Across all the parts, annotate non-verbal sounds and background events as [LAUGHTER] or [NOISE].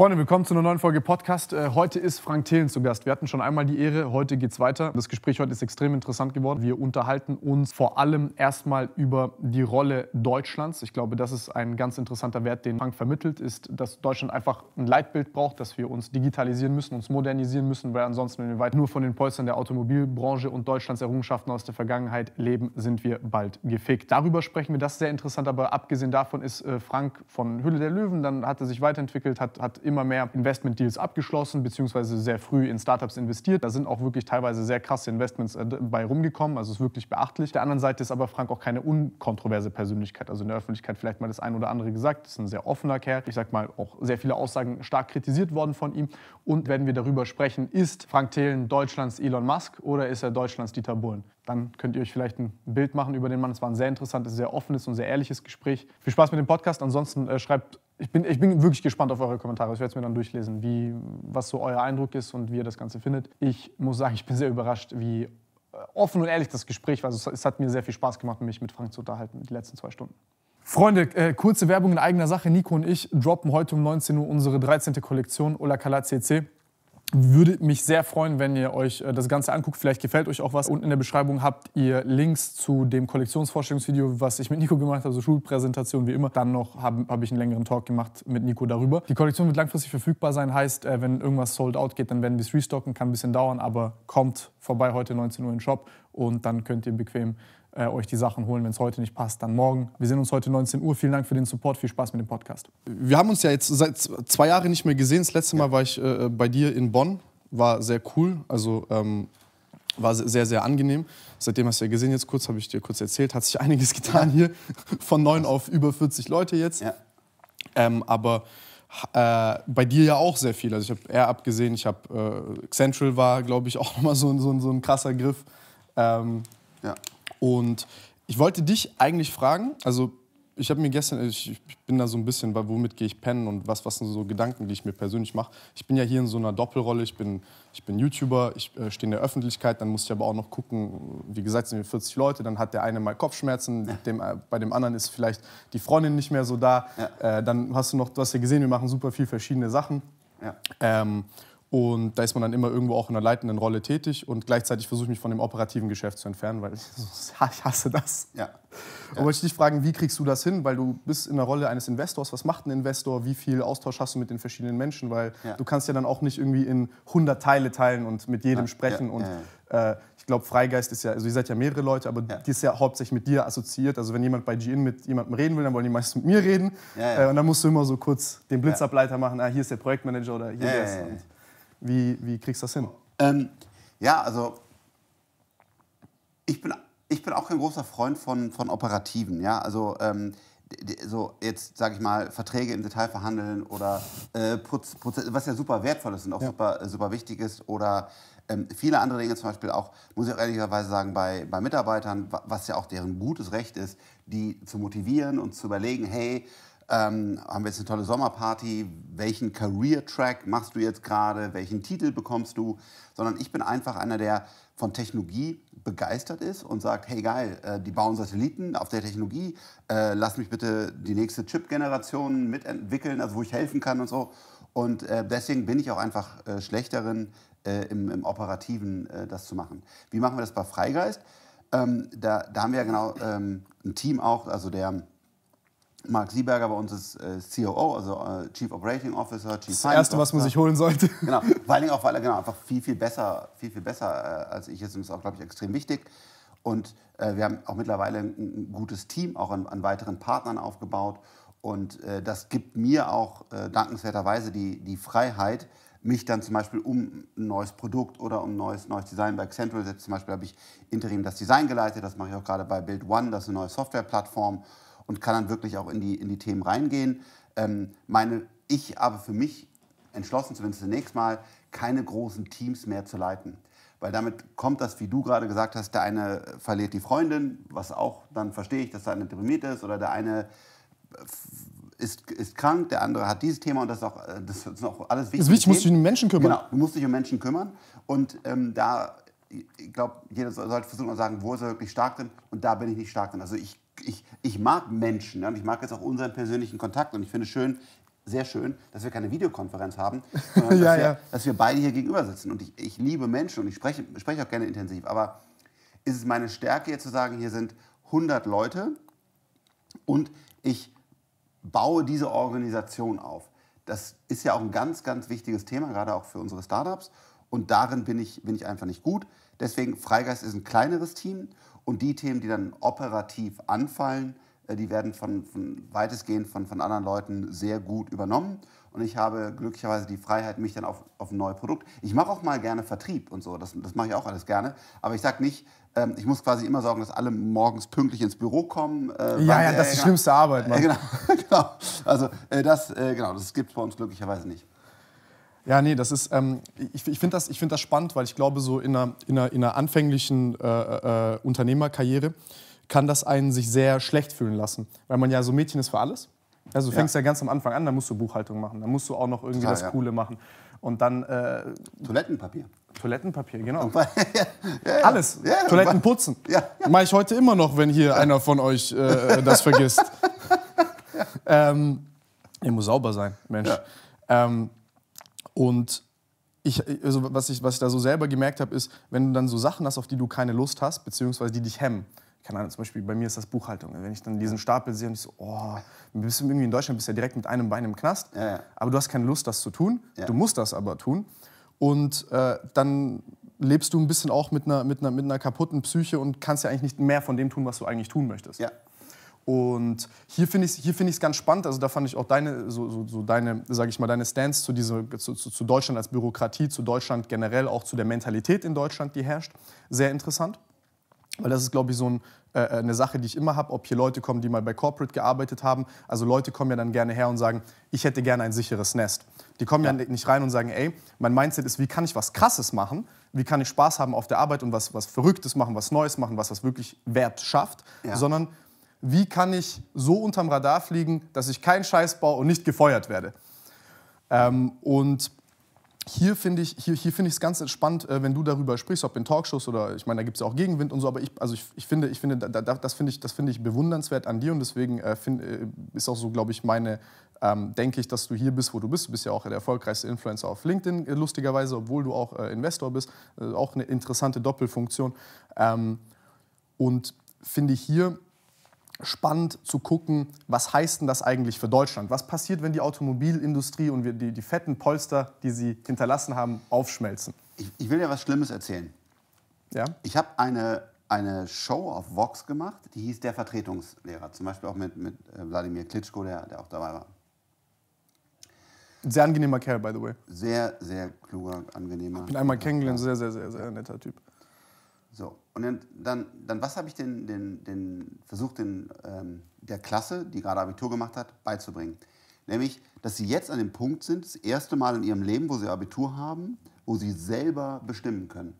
Freunde, willkommen zu einer neuen Folge Podcast. Äh, heute ist Frank Thelen zu Gast. Wir hatten schon einmal die Ehre, heute geht's weiter. Das Gespräch heute ist extrem interessant geworden. Wir unterhalten uns vor allem erstmal über die Rolle Deutschlands. Ich glaube, das ist ein ganz interessanter Wert, den Frank vermittelt, ist, dass Deutschland einfach ein Leitbild braucht, dass wir uns digitalisieren müssen, uns modernisieren müssen, weil ansonsten, wenn wir weit nur von den Polstern der Automobilbranche und Deutschlands Errungenschaften aus der Vergangenheit leben, sind wir bald gefickt. Darüber sprechen wir, das ist sehr interessant, aber abgesehen davon ist äh, Frank von Hülle der Löwen, dann hat er sich weiterentwickelt, hat, hat immer mehr Investment-Deals abgeschlossen, beziehungsweise sehr früh in Startups investiert. Da sind auch wirklich teilweise sehr krasse Investments äh, bei rumgekommen, also ist wirklich beachtlich. Der anderen Seite ist aber Frank auch keine unkontroverse Persönlichkeit. Also in der Öffentlichkeit vielleicht mal das ein oder andere gesagt, das ist ein sehr offener Kerl. Ich sag mal, auch sehr viele Aussagen stark kritisiert worden von ihm. Und werden wir darüber sprechen, ist Frank Thelen Deutschlands Elon Musk oder ist er Deutschlands Dieter Bohlen? Dann könnt ihr euch vielleicht ein Bild machen über den Mann. Es war ein sehr interessantes, sehr offenes und sehr ehrliches Gespräch. Viel Spaß mit dem Podcast. Ansonsten äh, schreibt ich bin, ich bin wirklich gespannt auf eure Kommentare. Ich werde es mir dann durchlesen, wie, was so euer Eindruck ist und wie ihr das Ganze findet. Ich muss sagen, ich bin sehr überrascht, wie äh, offen und ehrlich das Gespräch war. Also es, es hat mir sehr viel Spaß gemacht, mich mit Frank zu unterhalten, die letzten zwei Stunden. Freunde, äh, kurze Werbung in eigener Sache. Nico und ich droppen heute um 19 Uhr unsere 13. Kollektion Ola Kala CC würde mich sehr freuen, wenn ihr euch äh, das Ganze anguckt. Vielleicht gefällt euch auch was. Unten in der Beschreibung habt ihr Links zu dem Kollektionsvorstellungsvideo, was ich mit Nico gemacht habe, so also Schulpräsentation wie immer. Dann noch habe hab ich einen längeren Talk gemacht mit Nico darüber. Die Kollektion wird langfristig verfügbar sein. Heißt, äh, wenn irgendwas sold out geht, dann werden wir es restocken. Kann ein bisschen dauern, aber kommt vorbei heute 19 Uhr in den Shop und dann könnt ihr bequem äh, euch die Sachen holen. Wenn es heute nicht passt, dann morgen. Wir sehen uns heute 19 Uhr. Vielen Dank für den Support. Viel Spaß mit dem Podcast. Wir haben uns ja jetzt seit zwei Jahren nicht mehr gesehen. Das letzte Mal war ich äh, bei dir in Bonn. War sehr cool. Also ähm, war sehr, sehr angenehm. Seitdem hast du ja gesehen, jetzt kurz, habe ich dir kurz erzählt, hat sich [LAUGHS] einiges getan ja. hier. Von neun auf über 40 Leute jetzt. Ja. Ähm, aber äh, bei dir ja auch sehr viel. Also ich habe Air abgesehen, ich habe äh, Central war, glaube ich, [LAUGHS] auch nochmal so, so, so ein krasser Griff. Ähm, ja. Und ich wollte dich eigentlich fragen, also ich habe mir gestern, ich, ich, bin da so ein bisschen, womit gehe ich pennen und was, was sind so Gedanken, die ich mir persönlich mache. Ich bin ja hier in so einer Doppelrolle, ich bin, ich bin YouTuber, ich äh, stehe in der Öffentlichkeit, dann muss ich aber auch noch gucken, wie gesagt, sind wir 40 Leute, dann hat der eine mal Kopfschmerzen, ja. dem, äh, bei dem anderen ist vielleicht die Freundin nicht mehr so da. Ja. Äh, dann hast du noch, du hast ja gesehen, wir machen super viel verschiedene Sachen. Ja. Ähm, und da ist man dann immer irgendwo auch in einer leitenden Rolle tätig und gleichzeitig versuche ich mich von dem operativen Geschäft zu entfernen, weil [LAUGHS] ich, hasse das. Ja. Und ja. wollte ich dich fragen, wie kriegst du das hin? Weil du bist in der Rolle eines Investors. Was macht ein Investor? Wie viel Austausch hast du mit den verschiedenen Menschen? Weil ja. du kannst ja dann auch nicht irgendwie in 100 Teile teilen und mit jedem ja. sprechen. Und äh, ich glaube, Freigeist ist ja, also ihr seid ja mehrere Leute, aber die ist ja hauptsächlich mit dir assoziiert. Also wenn jemand bei GIN mit jemandem reden will, dann wollen die meistens mit mir reden. Äh, und dann musst du immer so kurz den Blitzableiter machen. Ah, hier ist der Projektmanager oder hier ist. Wie, wie kriegst du das hin? Ähm, ja, also ich bin, ich bin auch kein großer Freund von, von Operativen. Ja? Also ähm, so jetzt sage ich mal Verträge im Detail verhandeln oder äh, Proz Prozesse, was ja super wertvoll ist und auch ja. super, äh, super wichtig ist oder ähm, viele andere Dinge zum Beispiel auch, muss ich auch ehrlicherweise sagen, bei, bei Mitarbeitern, was ja auch deren gutes Recht ist, die zu motivieren und zu überlegen, hey, ähm, haben wir jetzt eine tolle Sommerparty, welchen Career-Track machst du jetzt gerade, welchen Titel bekommst du, sondern ich bin einfach einer, der von Technologie begeistert ist und sagt, hey geil, äh, die bauen Satelliten auf der Technologie, äh, lass mich bitte die nächste Chip-Generation mitentwickeln, also wo ich helfen kann und so. Und äh, deswegen bin ich auch einfach äh, schlechterin äh, im, im, Operativen, äh, das zu machen. Wie machen wir das bei Freigeist? Ähm, da, da, haben wir ja genau ähm, ein Team auch, also der Mark Sieberger bei uns ist äh, COO, also äh, Chief Operating Officer, Chief Das Finance Erste, Officer. was man sich holen sollte. [LAUGHS] Genau, vor allem auch, weil er genau, einfach viel, viel besser, viel, viel besser äh, als ich ist und ist auch, glaube ich, extrem wichtig. Und äh, wir haben auch mittlerweile ein, ein gutes Team, auch an, an, weiteren Partnern aufgebaut. Und äh, das gibt mir auch äh, dankenswerterweise die, die Freiheit, mich dann zum Beispiel um ein neues Produkt oder um ein neues, neues Design bei Central, jetzt zum Beispiel habe ich interim das Design geleitet, das mache ich auch gerade bei Build One, das ist eine neue Softwareplattform. plattform und kann dann wirklich auch in die, in die Themen reingehen. Ähm, meine, ich habe für mich entschlossen, zumindest zunächst mal, keine großen Teams mehr zu leiten. Weil damit kommt das, wie du gerade gesagt hast, der eine verliert die Freundin, was auch, dann verstehe ich, dass der eine deprimiert ist oder der eine ist, ist krank, der andere hat dieses Thema und das ist auch, äh, das ist auch alles wichtig. Das ist wichtig, du musst dich um Menschen kümmern. Genau, du musst dich um Menschen kümmern und ähm, da ich glaube, jeder sollte versuchen zu sagen, wo sie wirklich stark sind. Und da bin ich nicht stark drin. Also ich ich, ich mag Menschen ja, und ich mag jetzt auch unseren persönlichen Kontakt und ich finde es schön, sehr schön, dass wir keine Videokonferenz haben, [LAUGHS] sondern ja, dass, wir, dass, wir, beide hier gegenüber sitzen. Und ich, ich liebe Menschen und ich spreche, spreche, auch gerne intensiv. Aber ist es meine Stärke, jetzt zu sagen, hier sind 100 Leute und ich baue diese Organisation auf? Das ist ja auch ein ganz, ganz wichtiges Thema, gerade auch für unsere Startups. Und darin bin ich, bin ich einfach nicht gut. Deswegen, Freigeist ist ein kleineres Team und die Themen, die dann operativ anfallen, äh, die werden von, von weitestgehend von, von anderen Leuten sehr gut übernommen. Und ich habe glücklicherweise die Freiheit, mich dann auf, auf ein neues Produkt. Ich mache auch mal gerne Vertrieb und so, das, das mache ich auch alles gerne. Aber ich sage nicht, ähm, ich muss quasi immer sorgen, dass alle morgens pünktlich ins Büro kommen. Äh, ja, ja, das ist die schlimmste Arbeit, Mann. [LAUGHS] Äh, genau, [LAUGHS] genau. Also das, äh, genau, das gibt es bei uns glücklicherweise nicht. Ja, nee, das ist, ähm, ich, ich finde das, find das spannend, weil ich glaube, so in einer, in einer, in einer anfänglichen äh, äh, Unternehmerkarriere kann das einen sich sehr schlecht fühlen lassen, weil man ja so Mädchen ist für alles. Also du fängst ja. ja ganz am Anfang an, dann musst du Buchhaltung machen, dann musst du auch noch irgendwie Total, das ja. Coole machen. Und dann. Äh, Toilettenpapier. Toilettenpapier, genau. [LAUGHS] ja, ja, alles. Ja, Toiletten putzen. Ja, Mache ich heute immer noch, wenn hier einer von euch äh, äh das vergisst. [LAUGHS] ähm, ihr muss sauber sein, Mensch. Ähm, und ich, also was, ich, was ich da so selber gemerkt habe, ist, wenn du dann so Sachen hast, auf die du keine Lust hast, beziehungsweise die dich hemmen, keine Ahnung, zum Beispiel bei mir ist das Buchhaltung. Wenn ich dann diesen Stapel sehe und ich so, oh, bist du irgendwie in Deutschland, bist ja direkt mit einem Bein im Knast, ja, ja. aber du hast keine Lust, das zu tun, ja. du musst das aber tun. Und äh, dann lebst du ein bisschen auch mit einer, mit, einer, mit einer kaputten Psyche und kannst ja eigentlich nicht mehr von dem tun, was du eigentlich tun möchtest. Ja, und hier finde ich es find, ganz spannend, also da fand ich auch deine, so, so, so deine, sage ich mal, deine Stance zu, diese, zu, zu, Deutschland als Bürokratie, zu Deutschland generell, auch zu der Mentalität in Deutschland, die herrscht, sehr interessant. Weil das ist, glaube ich, so ein, äh, äh, eine Sache, die ich immer habe, ob hier Leute kommen, die mal bei Corporate gearbeitet haben. Also Leute kommen ja dann gerne her und sagen, ich hätte gerne ein sicheres Nest. Die kommen ja, ja nicht rein und sagen, ey, mein Mindset ist, wie kann ich was Krasses machen? Wie kann ich Spaß haben auf der Arbeit und was, was Verrücktes machen, was Neues machen, was was wirklich Wert schafft? Ja. Sondern wie kann ich so unterm Radar fliegen, dass ich keinen Scheiß baue und nicht gefeuert werde. Ähm, und hier finde ich es hier, hier ganz entspannt, äh, wenn du darüber sprichst, ob in Talkshows oder ich meine, da gibt es ja auch Gegenwind und so, aber ich, also ich, ich finde, ich finde da, da, das finde ich, find ich bewundernswert an dir und deswegen äh, find, äh, ist auch so, glaube ich, meine, ähm, denke ich, dass du hier bist, wo du bist. Du bist ja auch der erfolgreichste Influencer auf LinkedIn, äh, lustigerweise, obwohl du auch äh, Investor bist. Äh, auch eine interessante Doppelfunktion. Ähm, und finde hier, spannend zu gucken, was heißt denn das eigentlich für Deutschland? Was passiert, wenn die Automobilindustrie und die, die fetten Polster, die sie hinterlassen haben, aufschmelzen? Ich, ich will dir was Schlimmes erzählen. Ja? Ich habe eine, eine Show auf Vox gemacht, die hieß Der Vertretungslehrer. Zum Beispiel auch mit, mit äh, Wladimir Klitschko, der, der auch dabei war. Sehr angenehmer Kerl, by the way. Sehr, sehr kluger, angenehmer. Ich bin einmal kennengelernt, sehr, sehr, sehr, sehr netter Typ. So, und dann, dann, dann was habe ich den, den, den versucht, den, ähm, der Klasse, die gerade Abitur gemacht hat, beizubringen? Nämlich, dass sie jetzt an dem Punkt sind, das erste Mal in ihrem Leben, wo sie Abitur haben, wo sie selber bestimmen können.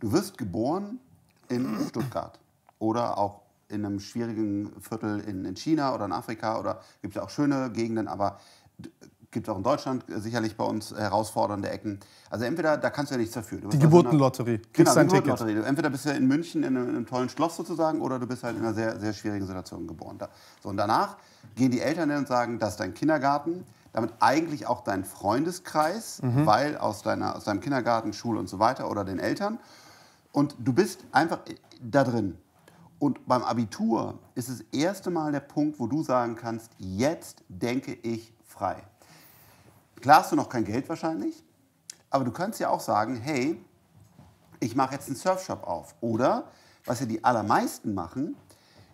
Du wirst geboren in Stuttgart oder auch in einem schwierigen Viertel in, in China oder in Afrika oder gibt es ja auch schöne Gegenden, aber gibt auch in Deutschland äh, sicherlich bei uns äh, herausfordernde Ecken. Also entweder, da kannst du ja nichts dafür. die also Geburtenlotterie. Genau, die Geburtenlotterie. Entweder bist du in München in einem, in einem, tollen Schloss sozusagen oder du bist halt in einer sehr, sehr schwierigen Situation geboren. So, und danach gehen die Eltern hin und sagen, das ist dein Kindergarten, damit eigentlich auch dein Freundeskreis, mhm. weil aus, deiner, aus deinem Kindergarten, Schule und so weiter oder den Eltern. Und du bist einfach äh, da drin. Und beim Abitur ist das erste Mal der Punkt, wo du sagen kannst, jetzt denke ich frei. Klar hast du noch kein Geld wahrscheinlich, aber du kannst ja auch sagen, hey, ich mache jetzt einen Surfshop auf. Oder, was ja die allermeisten machen,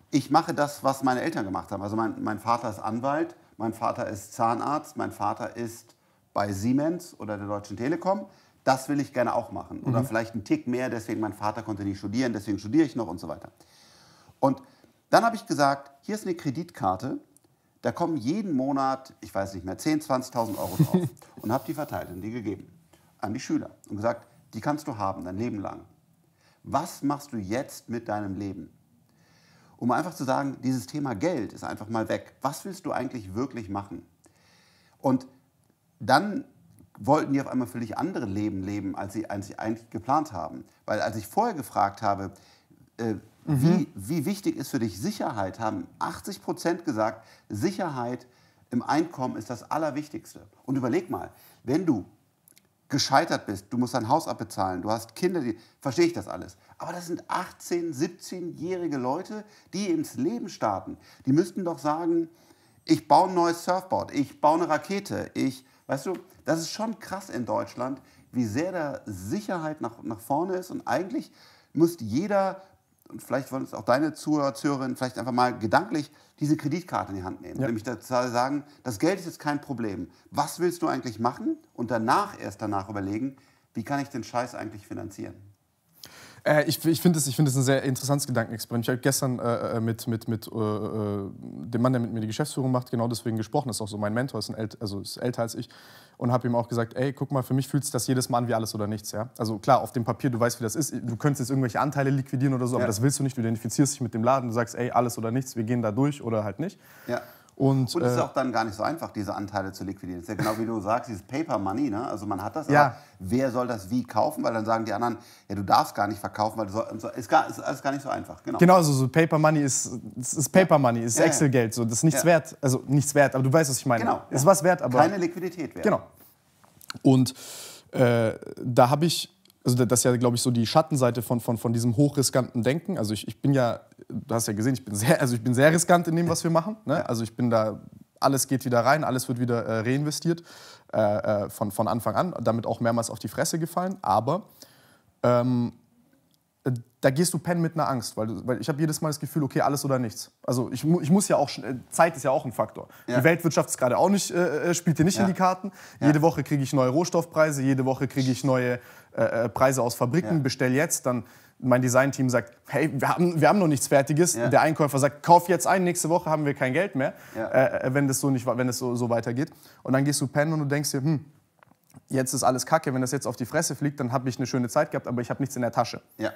ich mache das, was meine Eltern gemacht haben. Also mein, mein Vater ist Anwalt, mein Vater ist Zahnarzt, mein Vater ist bei Siemens oder der Deutschen Telekom. Das will ich gerne auch machen. Oder mhm. vielleicht einen Tick mehr, deswegen mein Vater konnte nicht studieren, deswegen studiere ich noch und so weiter. Und dann habe ich gesagt, hier ist eine Kreditkarte da kommen jeden Monat, ich weiß nicht mehr, 10.000, 20.000 Euro drauf [LAUGHS] und habe die verteilt und die gegeben an die Schüler und gesagt, die kannst du haben dein Leben lang. Was machst du jetzt mit deinem Leben? Um einfach zu sagen, dieses Thema Geld ist einfach mal weg. Was willst du eigentlich wirklich machen? Und dann wollten die auf einmal völlig andere Leben leben, als sie eigentlich geplant haben. Weil als ich vorher gefragt habe, äh, Mhm. Wie, wie wichtig ist für dich Sicherheit? Haben 80 Prozent gesagt, Sicherheit im Einkommen ist das Allerwichtigste. Und überleg mal, wenn du gescheitert bist, du musst dein Haus abbezahlen, du hast Kinder, die, verstehe ich das alles. Aber das sind 18, 17-jährige Leute, die ins Leben starten. Die müssten doch sagen, ich baue ein neues Surfboard, ich baue eine Rakete, ich, weißt du, das ist schon krass in Deutschland, wie sehr da Sicherheit nach, nach vorne ist und eigentlich muss jeder und vielleicht wollen es auch deine Zuhörerinnen vielleicht einfach mal gedanklich diese Kreditkarte in die Hand nehmen. Ja. Nämlich dazu sagen, das Geld ist jetzt kein Problem. Was willst du eigentlich machen? Und danach erst danach überlegen, wie kann ich den Scheiß eigentlich finanzieren? Äh, ich ich finde es find, das, ein sehr interessantes Gedankenexperiment. Ich habe gestern äh, äh, mit, mit, mit äh, äh, dem Mann, der mit mir die Geschäftsführung macht, genau deswegen gesprochen. Das ist auch so mein Mentor, ist, ein El also ist älter als ich. Und habe ihm auch gesagt, ey, guck mal, für mich fühlt sich das jedes Mal an wie alles oder nichts. Ja? Also klar, auf dem Papier, du weißt, wie das ist. Du könntest jetzt irgendwelche Anteile liquidieren oder so, ja. aber das willst du nicht. Du identifizierst dich mit dem Laden, du sagst, ey, alles oder nichts, wir gehen da durch oder halt nicht. Ja. Und, und es ist äh, auch dann gar nicht so einfach, diese Anteile zu liquidieren. Es ist ja genau wie du sagst, dieses Paper Money, ne? also man hat das, ja. aber wer soll das wie kaufen? Weil dann sagen die anderen, ja, du darfst gar nicht verkaufen, weil du soll, ist, gar, ist, ist gar nicht so einfach. Genau, genau also so Paper Money ist, ist Paper Money, ist ja, Excel-Geld, so. das ist nichts ja. wert, also nichts wert, aber du weißt, was ich meine. Genau. Ist was wert, aber... Keine Liquidität wert. Genau. Und äh, da habe ich also das ist ja, glaube ich, so die Schattenseite von, von, von diesem hochriskanten Denken. Also ich, ich bin ja, du hast ja gesehen, ich bin sehr, also ich bin sehr riskant in dem, was wir machen. Ne? Also ich bin da, alles geht wieder rein, alles wird wieder äh, reinvestiert äh, äh von, von Anfang an, damit auch mehrmals auf die Fresse gefallen. Aber ähm, da gehst du pennen mit einer Angst, weil, weil ich habe jedes Mal das Gefühl, okay, alles oder nichts. Also ich, ich muss ja auch, äh, Zeit ist ja auch ein Faktor. Ja. Die Weltwirtschaft ist gerade auch nicht, äh, äh spielt dir nicht ja. in die Karten. Ja. Jede Woche kriege ich neue Rohstoffpreise, jede Woche kriege ich neue äh, äh Preise aus Fabriken, bestell jetzt, dann mein Designteam sagt, hey, wir haben, wir haben noch nichts Fertiges. Der Einkäufer sagt, kauf jetzt ein, nächste Woche haben wir kein Geld mehr, äh, wenn es so, so, so weitergeht. Und dann gehst du pennen und du denkst dir, hm, jetzt ist alles kacke, wenn das jetzt auf die Fresse fliegt, dann habe ich eine schöne Zeit gehabt, aber ich habe nichts in der Tasche. Ja.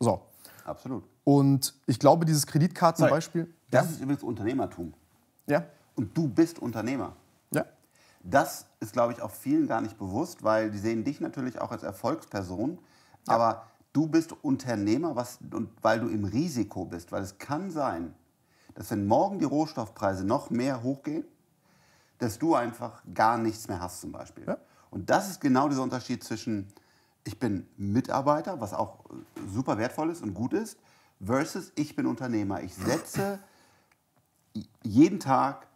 So. Absolut. Und ich glaube, dieses Kreditkart zum Beispiel. Das ja? ist übrigens Unternehmertum. Ja. Und du bist Unternehmer. Ja. Das ist, glaube ich, auch vielen gar nicht bewusst, weil die sehen dich natürlich auch als Erfolgsperson. Ja. Aber du bist Unternehmer, was, und weil du im Risiko bist. Weil es kann sein, dass wenn morgen die Rohstoffpreise noch mehr hochgehen, dass du einfach gar nichts mehr hast zum Beispiel. Ja. Und das ist genau dieser Unterschied zwischen ich bin Mitarbeiter, was auch äh, super wertvoll ist und gut ist, versus ich bin Unternehmer. Ich setze jeden Tag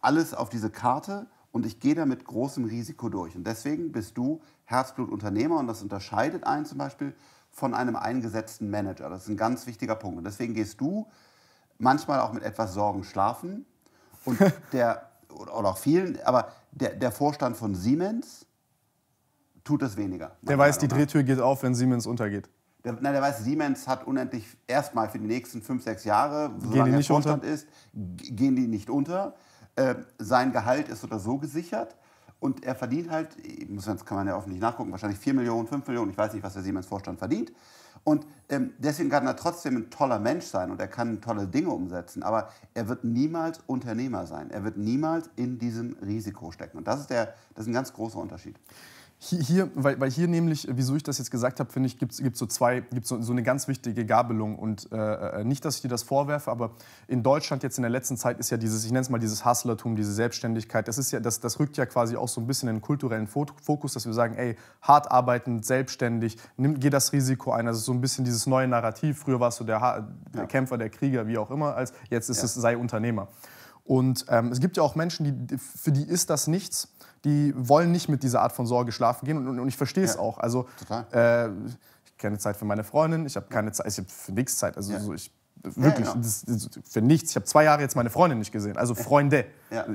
alles auf diese Karte und ich gehe da mit großem Risiko durch. Und deswegen bist du Herzblutunternehmer und das unterscheidet einen zum Beispiel von einem eingesetzten Manager. Das ist ein ganz wichtiger Punkt. Und deswegen gehst du manchmal auch mit etwas Sorgen schlafen und [LAUGHS] der, oder auch vielen, aber der, der Vorstand von Siemens tut das weniger. Der weiß, die Drehtür geht auf, wenn Siemens untergeht. Der, na, der weiß, Siemens hat unendlich erstmal für die nächsten fünf, sechs Jahre, solange er Vorstand unter? ist, gehen die nicht unter. Äh, sein Gehalt ist oder so gesichert. Und er verdient halt, muss, das kann man ja offensichtlich nachgucken, wahrscheinlich 4 Millionen, 5 Millionen, ich weiß nicht, was der Siemens-Vorstand verdient. Und ähm, deswegen kann er trotzdem ein toller Mensch sein und er kann tolle Dinge umsetzen, aber er wird niemals Unternehmer sein. Er wird niemals in diesem Risiko stecken. Und das ist, der, das ist ein ganz großer Unterschied. Hier, weil, weil hier nämlich, äh, wieso ich das jetzt gesagt habe, finde ich, gibt es so zwei, gibt so, so eine ganz wichtige Gabelung. Und äh, äh, nicht, dass ich dir das vorwerfe, aber in Deutschland jetzt in der letzten Zeit ist ja dieses, ich nenne es mal dieses Hustlertum, diese Selbstständigkeit, das, ist ja, das, das rückt ja quasi auch so ein bisschen in den kulturellen Fokus, dass wir sagen, ey, hart arbeiten, selbstständig, nimm, geh das Risiko ein. Das also ist so ein bisschen dieses neue Narrativ. Früher warst du der, ha der Kämpfer, der Krieger, wie auch immer, als jetzt ist ja. es, sei Unternehmer. Und ähm, es gibt ja auch Menschen, die, für die ist das nichts die wollen nicht mit dieser Art von Sorge schlafen gehen. Und, und ich verstehe es ja. auch. Also, äh, ich keine Zeit für meine Freundin, ich habe keine Zeit, ich habe für nichts Zeit. Also, ja. so, ich, wirklich, ja, genau. das, das, für nichts. Ich habe zwei Jahre jetzt meine Freundin nicht gesehen. Also, Freunde.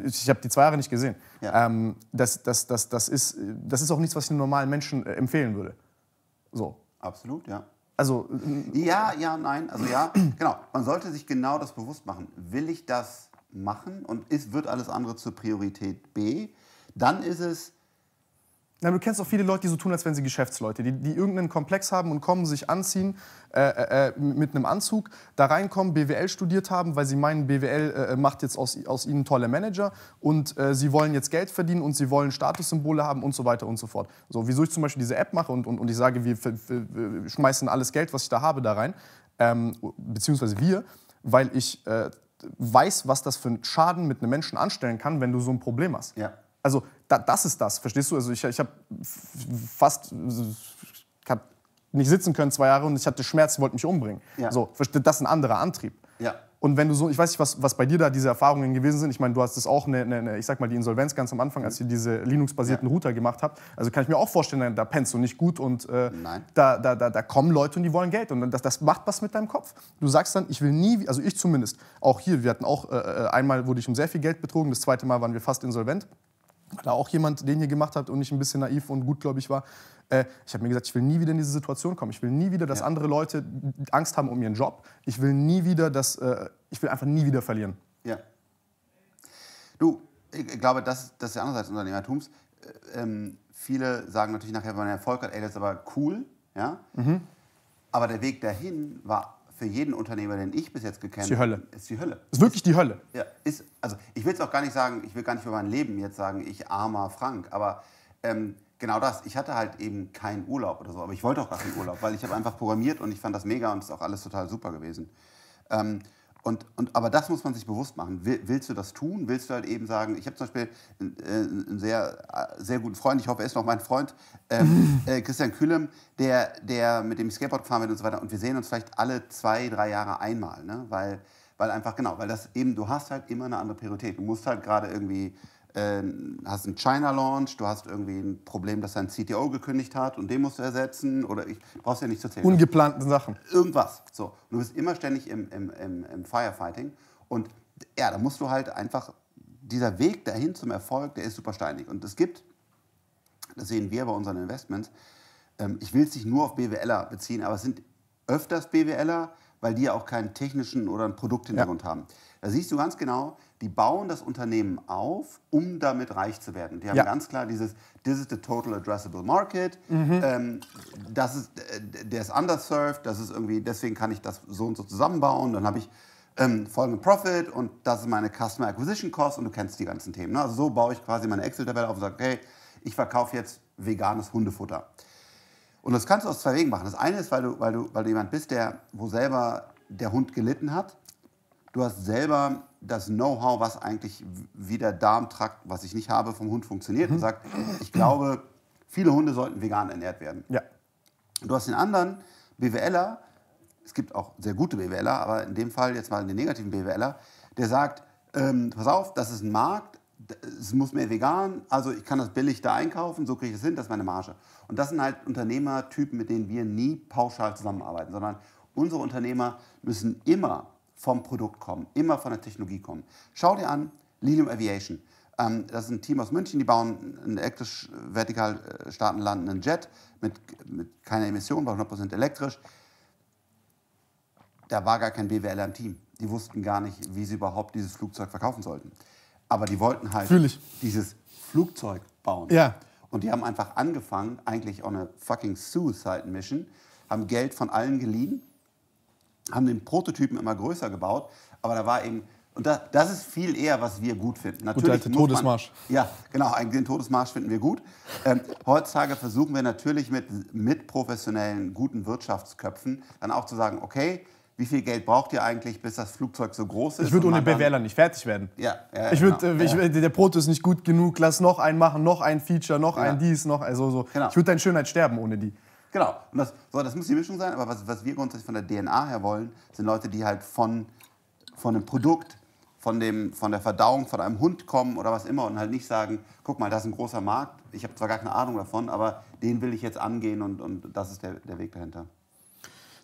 Ich, ich habe die zwei Jahre nicht gesehen. Ähm, das, das, das, das, ist, das ist auch nichts, was ich einem normalen Menschen äh, empfehlen würde. So. Absolut, ja. Also. Äh, ja, ja, nein. Also, ja, genau. Man sollte sich genau das bewusst machen. Will ich das machen und ist, wird alles andere zur Priorität B? dann ist es. Na, du kennst auch viele Leute, die so tun, als wären sie Geschäftsleute, die, die irgendeinen Komplex haben und kommen, sich anziehen äh, äh, äh mit einem Anzug, da reinkommen, BWL studiert haben, weil sie meinen, BWL äh, äh, macht jetzt aus, aus ihnen tolle Manager und äh, sie wollen jetzt Geld verdienen und sie wollen Statussymbole haben und so weiter und so fort. So, wieso ich zum Beispiel diese App mache und, und, und ich sage, wir, wir schmeißen alles Geld, was ich da habe, da rein, ähm, beziehungsweise wir, weil ich weiß, was das für einen Schaden mit einem Menschen anstellen kann, wenn du so ein Problem hast. Ja also da, das ist das, verstehst du? Also ich, ich habe fast, ich habe nicht sitzen können zwei Jahre und ich hatte Schmerzen, wollte mich umbringen. Ja. So, das ist ein anderer Antrieb. Ja. Und wenn du so, ich weiß nicht, was, was bei dir da diese Erfahrungen gewesen sind. Ich meine, du hast das auch, eine, eine, ich sag mal, die Insolvenz ganz am Anfang, als ihr diese Linux-basierten ja. Router gemacht habt. Also kann ich mir auch vorstellen, da pennst du nicht gut und äh, da, da, da, da, kommen Leute und die wollen Geld. Und das, das macht was mit deinem Kopf. Du sagst dann, ich will nie, also ich zumindest, auch hier, wir hatten auch, äh, äh einmal wurde ich um sehr viel Geld betrogen, das zweite Mal waren wir fast insolvent da auch jemand den hier gemacht hat und ich ein bisschen naiv und gutgläubig war. Äh, ich habe mir gesagt, ich will nie wieder in diese Situation kommen. Ich will nie wieder, dass ja. andere Leute Angst haben um ihren Job. Ich will nie wieder, dass äh, ich will einfach nie wieder verlieren. Ja. Du, ich glaube, das, das ist der andere Seite des Unternehmertums. Äh, ähm, viele sagen natürlich nachher, wenn man Erfolg hat, ey, das ist aber cool. Ja? Mhm. Aber der Weg dahin war für jeden Unternehmer, den ich bis jetzt gekannt habe, ist die Hölle. Ist die Hölle. Ist wirklich die Hölle. Ja, ist, also ich will es auch gar nicht sagen, ich will gar nicht für mein Leben jetzt sagen, ich armer Frank, aber ähm, genau das. Ich hatte halt eben keinen Urlaub oder so, aber ich wollte auch gar keinen Urlaub, weil ich habe einfach programmiert und ich fand das mega und ist auch alles total super gewesen. Ähm, und, und, aber das muss man sich bewusst machen. willst du das tun? Willst du halt eben sagen, ich habe zum Beispiel einen, äh, einen, sehr, äh, sehr guten Freund, ich hoffe, er ist noch mein Freund, ähm, [LAUGHS] äh, Christian Kühlem, der, der, mit dem Skateboard gefahren wird und so weiter. Und wir sehen uns vielleicht alle zwei, drei Jahre einmal, ne? weil, weil einfach, genau, weil das eben, du hast halt immer eine andere Priorität. Du musst halt gerade irgendwie äh, hast einen China-Launch, du hast irgendwie ein Problem, dass dein CTO gekündigt hat und den musst du ersetzen oder ich brauchst ja nicht zu zählen. Ne? Ungeplanten Sachen. Irgendwas. So. Und du bist immer ständig im, im, im, im Firefighting und ja, da musst du halt einfach, dieser Weg dahin zum Erfolg, der ist super steinig und es gibt, das sehen wir bei unseren Investments, ähm, ich will es nicht nur auf BWLer beziehen, aber es sind öfters BWLer, weil die ja auch keinen technischen oder einen Produkthintergrund ja. haben. Da siehst du ganz genau, die bauen das Unternehmen auf, um damit reich zu werden. Die haben ja. ganz klar dieses, this is the total addressable market, mhm. Ähm, das ist, äh, der ist underserved, das ist irgendwie, deswegen kann ich das so und so zusammenbauen, dann habe ich ähm, folgenden Profit und das ist meine Customer Acquisition Cost und du kennst die ganzen Themen. Ne? Also so baue ich quasi meine Excel-Tabelle auf und sage, okay, ich verkaufe jetzt veganes Hundefutter. Und das kannst du aus zwei Wegen machen. Das eine ist, weil du, weil du, weil du jemand bist, der, wo selber der Hund gelitten hat. Du hast selber das Know-how, was eigentlich wie der Darmtrakt, was ich nicht habe, vom Hund funktioniert mhm. und sagt, ich glaube, viele Hunde sollten vegan ernährt werden. Ja. Du hast den anderen BWLer, es gibt auch sehr gute BWLer, aber in dem Fall jetzt mal den negativen BWLer, der sagt, ähm, pass auf, das ist ein Markt, es muss mehr vegan, also ich kann das billig da einkaufen, so kriege ich es hin, das ist meine Marge. Und das sind halt Unternehmertypen, mit denen wir nie pauschal zusammenarbeiten, sondern unsere Unternehmer müssen immer vom Produkt kommen, immer von der Technologie kommen. Schau dir an, Lilium Aviation. Ähm, das ist ein Team aus München, die bauen einen elektrisch äh, vertikal äh, starten landenden Jet mit, mit keiner Emission, war 100% elektrisch. Da war gar kein BWL im Team. Die wussten gar nicht, wie sie überhaupt dieses Flugzeug verkaufen sollten. Aber die wollten halt dieses Flugzeug bauen. Ja. Und die haben einfach angefangen, eigentlich on a fucking Suicide Mission, haben Geld von allen geliehen, haben den Prototypen immer größer gebaut, aber da war eben und da, das ist viel eher, was wir gut finden. Natürlich der Todesmarsch. Man, ja, genau, den Todesmarsch finden wir gut. Ähm, heutzutage versuchen wir natürlich mit, mit professionellen, guten Wirtschaftsköpfen dann auch zu sagen, okay, wie viel Geld braucht ihr eigentlich, bis das Flugzeug so groß ist? Ich würde ohne BWLer nicht fertig werden. Ja, ja ich würde, genau, äh, ja. der Proto ist nicht gut genug, lass noch einen machen, noch ein Feature, noch ja. ein dies, noch also so. Genau. Ich würde deine Schönheit sterben ohne die. Genau. Und das, so, das muss die Mischung sein. Aber was, was wir grundsätzlich von der DNA her wollen, sind Leute, die halt von, von einem Produkt, von, dem, von der Verdauung, von einem Hund kommen oder was immer und halt nicht sagen, guck mal, das ist ein großer Markt. Ich habe zwar gar keine Ahnung davon, aber den will ich jetzt angehen und, und das ist der, der Weg dahinter.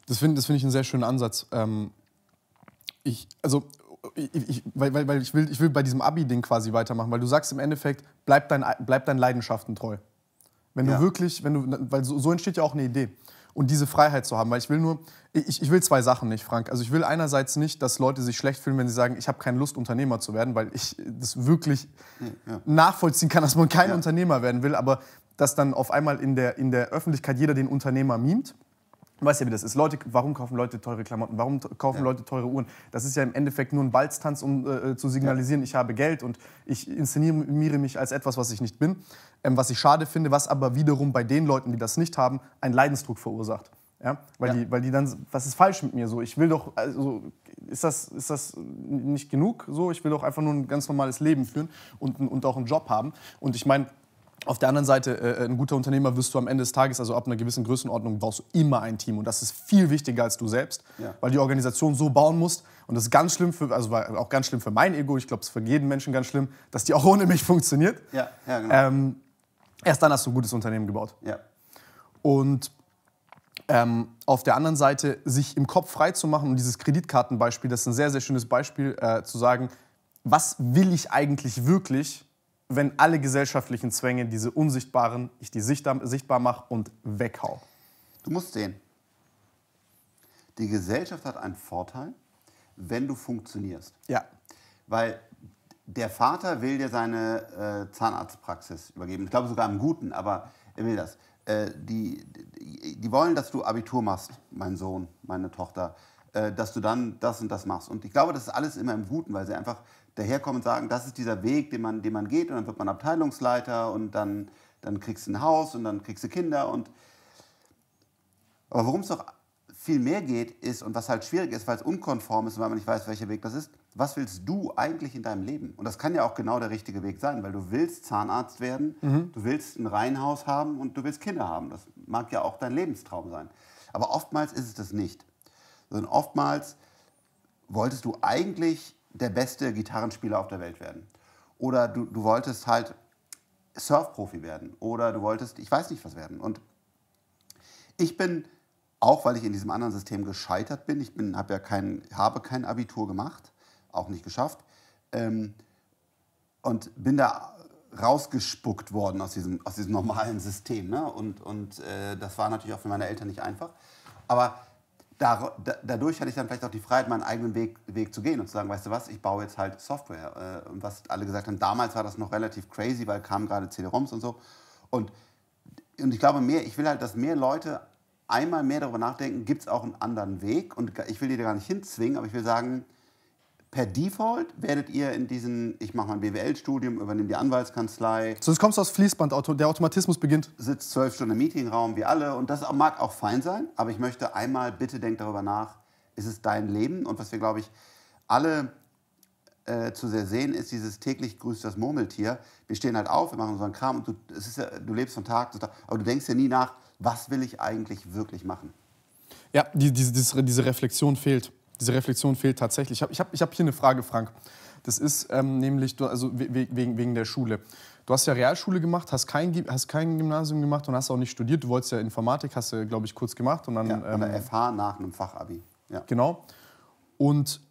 Das finde das find ich einen sehr schönen Ansatz. Ähm, ich, also ich, ich, weil, weil, weil ich, will, ich will bei diesem Abi-Ding quasi weitermachen, weil du sagst im Endeffekt, bleib, dein, bleib deinen Leidenschaften treu. Wenn ja. du wirklich, wenn du, weil so, so entsteht ja auch eine Idee und diese Freiheit zu haben. Weil ich will nur, ich, ich will zwei Sachen nicht, Frank. Also ich will einerseits nicht, dass Leute sich schlecht fühlen, wenn sie sagen, ich habe keine Lust, Unternehmer zu werden, weil ich das wirklich ja. nachvollziehen kann, dass man kein ja. Unternehmer werden will, aber dass dann auf einmal in der, in der Öffentlichkeit jeder den Unternehmer mimt. Du weißt ja, wie das ist. Leute, warum kaufen Leute teure Klamotten? Warum kaufen ja. Leute teure Uhren? Das ist ja im Endeffekt nur ein Balztanz, um äh, äh zu signalisieren, ich habe Geld und ich inszeniere mich als etwas, was ich nicht bin ähm, was ich schade finde, was aber wiederum bei den Leuten, die das nicht haben, einen Leidensdruck verursacht. Ja? Weil, ja. Die, weil die dann, was ist falsch mit mir so? Ich will doch, also ist das, ist das nicht genug so? Ich will doch einfach nur ein ganz normales Leben führen und, und auch einen Job haben. Und ich meine, auf der anderen Seite, äh, ein guter Unternehmer wirst du am Ende des Tages, also ab einer gewissen Größenordnung, brauchst du immer ein Team. Und das ist viel wichtiger als du selbst, ja. weil die Organisation so bauen musst. Und das ist ganz schlimm für, also war auch ganz schlimm für mein Ego, ich glaube, es ist für jeden Menschen ganz schlimm, dass die auch ohne mich funktioniert. Ja, ja genau. Ähm, Erst dann hast du ein gutes Unternehmen gebaut. Ja. Und ähm, auf der anderen Seite sich im Kopf frei zu machen und dieses Kreditkartenbeispiel, das ist ein sehr, sehr schönes Beispiel, äh, zu sagen, was will ich eigentlich wirklich, wenn alle gesellschaftlichen Zwänge, diese unsichtbaren, ich die sichtbar, mache und weghau? Du musst sehen, die Gesellschaft hat einen Vorteil, wenn du funktionierst. Ja. Weil der Vater will dir seine äh, Zahnarztpraxis übergeben. Ich glaube sogar im Guten, aber er will das. Äh, die, die, wollen, dass du Abitur machst, mein Sohn, meine Tochter, äh, dass du dann das und das machst. Und ich glaube, das ist alles immer im Guten, weil sie einfach daherkommen und sagen, das ist dieser Weg, den man, den man geht und dann wird man Abteilungsleiter und dann, dann kriegst du ein Haus und dann kriegst du Kinder. Und Aber worum es doch viel mehr geht ist und was halt schwierig ist, weil es unkonform ist und weil man nicht weiß, welcher Weg das ist, was willst du eigentlich in deinem Leben? Und das kann ja auch genau der richtige Weg sein, weil du willst Zahnarzt werden, mhm. du willst ein Reihenhaus haben und du willst Kinder haben. Das mag ja auch dein Lebenstraum sein. Aber oftmals ist es das nicht. Sondern oftmals wolltest du eigentlich der beste Gitarrenspieler auf der Welt werden. Oder du, du wolltest halt Surfprofi werden. Oder du wolltest, ich weiß nicht was werden. Und ich bin, auch weil ich in diesem anderen System gescheitert bin, ich bin, hab ja kein, habe kein Abitur gemacht, auch nicht geschafft. Ähm, und bin da rausgespuckt worden aus diesem, aus diesem normalen System. Ne? Und, und äh, das war natürlich auch für meine Eltern nicht einfach. Aber da, da, dadurch hatte ich dann vielleicht auch die Freiheit, meinen eigenen Weg, Weg zu gehen und zu sagen, weißt du was, ich baue jetzt halt Software. Äh, und was alle gesagt haben, damals war das noch relativ crazy, weil kamen gerade CD-ROMs und so. Und, und ich glaube, mehr, ich will halt, dass mehr Leute einmal mehr darüber nachdenken, gibt es auch einen anderen Weg? Und ich will die da gar nicht hinzwingen, aber ich will sagen, per Default werdet ihr in diesen, ich mache mein BWL-Studium, übernehme die Anwaltskanzlei. Sonst kommst du aus Fließband, der Automatismus beginnt. Sitzt zwölf Stunden im Meetingraum, wie alle. Und das mag auch fein sein, aber ich möchte einmal, bitte denk darüber nach, ist es dein Leben? Und was wir, glaube ich, alle äh, zu sehr sehen, ist dieses täglich grüßt das Murmeltier. Wir stehen halt auf, wir machen unseren Kram und du, ja, du lebst von Tag zu Tag, aber du denkst ja nie nach, was will ich eigentlich wirklich machen? Ja, die, diese, diese Reflexion fehlt diese Reflexion fehlt tatsächlich. Ich habe ich hab, hier eine Frage, Frank. Das ist ähm, nämlich also wegen, wegen der Schule. Du hast ja Realschule gemacht, hast kein, hast kein Gymnasium gemacht und hast auch nicht studiert. Du wolltest ja Informatik, hast du, glaube ich, kurz gemacht. Und dann, ja, oder ähm, FH nach einem Fachabi. Ja. Genau. Und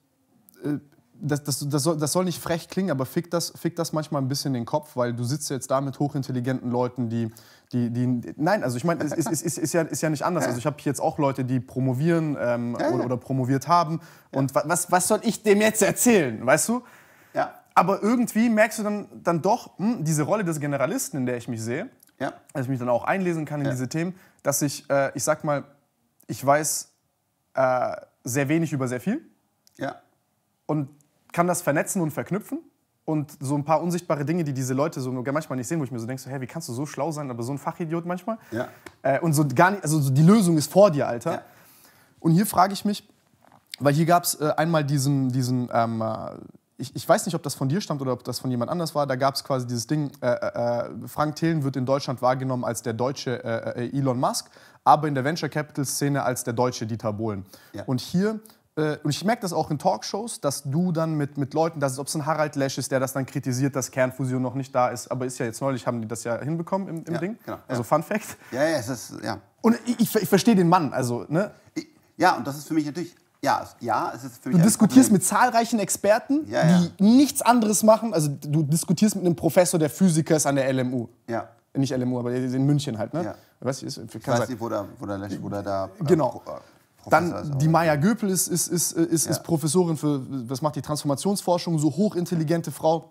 äh, das, das, das, soll, das soll nicht frech klingen, aber fickt das, fick das manchmal ein bisschen den Kopf, weil du sitzt jetzt da mit hochintelligenten Leuten, die, die, die, nein, also ich meine, es ist, ist, ist, ja, ist ja nicht anders. Also ich habe jetzt auch Leute, die promovieren ähm, ja, ja. Oder, promoviert haben. Und was, was soll ich dem jetzt erzählen, weißt du? Ja. Aber irgendwie merkst du dann, dann doch, hm, diese Rolle des Generalisten, in der ich mich sehe, ja. dass ich mich dann auch einlesen kann in diese Themen, dass ich, äh, ich sag mal, ich weiß äh, sehr wenig über sehr viel. Ja. Und kann das vernetzen und verknüpfen und so ein paar unsichtbare Dinge, die diese Leute so manchmal nicht sehen, wo ich mir so denke, so, hey, wie kannst du so schlau sein, aber so ein Fachidiot manchmal? Ja. Äh, und so gar nicht, also so die Lösung ist vor dir, Alter. Ja. Und hier frage ich mich, weil hier gab es äh, einmal diesen, diesen ähm, äh, ich, ich, weiß nicht, ob das von dir stammt oder ob das von jemand anders war, da gab es quasi dieses Ding, äh, äh, äh, Frank Thelen wird in Deutschland wahrgenommen als der deutsche Elon Musk, aber in der Venture Capital Szene als der deutsche Dieter Bohlen. Ja. Und hier äh, und ich merke das auch in Talkshows, dass du dann mit, mit Leuten, dass, ob es ein Harald Lesch ist, der das dann kritisiert, dass Kernfusion noch nicht da ist, aber ist ja jetzt neulich, haben die das ja hinbekommen im, im ja, Ding. Genau, also ja. Fun Fact. Ja, ja, es ist, ja. Und ich, ich, ich verstehe den Mann, also, ne? Ich, ja, und das ist für mich natürlich ja, ja, es ist für mich. Du diskutierst Problem. mit zahlreichen Experten, ja, ja. die nichts anderes machen. Also du diskutierst mit einem Professor, der Physiker ist an der LMU. Ja. Nicht LMU, aber in München halt, ne? Ja. Weißt, ist, ich weiß nicht, wo der, wo der, wo der da. Äh, genau. Äh, dann die Maya Göpel ist, ist, ist, ist, ja. ist Professorin für, was macht die Transformationsforschung, so hochintelligente Frau.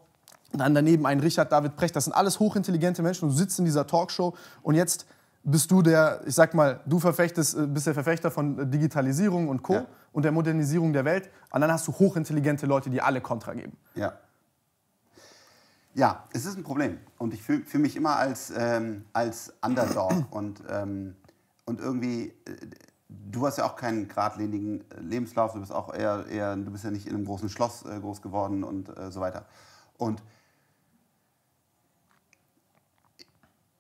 Dann daneben ein Richard David Precht, das sind alles hochintelligente Menschen und du sitzt in dieser Talkshow und jetzt bist du der, ich sag mal, du verfechtest, äh, bist der Verfechter von äh, Digitalisierung und Co. Ja. und der Modernisierung der Welt und dann hast du hochintelligente Leute, die alle Kontra geben. Ja. Ja, es ist ein Problem und ich fühle fühl mich immer als, ähm, als Underdog und, ähm, und irgendwie... Äh, du hast ja auch keinen geradlinigen äh, Lebenslauf, du bist auch eher, eher du bist ja nicht in einem großen Schloss äh, groß geworden und äh, so weiter. Und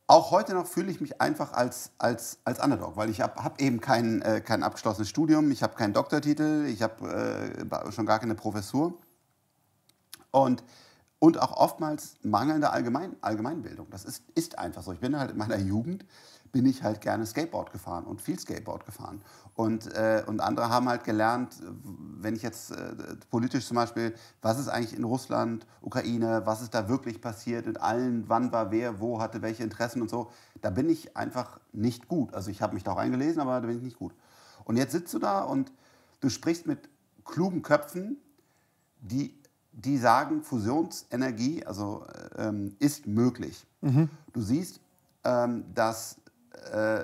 auch heute noch fühle ich mich einfach als, als, als Underdog, weil ich habe hab eben kein, äh, kein abgeschlossenes Studium, ich habe keinen Doktortitel, ich habe äh, schon gar keine Professur. Und, und auch oftmals mangelnde Allgemein, Allgemeinbildung. Das ist, ist einfach so. Ich bin halt in meiner Jugend bin ich halt gerne Skateboard gefahren und viel Skateboard gefahren. Und, äh, und andere haben halt gelernt, wenn ich jetzt äh, politisch zum Beispiel, was ist eigentlich in Russland, Ukraine, was ist da wirklich passiert mit allen, wann war wer, wo hatte welche Interessen und so, da bin ich einfach nicht gut. Also ich habe mich da auch eingelesen, aber da bin ich nicht gut. Und jetzt sitzt du da und du sprichst mit klugen Köpfen, die, die sagen, Fusionsenergie also, äh, ähm, ist möglich. Mhm. Du siehst, ähm, dass äh,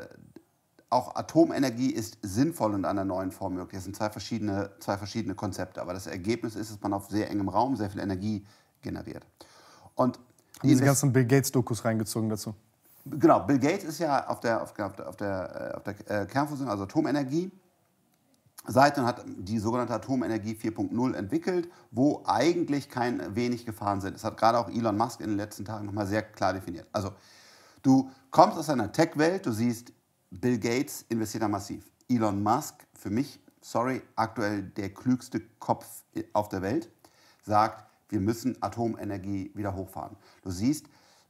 auch Atomenergie ist sinnvoll in einer neuen Form möglich. Das sind zwei verschiedene, zwei verschiedene Konzepte. Aber das Ergebnis ist, dass man auf sehr engem Raum sehr viel Energie generiert. Und die diese ganzen Bill Gates-Dokus reingezogen dazu. Genau, Bill Gates ist ja auf der, auf, auf der, auf der, äh, der äh, Kernfusion, also Atomenergie. Seite und hat die sogenannte Atomenergie 4.0 entwickelt, wo eigentlich kein wenig Gefahren sind. Das hat gerade auch Elon Musk in den letzten Tagen nochmal sehr klar definiert. Also Du kommst aus einer Tech-Welt, du siehst, Bill Gates investiert da massiv. Elon Musk, für mich, sorry, aktuell der klügste Kopf auf der Welt, sagt, wir müssen Atomenergie wieder hochfahren. Du siehst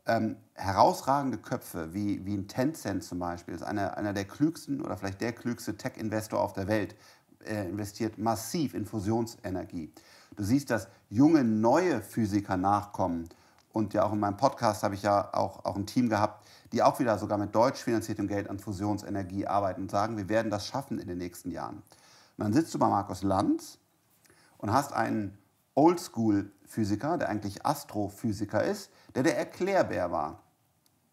ähm, herausragende Köpfe wie, wie ein Tencent zum Beispiel, ist einer, einer der klügsten oder vielleicht der klügste Tech-Investor auf der Welt, äh, investiert massiv in Fusionsenergie. Du siehst, dass junge, neue Physiker nachkommen und ja auch in meinem Podcast habe ich ja auch, auch ein Team gehabt, die auch wieder sogar mit deutsch finanziertem Geld an Fusionsenergie arbeiten und sagen, wir werden das schaffen in den nächsten Jahren. Und dann sitzt du bei Markus Lanz und hast einen Oldschool-Physiker, der eigentlich Astrophysiker ist, der der Erklärbär war.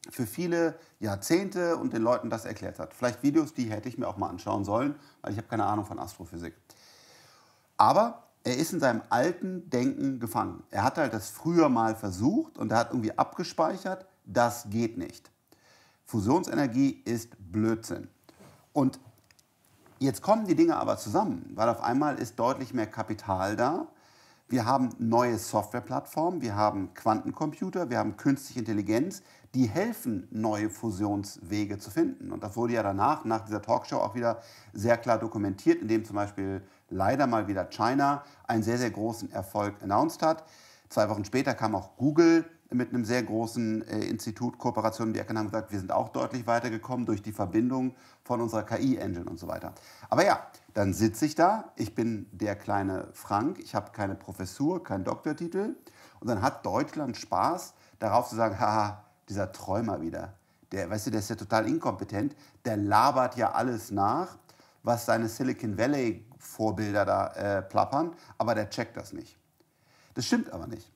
Für viele Jahrzehnte und den Leuten das erklärt hat. Vielleicht Videos, die hätte ich mir auch mal anschauen sollen, weil ich habe keine Ahnung von Astrophysik. Aber er ist in seinem alten Denken gefangen. Er hat halt das früher mal versucht und er hat irgendwie abgespeichert, das geht nicht. Fusionsenergie ist Blödsinn. Und jetzt kommen die Dinge aber zusammen, weil auf einmal ist deutlich mehr Kapital da. Wir haben neue Softwareplattformen, wir haben Quantencomputer, wir haben künstliche Intelligenz, die helfen, neue Fusionswege zu finden. Und das wurde ja danach, nach dieser Talkshow, auch wieder sehr klar dokumentiert, indem zum Beispiel leider mal wieder China einen sehr, sehr großen Erfolg announced hat. Zwei Wochen später kam auch Google mit einem sehr großen äh, Institut Kooperation die Ecke und haben gesagt, wir sind auch deutlich weitergekommen durch die Verbindung von unserer KI-Engine und so weiter. Aber ja, dann sitze ich da, ich bin der kleine Frank, ich habe keine Professur, keinen Doktortitel und dann hat Deutschland Spaß darauf zu sagen, [LAUGHS] haha, dieser Träumer wieder. Der, weißt du, der ist ja total inkompetent. Der labert ja alles nach, was seine Silicon Valley-Vorbilder da äh, plappern, aber der checkt das nicht. Das stimmt aber nicht.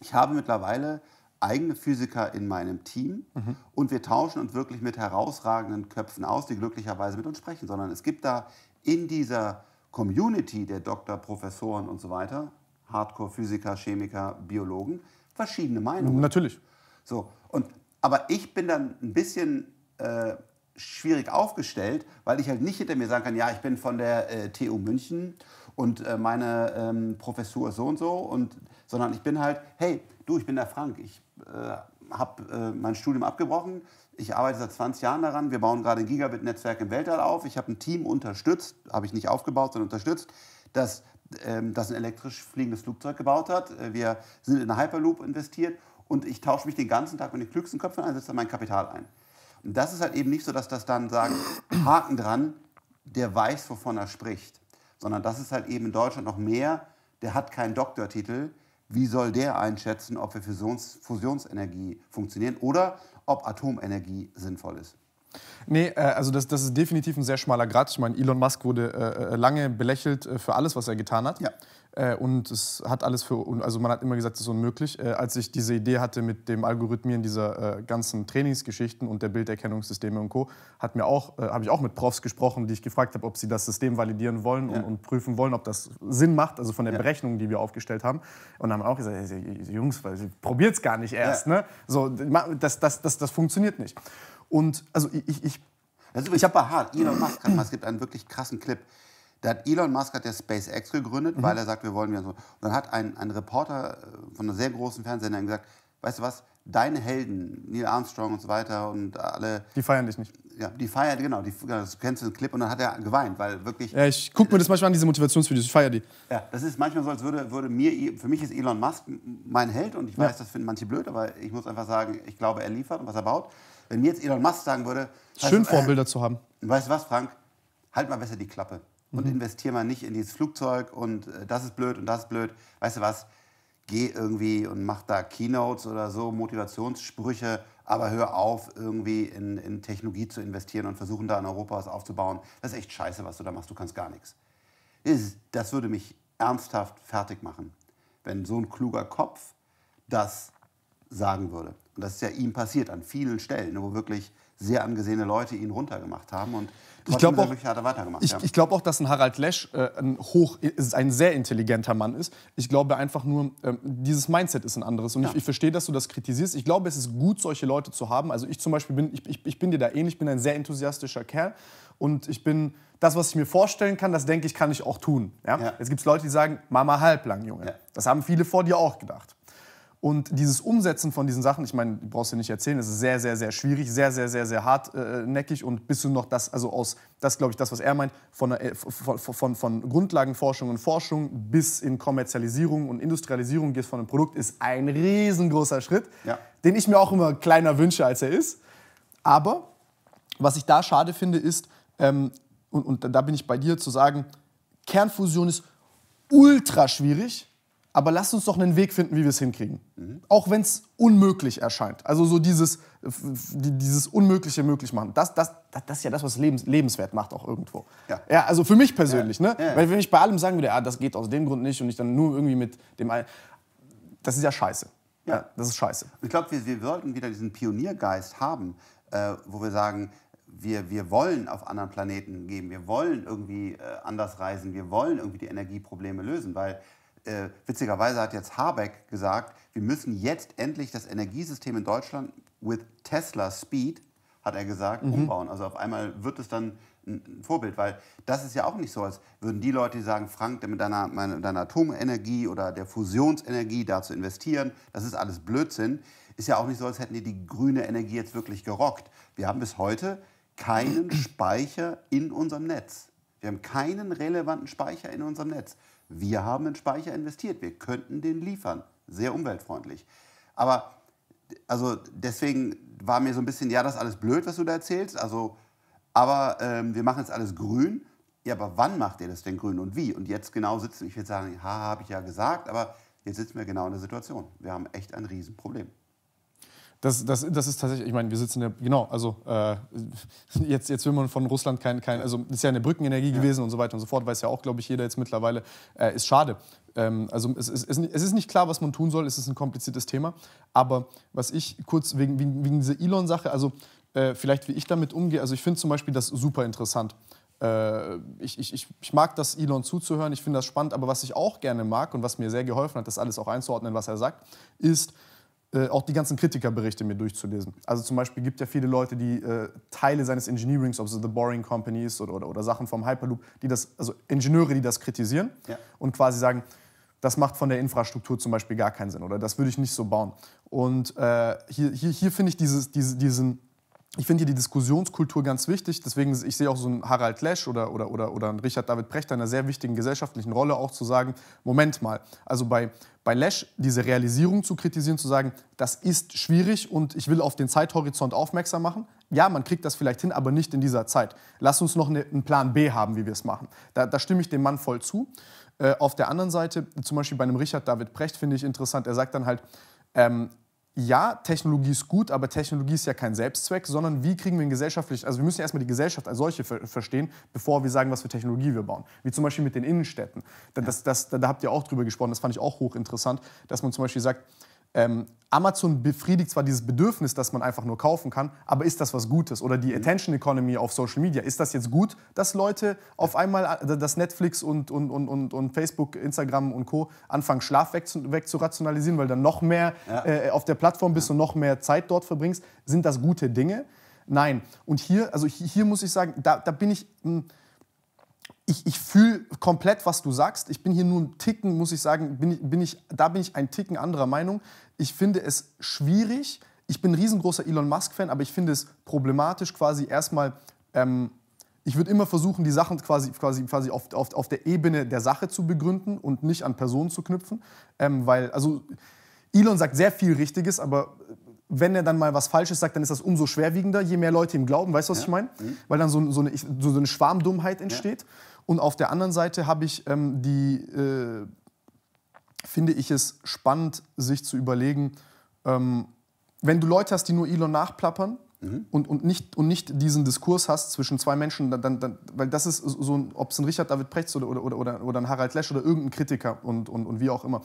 Ich habe mittlerweile eigene Physiker in meinem Team mhm. und wir tauschen uns wirklich mit herausragenden Köpfen aus, die glücklicherweise mit uns sprechen, sondern es gibt da in dieser Community der Doktor, Professoren und so weiter, Hardcore-Physiker, Chemiker, Biologen, verschiedene Meinungen. Natürlich. So, und, aber ich bin dann ein bisschen äh, schwierig aufgestellt, weil ich halt nicht hinter mir sagen kann, ja, ich bin von der äh, TU München und äh, meine ähm, Professur so und so, und, sondern ich bin halt, hey, du, ich bin der Frank, ich äh, habe äh, mein Studium abgebrochen, ich arbeite seit 20 Jahren daran, wir bauen gerade ein Gigabit-Netzwerk im Weltall auf, ich habe ein Team unterstützt, habe ich nicht aufgebaut, sondern unterstützt, das, ähm, das ein elektrisch fliegendes Flugzeug gebaut hat, äh, wir sind in Hyperloop investiert und ich tausche mich den ganzen Tag mit den klügsten Köpfen ein, setze dann mein Kapital ein. Und das ist halt eben nicht so, dass das dann sagen, Haken dran, der weiß, wovon er spricht. Sondern das ist halt eben in Deutschland noch mehr, der hat keinen Doktortitel. Wie soll der einschätzen, ob wir Fusions Fusionsenergie funktionieren oder ob Atomenergie sinnvoll ist? Nee, äh, also das, das, ist definitiv ein sehr schmaler Grat. Ich meine, Elon Musk wurde äh, äh lange belächelt äh, für alles, was er getan hat. Ja. Äh, und es hat alles für, also man hat immer gesagt, es ist unmöglich. Äh, als ich diese Idee hatte mit dem Algorithmieren dieser ganzen Trainingsgeschichten und der Bilderkennungssysteme und Co., hat mir auch, habe ich auch mit Profs gesprochen, die ich gefragt habe, ob sie das System validieren wollen ja. und, und, prüfen wollen, ob das Sinn macht, also von der ja. Berechnung, die wir aufgestellt haben. Und haben auch gesagt, hey, Jungs, probiert es gar nicht erst. Ne? So, das, das, das, das funktioniert nicht. Und also ich, ich, also ich habe bei Hart, Elon Musk hat, es gibt einen wirklich krassen Clip. Da hat Elon Musk hat der SpaceX gegründet, mhm. weil er sagt, wir wollen ja so. Und dann hat ein, ein Reporter äh, von einer sehr großen Fernsehsendung gesagt, weißt du was, deine Helden, Neil Armstrong und so weiter und alle. Die feiern dich nicht. Ja, die feiern, genau, die, genau, das kennst den Clip und dann hat er geweint, weil wirklich. Ja, ich gucke mir das manchmal an, diese Motivationsvideos, ich feiere die. Ja, das ist manchmal so, als würde, würde mir, für mich ist Elon Musk mein Held und ich weiß, ja. das finden manche blöd, aber ich muss einfach sagen, ich glaube, er liefert und was er baut. Wenn mir jetzt Elon Musk sagen würde. Schön weißt, äh, Vorbilder äh, zu haben. Weißt du was, Frank? Halt mal besser die Klappe und mhm. investier mal nicht in dieses Flugzeug und äh, das ist blöd und das ist blöd. Weißt du was? Geh irgendwie und mach da Keynotes oder so, Motivationssprüche, aber hör auf, irgendwie in, in Technologie zu investieren und versuchen da in Europa was aufzubauen. Das ist echt scheiße, was du da machst. Du kannst gar nichts. Das würde mich ernsthaft fertig machen, wenn so ein kluger Kopf das sagen würde. Und das ist ja ihm passiert an vielen Stellen, ne, wo wirklich sehr angesehene Leute ihn runtergemacht haben. Und ich glaube auch, ich, ja. ich glaub auch, dass ein Harald Lesch äh, ein, hoch, ein sehr intelligenter Mann ist. Ich glaube einfach nur, äh, dieses Mindset ist ein anderes. Und ja. ich, ich verstehe, dass du das kritisierst. Ich glaube, es ist gut, solche Leute zu haben. Also ich zum Beispiel bin, ich, ich, ich bin dir da ähnlich, ich bin ein sehr enthusiastischer Kerl. Und ich bin, das, was ich mir vorstellen kann, das denke ich, kann ich auch tun. Ja? Jetzt gibt es Leute, die sagen, Mama halblang, Junge. Das haben viele vor dir auch gedacht. Und dieses Umsetzen von diesen Sachen, ich meine, du brauchst dir nicht erzählen, es ist sehr, sehr, sehr schwierig, sehr, sehr, sehr, sehr hartnäckig. Äh, und bist du noch das, also aus, das glaube ich, das, was er meint, von, von, äh, von, von, Grundlagenforschung und Forschung bis in Kommerzialisierung und Industrialisierung gehst von einem Produkt, ist ein riesengroßer Schritt, ja. den ich mir auch immer kleiner wünsche, als er ist. Aber was ich da schade finde, ist, ähm, und, und da bin ich bei dir zu sagen, Kernfusion ist ultra schwierig aber lasst uns doch einen Weg finden, wie wir es hinkriegen. Mhm. Auch wenn es unmöglich erscheint. Also so dieses, dieses Unmögliche möglich machen. Das, das, das, ist ja das, was lebens, lebenswert macht auch irgendwo. Ja, ja also für mich persönlich. Ja. Ne? Ja. Weil wenn ich bei allem sagen würde, ah, das geht aus dem Grund nicht und ich dann nur irgendwie mit dem einen... Das ist ja scheiße. Ja. das ist scheiße. Ich glaube, wir, wir sollten wieder diesen Pioniergeist haben, äh, wo wir sagen, wir, wir wollen auf anderen Planeten gehen, wir wollen irgendwie äh, anders reisen, wir wollen irgendwie die Energieprobleme lösen, weil äh, witzigerweise hat jetzt Habeck gesagt, wir müssen jetzt endlich das Energiesystem in Deutschland with Tesla Speed, hat er gesagt, mhm. umbauen. Also auf einmal wird es dann ein Vorbild, weil das ist ja auch nicht so, als würden die Leute, sagen, Frank, mit deiner, mit deiner Atomenergie oder der Fusionsenergie da zu investieren, das ist alles Blödsinn, ist ja auch nicht so, als hätten die die grüne Energie jetzt wirklich gerockt. Wir haben bis heute keinen [CLEARS THROAT] Speicher in unserem Netz. Wir haben keinen relevanten Speicher in unserem Netz. Wir haben in Speicher investiert, wir könnten den liefern, sehr umweltfreundlich. Aber also deswegen war mir so ein bisschen, ja, das ist alles blöd, was du da erzählst, also, aber ähm, wir machen jetzt alles grün. Ja, aber wann macht ihr das denn grün und wie? Und jetzt genau sitzen, ich würde sagen, ha, habe ich ja gesagt, aber jetzt sitzen wir genau in der Situation. Wir haben echt ein Riesenproblem. Das, das, das ist tatsächlich, ich meine, wir sitzen ja, genau, also äh, [LAUGHS] jetzt, jetzt will man von Russland kein, kein also ist ja eine Brückenenergie ja. gewesen und so weiter und so fort, weiß ja auch, glaube ich, jeder jetzt mittlerweile, äh, ist schade. Ähm, also es, es, es, es ist nicht klar, was man tun soll, es ist ein kompliziertes Thema, aber was ich kurz wegen, wegen, wegen dieser Elon-Sache, also äh, vielleicht wie ich damit umgehe, also ich finde zum Beispiel das super interessant. Äh, ich, ich, ich, mag das, Elon zuzuhören, ich finde das spannend, aber was ich auch gerne mag und was mir sehr geholfen hat, das alles auch einzuordnen, was er sagt, ist, äh, auch die ganzen Kritikerberichte mir durchzulesen. Also zum Beispiel gibt ja viele Leute, die äh, Teile seines Engineerings, ob es The Boring Company ist oder, oder, oder, Sachen vom Hyperloop, die das, also Ingenieure, die das kritisieren ja. und quasi sagen, das macht von der Infrastruktur zum Beispiel gar keinen Sinn oder das würde ich nicht so bauen. Und äh, hier, hier, hier finde ich dieses, diese, diesen, ich finde hier die Diskussionskultur ganz wichtig, deswegen ich sehe auch so einen Harald Lesch oder, oder, oder, oder einen Richard David Prechter in einer sehr wichtigen gesellschaftlichen Rolle auch zu sagen, Moment mal, also bei, bei Lash diese Realisierung zu kritisieren, zu sagen, das ist schwierig und ich will auf den Zeithorizont aufmerksam machen. Ja, man kriegt das vielleicht hin, aber nicht in dieser Zeit. Lass uns noch eine, einen Plan B haben, wie wir es machen. Da, da, stimme ich dem Mann voll zu. Äh, auf der anderen Seite, zum Beispiel bei einem Richard David Precht, finde ich interessant, er sagt dann halt, ähm, ja, Technologie ist gut, aber Technologie ist ja kein Selbstzweck, sondern wie kriegen wir ein gesellschaftlich, also wir müssen ja erstmal die Gesellschaft als solche ver verstehen, bevor wir sagen, was für Technologie wir bauen. Wie zum Beispiel mit den Innenstädten. Da, das, das, da, da habt ihr auch drüber gesprochen, das fand ich auch hochinteressant, dass man zum Beispiel sagt, ähm, Amazon befriedigt zwar dieses Bedürfnis, dass man einfach nur kaufen kann, aber ist das was Gutes? Oder die mhm. Attention Economy auf Social Media, ist das jetzt gut, dass Leute auf einmal, äh, dass Netflix und, und, und, und, Facebook, Instagram und Co. anfangen, Schlaf wegzurationalisieren, weg weil dann noch mehr ja. äh, auf der Plattform bist ja. und noch mehr Zeit dort verbringst? Sind das gute Dinge? Nein. Und hier, also hier muss ich sagen, da, da bin ich. Mh, hm, ich, ich fühle komplett, was du sagst. Ich bin hier nur ein Ticken, muss ich sagen, bin, bin ich, da bin ich ein Ticken anderer Meinung. Ich finde es schwierig. Ich bin ein riesengroßer Elon Musk-Fan, aber ich finde es problematisch, quasi erstmal. Ähm, ich würde immer versuchen, die Sachen quasi, quasi, quasi auf, auf, auf der Ebene der Sache zu begründen und nicht an Personen zu knüpfen. Ähm, weil, also, Elon sagt sehr viel Richtiges, aber wenn er dann mal was Falsches sagt, dann ist das umso schwerwiegender, je mehr Leute ihm glauben. Weißt du, was ja. ich meine? Mhm. Weil dann so, so, eine, so eine Schwarmdummheit entsteht. Ja. Und auf der anderen Seite habe ich ähm, die, äh, finde ich es spannend, sich zu überlegen, ähm, wenn du Leute hast, die nur Elon nachplappern, Mhm. und, und, nicht, und nicht diesen Diskurs hast zwischen zwei Menschen, dann, dann, weil das ist so, ein, ob es ein Richard David Precht oder, oder, oder, oder ein Harald Lesch oder irgendein Kritiker und, und, und wie auch immer.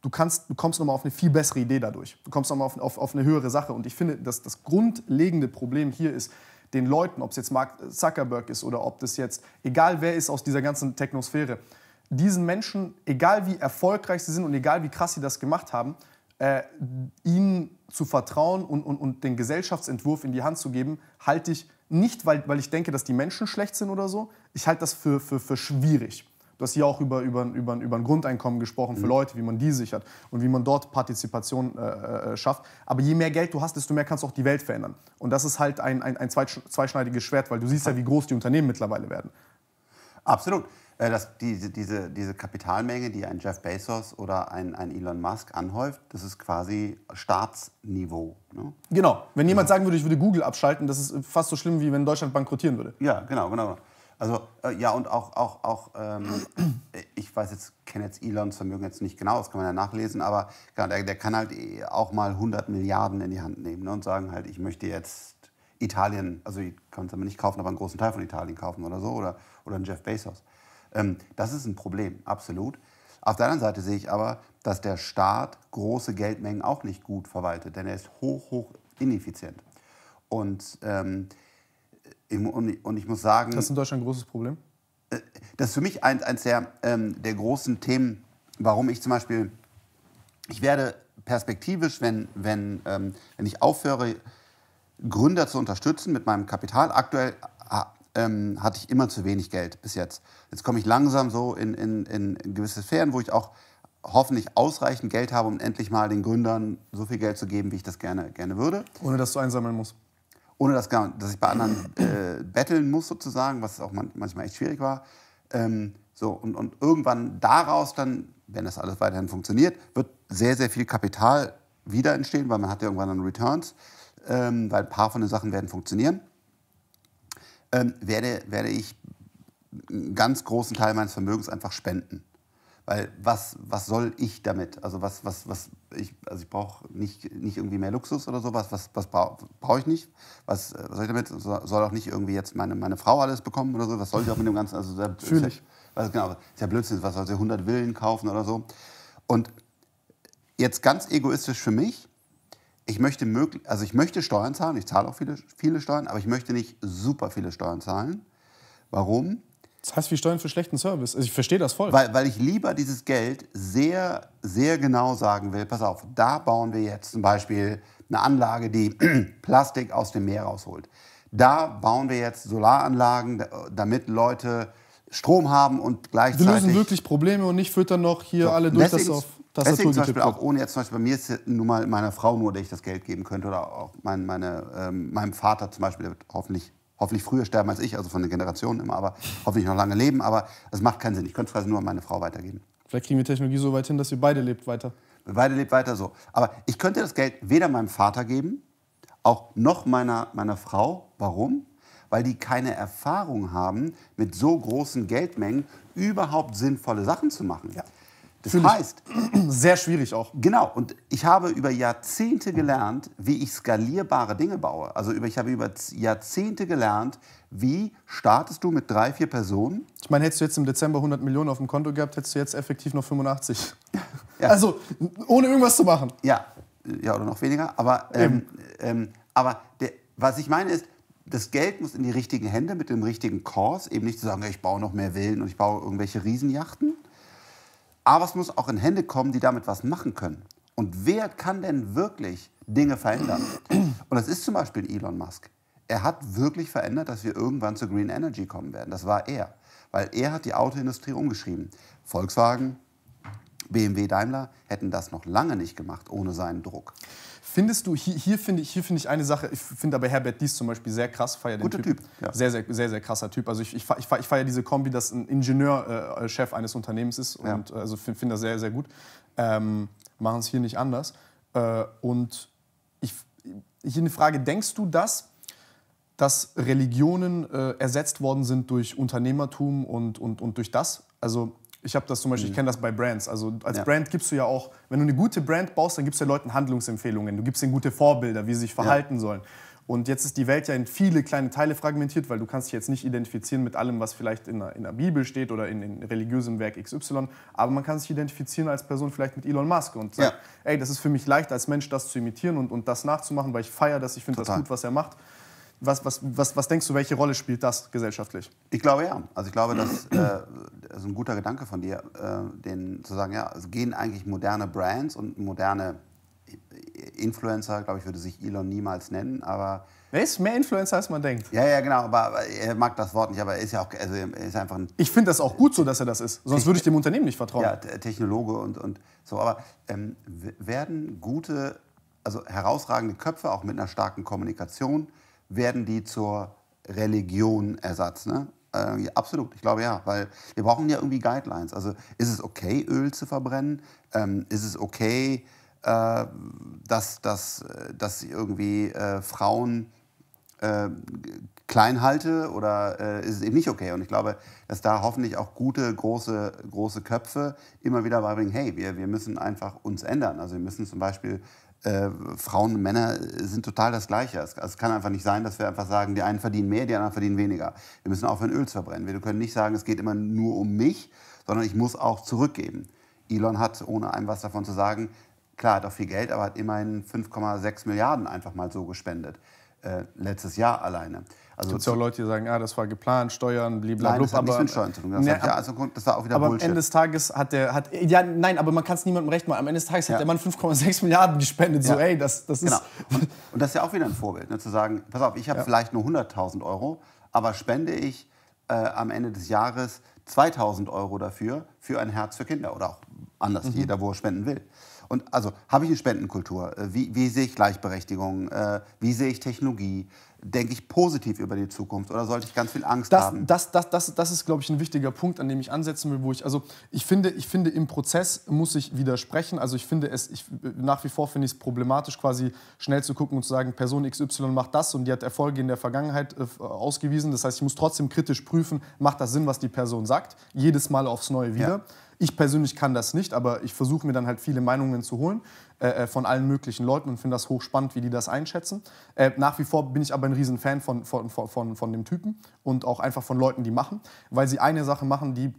Du, kannst, du kommst nochmal auf eine viel bessere Idee dadurch. Du kommst nochmal auf, auf, auf eine höhere Sache. Und ich finde, dass das grundlegende Problem hier ist, den Leuten, ob es jetzt Mark Zuckerberg ist oder ob das jetzt, egal wer ist aus dieser ganzen Technosphäre, diesen Menschen, egal wie erfolgreich sie sind und egal wie krass sie das gemacht haben, äh, ihnen zu vertrauen und, und, und den Gesellschaftsentwurf in die Hand zu geben, halte ich nicht, weil, weil ich denke, dass die Menschen schlecht sind oder so. Ich halte das für, für, für schwierig. Du hast hier auch über, über, über, über ein Grundeinkommen gesprochen für mhm. Leute, wie man die sichert und wie man dort Partizipation äh, äh, schafft. Aber je mehr Geld du hast, desto mehr kannst du auch die Welt verändern. Und das ist halt ein, ein, ein zweischneidiges Schwert, weil du siehst ja, wie groß die Unternehmen mittlerweile werden. Absolut. Äh, dass diese, diese, diese Kapitalmenge, die ein Jeff Bezos oder ein, ein Elon Musk anhäuft, das ist quasi Staatsniveau. Ne? Genau. Wenn jemand sagen würde, ich würde Google abschalten, das ist fast so schlimm, wie wenn Deutschland bankrottieren würde. Ja, genau, genau. Also, äh, ja, und auch, auch, auch ähm, äh, ich weiß jetzt, kenne jetzt Elons Vermögen jetzt nicht genau, das kann man ja nachlesen, aber genau, der, der kann halt äh, auch mal 100 Milliarden in die Hand nehmen ne, und sagen halt, ich möchte jetzt Italien, also ich kann es aber nicht kaufen, aber einen großen Teil von Italien kaufen oder so, oder, oder einen Jeff Bezos. Ähm, das ist ein Problem, absolut. Auf der anderen Seite sehe ich aber, dass der Staat große Geldmengen auch nicht gut verwaltet, denn er ist hoch, hoch ineffizient. Und, ähm, und, ich muss sagen. Das ist in Deutschland ein großes Problem? Äh, das ist für mich eins, eins der, ähm, der großen Themen, warum ich zum Beispiel. Ich werde perspektivisch, wenn, wenn, ähm, wenn ich aufhöre, Gründer zu unterstützen mit meinem Kapital. Aktuell ähm, hatte ich immer zu wenig Geld bis jetzt. Jetzt komme ich langsam so in, in, in gewisse Sphären, wo ich auch hoffentlich ausreichend Geld habe, um endlich mal den Gründern so viel Geld zu geben, wie ich das gerne, gerne würde. Ohne dass du einsammeln musst. Ohne dass, dass ich bei anderen äh, betteln muss, sozusagen, was auch manchmal echt schwierig war. Ähm, so, und, und irgendwann daraus dann, wenn das alles weiterhin funktioniert, wird sehr, sehr viel Kapital wieder entstehen, weil man hat ja irgendwann dann Returns, ähm, weil ein paar von den Sachen werden funktionieren ähm, werde, werde ich einen ganz großen Teil meines Vermögens einfach spenden. Weil was, was soll ich damit? Also was, was, was ich, also ich brauche nicht, nicht irgendwie mehr Luxus oder sowas. Was, was brauche brauch ich nicht? Was, äh, was soll ich damit? Soll auch nicht irgendwie jetzt meine, meine Frau alles bekommen oder so? Was soll ich auch mit dem Ganzen? Also Natürlich. Ist ja, also genau, ist ja Blödsinn. Was soll sie 100 Villen kaufen oder so? Und jetzt ganz egoistisch für mich, ich möchte möglich, also ich möchte Steuern zahlen, ich zahle auch viele, viele Steuern, aber ich möchte nicht super viele Steuern zahlen. Warum? Das heißt, wir steuern für schlechten Service. Also ich verstehe das voll. Weil, weil ich lieber dieses Geld sehr, sehr genau sagen will, pass auf, da bauen wir jetzt zum Beispiel eine Anlage, die [CLEARS THROAT] Plastik aus dem Meer rausholt. Da bauen wir jetzt Solaranlagen, damit Leute Strom haben und gleichzeitig... Wir lösen wirklich Probleme und nicht füttern noch hier so, alle durch das auf... Tastatur Deswegen zum Beispiel auch ohne jetzt zum Beispiel bei mir ist nun mal meiner Frau nur, der ich das Geld geben könnte oder auch mein, meine, ähm, meinem Vater zum Beispiel, der wird hoffentlich hoffentlich früher sterben als ich, also von der Generation immer, aber hoffentlich noch lange leben. Aber es macht keinen Sinn. Ich könnte es quasi nur an meine Frau weitergeben. Vielleicht kriegen wir Technologie so weit hin, dass ihr beide lebt weiter. beide lebt weiter so. Aber ich könnte das Geld weder meinem Vater geben, auch noch meiner, meiner Frau. Warum? Weil die keine Erfahrung haben, mit so großen Geldmengen überhaupt sinnvolle Sachen zu machen. Ja. Das Fühl heißt, [CLEARS THROAT] sehr schwierig auch. Genau. Und ich habe über Jahrzehnte gelernt, wie ich skalierbare Dinge baue. Also ich habe über Jahrzehnte gelernt, wie startest du mit drei, vier Personen? Ich meine, hättest du jetzt im Dezember 100 Millionen auf dem Konto gehabt, hättest du jetzt effektiv noch 85. [LAUGHS] Ja. Also ohne irgendwas zu machen. Ja, ja oder noch weniger. Aber, ähm, ähm, aber der, was ich meine ist, das Geld muss in die richtigen Hände mit dem richtigen Kurs. Eben nicht zu sagen, ich baue noch mehr Villen und ich baue irgendwelche Riesenjachten, aber es muss auch in Hände kommen, die damit was machen können. Und wer kann denn wirklich Dinge verändern? Und das ist zum Beispiel Elon Musk. Er hat wirklich verändert, dass wir irgendwann zu Green Energy kommen werden. Das war er. Weil er hat die Autoindustrie umgeschrieben. Volkswagen, BMW, Daimler hätten das noch lange nicht gemacht ohne seinen Druck. Findest du, hier, hier finde ich, find ich eine Sache, ich finde aber Herbert Dies zum Beispiel sehr krass, feier den Guter Typ. typ. Ja. Sehr, sehr, sehr, sehr krasser Typ. Also ich, ich, ich, ich feiere diese Kombi, dass ein Ingenieurchef äh, äh eines Unternehmens ist und ja. Äh, also finde find das sehr, sehr gut. Ähm, Machen es hier nicht anders. Äh, und ich, hier eine Frage, denkst du, dass, dass Religionen äh, ersetzt worden sind durch Unternehmertum und, und, und durch das? Also ich habe das zum Beispiel, mhm. ich kenne das bei Brands. Also als ja. Brand gibst du ja auch, wenn du eine gute Brand baust, dann gibst du den Leuten Handlungsempfehlungen. Du gibst ihnen gute Vorbilder, wie sie sich verhalten ja. sollen. Und jetzt ist die Welt ja in viele kleine Teile fragmentiert, weil du kannst dich jetzt nicht identifizieren mit allem, was vielleicht in der, in der Bibel steht oder in, in religiösem Werk XY. Aber man kann sich identifizieren als Person vielleicht mit Elon Musk und sagt, ja. ey, das ist für mich leicht als Mensch, das zu imitieren und, und das nachzumachen, weil ich feiere das, ich finde das gut, was er macht. Was, was, was, was denkst du, welche Rolle spielt das gesellschaftlich? Ich glaube ja. Also ich glaube, das, äh, das also ein guter Gedanke von dir, äh, den, zu sagen, ja, also gehen eigentlich moderne Brands und moderne Influencer, glaube ich, würde sich Elon niemals nennen, aber er ist mehr Influencer, als man denkt. Ja, ja, genau. Aber er mag das Wort nicht, aber er ist ja auch also er ist einfach ein Ich finde das auch gut so, dass er das ist. Sonst würde ich dem Unternehmen nicht vertrauen. Ja, Technologe und, und so. Aber ähm, werden gute, also herausragende Köpfe, auch mit einer starken Kommunikation, werden die zur Religion-Ersatz. Ne? Äh, ja, absolut, ich glaube ja, weil wir brauchen ja irgendwie Guidelines. Also ist es okay, Öl zu verbrennen? Ähm, ist es okay, äh, dass, dass, dass irgendwie äh, Frauen äh, klein halte oder äh, ist es eben nicht okay? Und ich glaube, dass da hoffentlich auch gute, große, große Köpfe immer wieder beibringen, hey, wir, wir müssen einfach uns ändern. Also wir müssen zum Beispiel äh, Frauen und Männer sind total das Gleiche. Es, es, kann einfach nicht sein, dass wir einfach sagen, die einen verdienen mehr, die anderen verdienen weniger. Wir müssen aufhören, Öl zu verbrennen. Wir können nicht sagen, es geht immer nur um mich, sondern ich muss auch zurückgeben. Elon hat, ohne einem was davon zu sagen, klar, hat auch viel Geld, aber hat immerhin 5,6 Milliarden einfach mal so gespendet. Äh, letztes Jahr alleine. Also es gibt auch Leute, die sagen, ah, das war geplant, Steuern, blablabla. Nein, das hat aber, mit Steuern zu tun. Das, ne, ja, also, das war auch wieder aber Bullshit. am Ende des Tages hat der, hat, ja, nein, aber man kann es niemandem recht machen. Am Ende des Tages ja. hat der Mann 5,6 Milliarden gespendet. So, ey, das, das ist... Genau. Und das ist ja auch wieder ein Vorbild, ne, zu sagen, pass auf, ich habe vielleicht nur 100.000 Euro, aber spende ich äh, am Ende des Jahres 2000 Euro dafür, für ein Herz für Kinder oder auch anders, mhm. jeder, wo er spenden will. Und also habe ich eine Spendenkultur? Äh, wie, wie sehe ich Gleichberechtigung? Äh, wie sehe ich Technologie? denke ich positiv über die Zukunft oder sollte ich ganz viel Angst das, haben? Das, das, das, das ist, glaube ich, ein wichtiger Punkt, an dem ich ansetzen will, wo ich, also ich finde, ich finde im Prozess muss ich widersprechen, also ich finde es, ich, nach wie vor finde ich es problematisch, quasi schnell zu gucken und zu sagen, Person XY macht das und die hat Erfolge in der Vergangenheit äh, ausgewiesen, das heißt, ich muss trotzdem kritisch prüfen, macht das Sinn, was die Person sagt, jedes Mal aufs Neue wieder. Ja. Ich persönlich kann das nicht, aber ich versuche mir dann halt viele Meinungen zu holen äh, äh, von allen möglichen Leuten und finde das hochspannend, wie die das einschätzen. Äh, nach wie vor bin ich aber ein riesen Fan von, von, von, von dem Typen und auch einfach von Leuten, die machen, weil sie eine Sache machen, die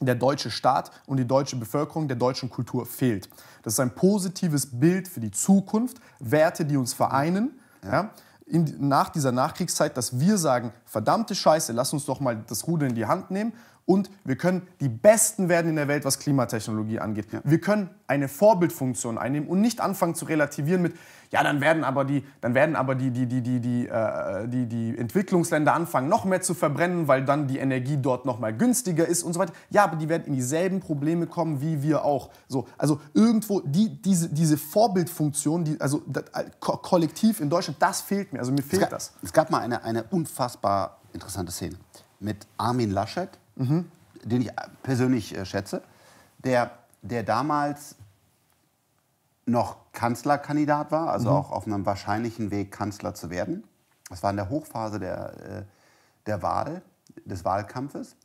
der deutsche Staat und die deutsche Bevölkerung der deutschen Kultur fehlt. Das ist ein positives Bild für die Zukunft, Werte, die uns vereinen. Ja. Ja, in, nach dieser Nachkriegszeit, dass wir sagen, verdammte Scheiße, lass uns doch mal das Ruder in die Hand nehmen und wir können die Besten werden in der Welt, was Klimatechnologie angeht. Ja. Wir können eine Vorbildfunktion einnehmen und nicht anfangen zu relativieren mit, ja, dann werden aber die, dann werden aber die, die, die, die, die, äh, die, die Entwicklungsländer anfangen, noch mehr zu verbrennen, weil dann die Energie dort noch mal günstiger ist und so weiter. Ja, aber die werden in dieselben Probleme kommen wie wir auch. So, also irgendwo die, diese, diese Vorbildfunktion, die, also das, äh, ko kollektiv in Deutschland, das fehlt mir. Also mir fehlt es gab, das. Es gab mal eine, eine unfassbar interessante Szene mit Armin Laschet mhm. den ich äh, persönlich äh, schätze, der, der damals noch Kanzlerkandidat war, also mhm. auch auf einem wahrscheinlichen Weg Kanzler zu werden. Das war in der Hochphase der, äh, der Wahl, des Wahlkampfes.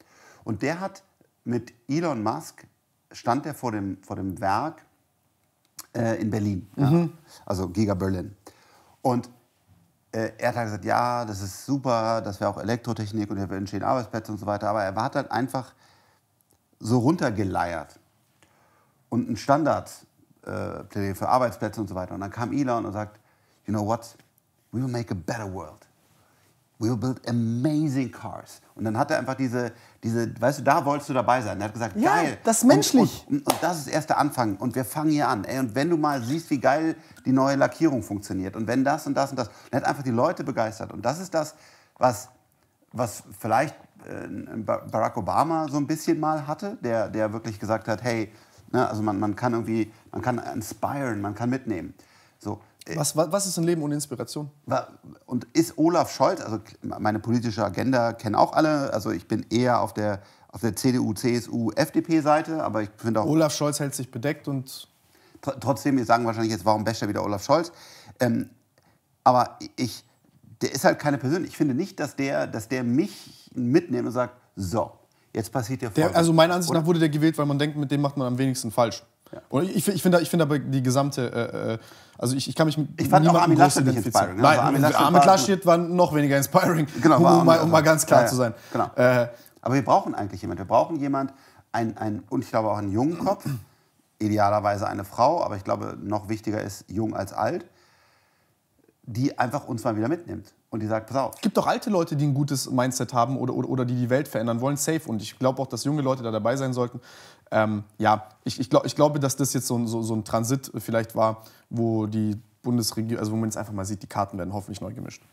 Und der hat mit Elon Musk, stand er vor dem, vor dem Werk äh, in Berlin, mhm. ja, also Giga Berlin. Und äh, er hat halt gesagt, ja, das ist super, das wäre auch Elektrotechnik und er will entstehen Arbeitsplätze und so weiter. Aber er war dann halt einfach so runtergeleiert und ein Standard äh, für Arbeitsplätze und so weiter. Und dann kam Elon und sagt, you know what, we will make a better world. We will build amazing cars. Und dann hat er einfach diese, diese, weißt du, da wolltest du dabei sein. Er hat gesagt, ja, geil. Das ist menschlich. Und, und, und, das ist erst der Anfang. Und wir fangen hier an. Ey, und wenn du mal siehst, wie geil die neue Lackierung funktioniert. Und wenn das und das und das. Und er hat einfach die Leute begeistert. Und das ist das, was, was vielleicht äh, Barack Obama so ein bisschen mal hatte, der, der wirklich gesagt hat, hey, ne, also man, man kann irgendwie, man kann inspiren, man kann mitnehmen. So, was, was, ist ein Leben ohne Inspiration? Und ist Olaf Scholz, also meine politische Agenda kennen auch alle, also ich bin eher auf der, auf der CDU, CSU, FDP-Seite, aber ich finde auch... Olaf Scholz hält sich bedeckt und... trotzdem, wir sagen wahrscheinlich jetzt, warum Bester wieder Olaf Scholz? Ähm, aber ich, der ist halt keine Person. Ich finde nicht, dass der, dass der mich mitnimmt und sagt, so, jetzt passiert der Folgendes. Also meiner Ansicht nach wurde der gewählt, weil man denkt, mit dem macht man am wenigsten falsch. Ja. Und ich, ich finde ich find aber die gesamte, äh, äh, also ich, ich kann mich Ich fand auch Armin Laschet nicht inspiring. Ne? Nein, also Armin Laschet, Armin Laschet war, war, noch weniger inspiring, [LAUGHS] genau, um, um, mal, um, mal, ganz klar ja, zu sein. Genau. Äh, aber wir brauchen eigentlich jemanden. Wir brauchen jemanden, ein, ein, und ich glaube auch einen jungen Kopf, idealerweise eine Frau, aber ich glaube, noch wichtiger ist jung als alt, die einfach uns mal wieder mitnimmt. Und die sagt, pass auf. Es gibt doch alte Leute, die ein gutes Mindset haben oder, oder, oder die die Welt verändern wollen, safe. Und ich glaube auch, dass junge Leute da dabei sein sollten. Ähm, ja, ich, ich, glaub, ich glaube, dass das jetzt so, so, so ein Transit vielleicht war, wo die Bundesregierung, also wo man jetzt einfach mal sieht, die Karten werden hoffentlich neu gemischt.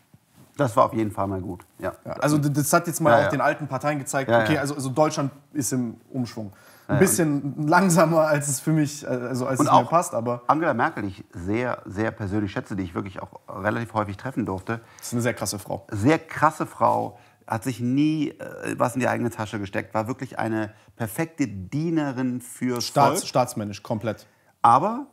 Das war auf jeden Fall mal gut. Ja. ja also das hat jetzt mal ja, ja. den alten Parteien gezeigt, okay, also, also, Deutschland ist im Umschwung. Ein bisschen langsamer, als es für mich, äh, also als und es mir passt, aber. Angela Merkel, die ich sehr, sehr persönlich schätze, die ich wirklich auch relativ häufig treffen durfte. Das ist eine sehr krasse Frau. Sehr krasse Frau, hat sich nie äh, was in die eigene Tasche gesteckt, war wirklich eine perfekte Dienerin für Staats, Volk. Staatsmännisch, komplett. Aber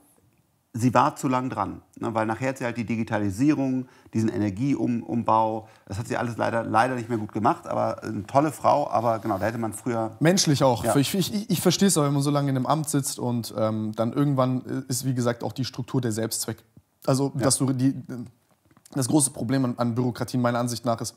sie war zu lang dran, ne? weil nachher hat sie halt die Digitalisierung, diesen Energieumbau, das hat sie alles leider, leider nicht mehr gut gemacht, aber eine tolle Frau, aber genau, da hätte man früher... Menschlich auch. Ja. Ich, ich, ich verstehe es auch, wenn man so lange in einem Amt sitzt und ähm, dann irgendwann äh, ist, wie gesagt, auch die Struktur der Selbstzweck. Also, ja. dass du die... Äh, das große Problem an, an Bürokratien meiner Ansicht nach ist,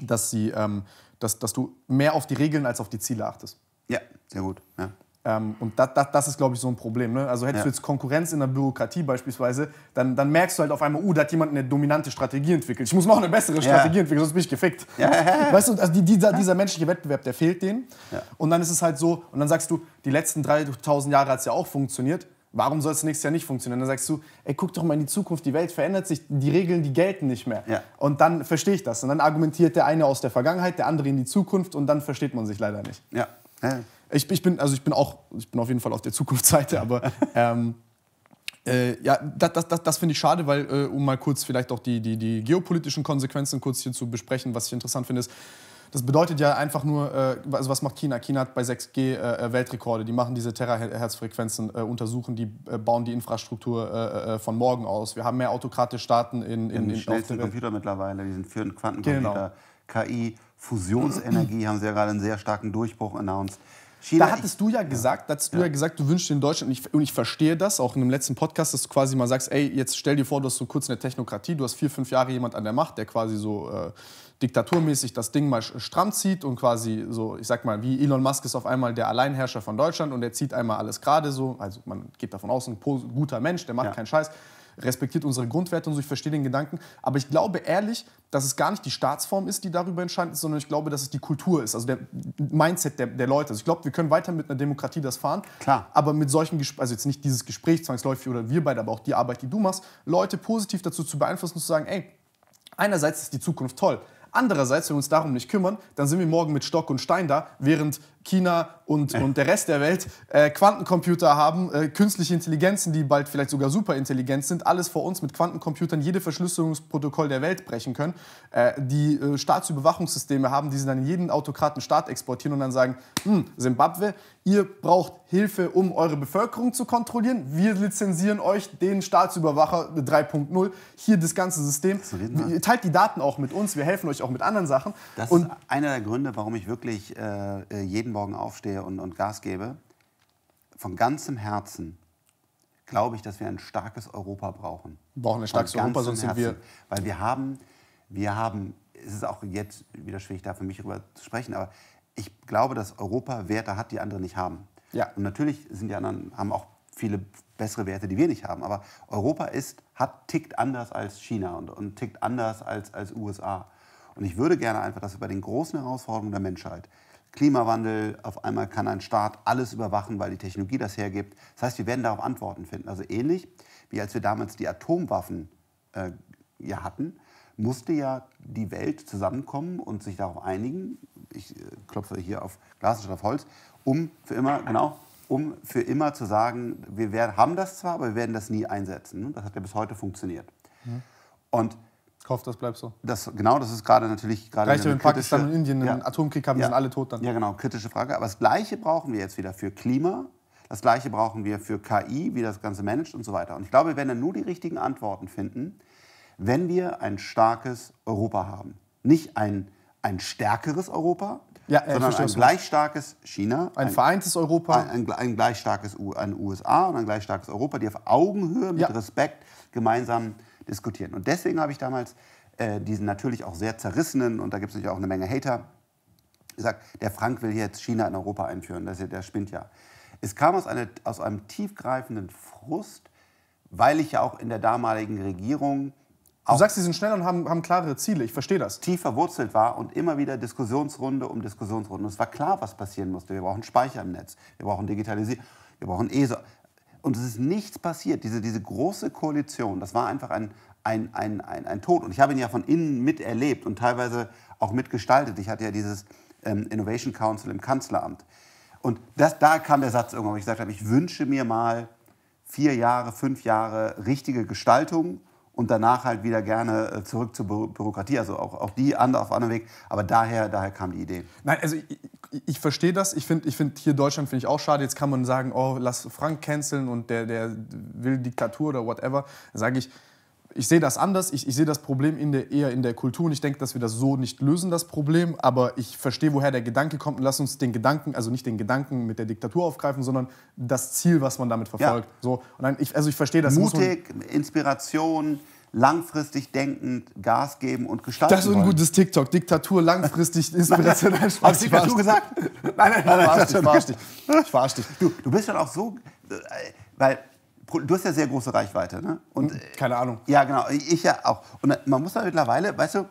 dass, sie, ähm, dass, dass du mehr auf die Regeln als auf die Ziele achtest. Ja, sehr gut. Ja. Ähm, und das, das, das ist, glaube ich, so ein Problem. Ne? Also hättest ja. du jetzt Konkurrenz in der Bürokratie beispielsweise, dann, dann merkst du halt auf einmal, uh, da hat jemand eine dominante Strategie entwickelt. Ich muss noch eine bessere ja. Strategie entwickeln, sonst bin ich gefickt. [LAUGHS] Ja. Weißt du, also die, dieser, dieser menschliche Wettbewerb, der fehlt denen. Und dann ist es halt so, und dann sagst du, die letzten 3000 Jahre hat es ja auch funktioniert. Warum soll es nächstes Jahr nicht funktionieren? Dann sagst du, ey, guck doch mal in die Zukunft, die Welt verändert sich, die Regeln, die gelten nicht mehr. Ja. Und dann verstehe ich das. Und dann argumentiert der eine aus der Vergangenheit, der andere in die Zukunft und dann versteht man sich leider nicht. Ja. ja. Ich, ich, bin, also ich bin auch, ich bin auf jeden Fall auf der Zukunftsseite, aber [LAUGHS] ähm, äh, ja, das, das, das, das finde ich schade, weil, äh, um mal kurz vielleicht auch die, die, die geopolitischen Konsequenzen kurz hier zu besprechen, was ich interessant finde, ist, das bedeutet ja einfach nur, äh, also was macht China? China hat bei 6G äh, äh, Weltrekorde. Die machen diese Terahertzfrequenzen, äh, untersuchen die, äh, bauen die Infrastruktur äh, von morgen aus. Wir haben mehr autokratische Staaten in, in, in den schnellsten Computer mittlerweile. Die sind für einen Quantencomputer. Genau. KI, Fusionsenergie haben sie ja gerade einen sehr starken Durchbruch announced. China, da hattest du ja gesagt, ja. du ja gesagt, du wünschst dir in Deutschland, und ich, und ich, verstehe das auch in dem letzten Podcast, dass du quasi mal sagst, ey, jetzt stell dir vor, du hast so kurz eine Technokratie, du hast vier, fünf Jahre jemand an der Macht, der quasi so äh, diktaturmäßig das Ding mal stramm zieht und quasi so, ich sag mal, wie Elon Musk ist auf einmal der Alleinherrscher von Deutschland und er zieht einmal alles gerade so. Also man geht davon aus, ein guter Mensch, der macht ja. keinen Scheiß respektiert unsere Grundwerte und so, ich verstehe den Gedanken. Aber ich glaube ehrlich, dass es gar nicht die Staatsform ist, die darüber entscheidend ist, sondern ich glaube, dass es die Kultur ist, also der Mindset der, der Leute. Also ich glaube, wir können weiter mit einer Demokratie das fahren. Klar. Aber mit solchen, Gesprächen, also jetzt nicht dieses Gespräch zwangsläufig oder wir beide, aber auch die Arbeit, die du machst, Leute positiv dazu zu beeinflussen zu sagen, ey, einerseits ist die Zukunft toll, Andererseits, wenn wir uns darum nicht kümmern, dann sind wir morgen mit Stock und Stein da, während China und, [LAUGHS] und der Rest der Welt äh, Quantencomputer haben, äh, künstliche Intelligenzen, die bald vielleicht sogar superintelligent sind, alles vor uns mit Quantencomputern jede Verschlüsselungsprotokoll der Welt brechen können, äh, die äh, Staatsüberwachungssysteme haben, die sie dann in jeden Autokratenstaat exportieren und dann sagen, hm, Simbabwe, ihr braucht Hilfe, um eure Bevölkerung zu kontrollieren, wir lizenzieren euch den Staatsüberwacher 3.0, hier das ganze System, das teilt die Daten auch mit uns, wir helfen euch auch mit anderen Sachen. Das und ist einer der Gründe, warum ich wirklich äh, äh, jeden Morgen aufstehe und, und Gas gebe, von ganzem Herzen glaube ich, dass wir ein starkes Europa brauchen. Wir brauchen ein starkes Europa, sonst sind wir... Weil wir haben, wir haben, es ist auch jetzt wieder schwierig, da für mich drüber zu sprechen, aber ich glaube, dass Europa Werte hat, die andere nicht haben. Ja. Und natürlich sind die anderen, haben auch viele bessere Werte, die wir nicht haben. Aber Europa ist, hat, tickt anders als China und, und tickt anders als, als USA. Und ich würde gerne einfach, dass wir bei den großen Herausforderungen der Menschheit Klimawandel, auf einmal kann ein Staat alles überwachen, weil die Technologie das hergibt. Das heißt, wir werden darauf Antworten finden. Also ähnlich wie als wir damals die Atomwaffen äh, ja, hatten, musste ja die Welt zusammenkommen und sich darauf einigen, ich äh, klopfe hier auf Glas statt auf Holz, um für immer, genau, um für immer zu sagen, wir werden, haben das zwar, aber wir werden das nie einsetzen. Das hat ja bis heute funktioniert. Mhm. Und ich hoffe, das bleibt so. Das, genau, das ist gerade natürlich gerade. Gleich, wenn Pakistan und Indien einen ja, Atomkrieg haben, ja, sind alle tot dann. Ja, genau, kritische Frage. Aber das Gleiche brauchen wir jetzt wieder für Klima, das Gleiche brauchen wir für KI, wie das Ganze managt und so weiter. Und ich glaube, wir werden dann nur die richtigen Antworten finden, wenn wir ein starkes Europa haben. Nicht ein, ein stärkeres Europa, ja, sondern ein gleich starkes China. Ein, ein vereintes Europa. Ein, ein, ein gleich starkes U, ein USA und ein gleich starkes Europa, die auf Augenhöhe mit Respekt gemeinsam diskutieren. Und deswegen habe ich damals äh, diesen natürlich auch sehr zerrissenen, und da gibt es natürlich auch eine Menge Hater, gesagt, der Frank will jetzt China in Europa einführen, das, der spinnt ja. Es kam aus, eine, aus einem tiefgreifenden Frust, weil ich ja auch in der damaligen Regierung du sagst, sie sind schnell und haben, haben klarere Ziele. Ich verstehe das. Tief verwurzelt war und immer wieder Diskussionsrunde um Diskussionsrunde. Und es war klar, was passieren musste. Wir brauchen Speicher im Netz, wir brauchen Digitalisierung, wir brauchen ESA und es ist nichts passiert. Diese, diese große Koalition, das war einfach ein, ein, ein, ein, ein Tod. Und ich habe ihn ja von innen miterlebt und teilweise auch mitgestaltet. Ich hatte ja dieses ähm, Innovation Council im Kanzleramt. Und das, da kam der Satz irgendwann, wo ich gesagt habe, ich wünsche mir mal vier Jahre, fünf Jahre richtige Gestaltung und danach halt wieder gerne äh, zurück zur Bürokratie. Also auch, auch die andere auf anderen Weg. Aber daher, daher kam die Idee. Nein, also ich verstehe das. Ich finde ich find, hier Deutschland finde ich auch schade. Jetzt kann man sagen, oh, lass Frank canceln und der, der will Diktatur oder whatever. Sage ich, ich sehe das anders. Ich, ich sehe das Problem in der, eher in der Kultur und ich denke, dass wir das so nicht lösen, das Problem. Aber ich verstehe, woher der Gedanke kommt und lass uns den Gedanken, also nicht den Gedanken mit der Diktatur aufgreifen, sondern das Ziel, was man damit verfolgt. Ja. So, und dann, ich, also ich verstehe das. Mutig, Inspiration, langfristig denkend Gas geben und gestalten. Das ist ein gutes TikTok. Diktatur langfristig inspirational. Nein, nein, Hast du Diktatur gesagt? [LAUGHS] Nein, nein, nein. ich verarsch dich. Ich verarsch dich. Du, du bist dann auch so, äh, weil du hast ja sehr große Reichweite, ne? Und, hm, Keine Ahnung. Ja, genau. Ich ja auch. Und man muss ja mittlerweile, weißt du,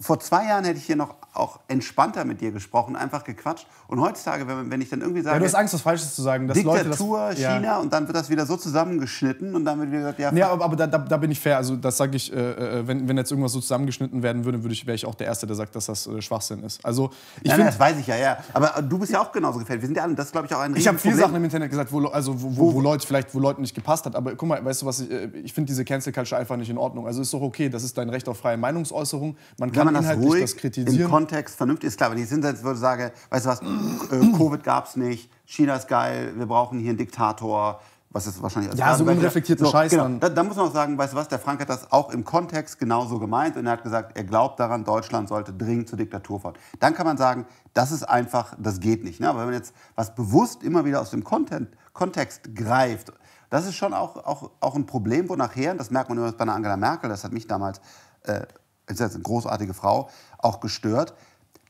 vor zwei Jahren hätte ich hier noch auch entspannter mit dir gesprochen, einfach gequatscht. Und heutzutage, wenn, wenn ich dann irgendwie sage. Ja, du hast Angst, was Falsches zu sagen. Dass Diktatur, Leute, das, China und dann wird das wieder so zusammengeschnitten und dann wird wieder gesagt, ja. Ja, aber, aber da, da, da, bin ich fair. Also, das sage ich, äh, äh, wenn, wenn jetzt irgendwas so zusammengeschnitten werden würde, würde ich, wäre ich auch der Erste, der sagt, dass das äh, Schwachsinn ist. Also, ich nein, find, nein, das weiß ich ja, ja. Aber du bist ja auch genauso gefällt. Wir sind ja alle, das glaube ich auch ein Ich habe viele Sachen im Internet gesagt, wo, also, wo, wo, wo, Leute vielleicht, wo Leuten nicht gepasst hat. Aber guck mal, weißt du was, ich, äh, ich finde diese Cancel Culture einfach nicht in Ordnung. Also ist doch okay, das ist dein Recht auf freie Meinungsäußerung. Man kann, kann man inhaltlich das, das kritisieren Kontext vernünftig ist klar, wenn ich hinsetze würde sage, weißt du was, äh, Covid gab es nicht, China ist geil, wir brauchen hier einen Diktator, was ist wahrscheinlich Ja, so unreflektierten so, Scheiß genau. dann. Da, da, muss man auch sagen, weißt du was, der Frank hat das auch im Kontext genauso gemeint und er hat gesagt, er glaubt daran, Deutschland sollte dringend zur Diktatur fahren. Dann kann man sagen, das ist einfach, das geht nicht. Ne? Aber wenn man jetzt was bewusst immer wieder aus dem Content, Kontext greift, das ist schon auch, auch, auch ein Problem, wo nachher, das merkt man übrigens bei einer Angela Merkel, das hat mich damals äh, ist eine großartige Frau, auch gestört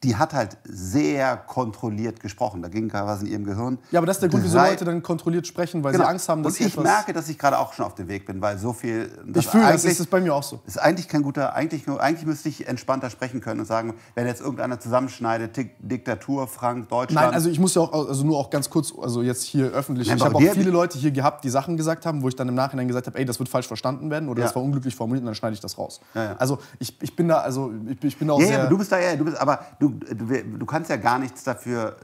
die hat halt sehr kontrolliert gesprochen. Da ging was in ihrem Gehirn. Ja, aber das ist der Grund, wieso Leute dann kontrolliert sprechen, weil genau. sie Angst haben, dass Und ich merke, dass ich gerade auch schon auf dem Weg bin, weil so viel. Ich fühle das, ist bei mir auch so. Ist eigentlich kein guter, eigentlich, eigentlich müsste ich entspannter sprechen können und sagen, wenn jetzt irgendeiner zusammenschneidet, Diktatur, Frank, Deutschland. Nein, also ich muss ja auch, also nur auch ganz kurz, also jetzt hier öffentlich. Nein, ich habe auch viele Leute hier gehabt, die Sachen gesagt haben, wo ich dann im Nachhinein gesagt habe, ey, das wird falsch verstanden werden oder ja. das war unglücklich formuliert und dann schneide ich das raus. Ja, ja. Also ich, ich bin da, also ich, ich bin da auch ja, sehr. Ja, du bist da, ja, du bist, aber du du, kannst ja gar nichts dafür,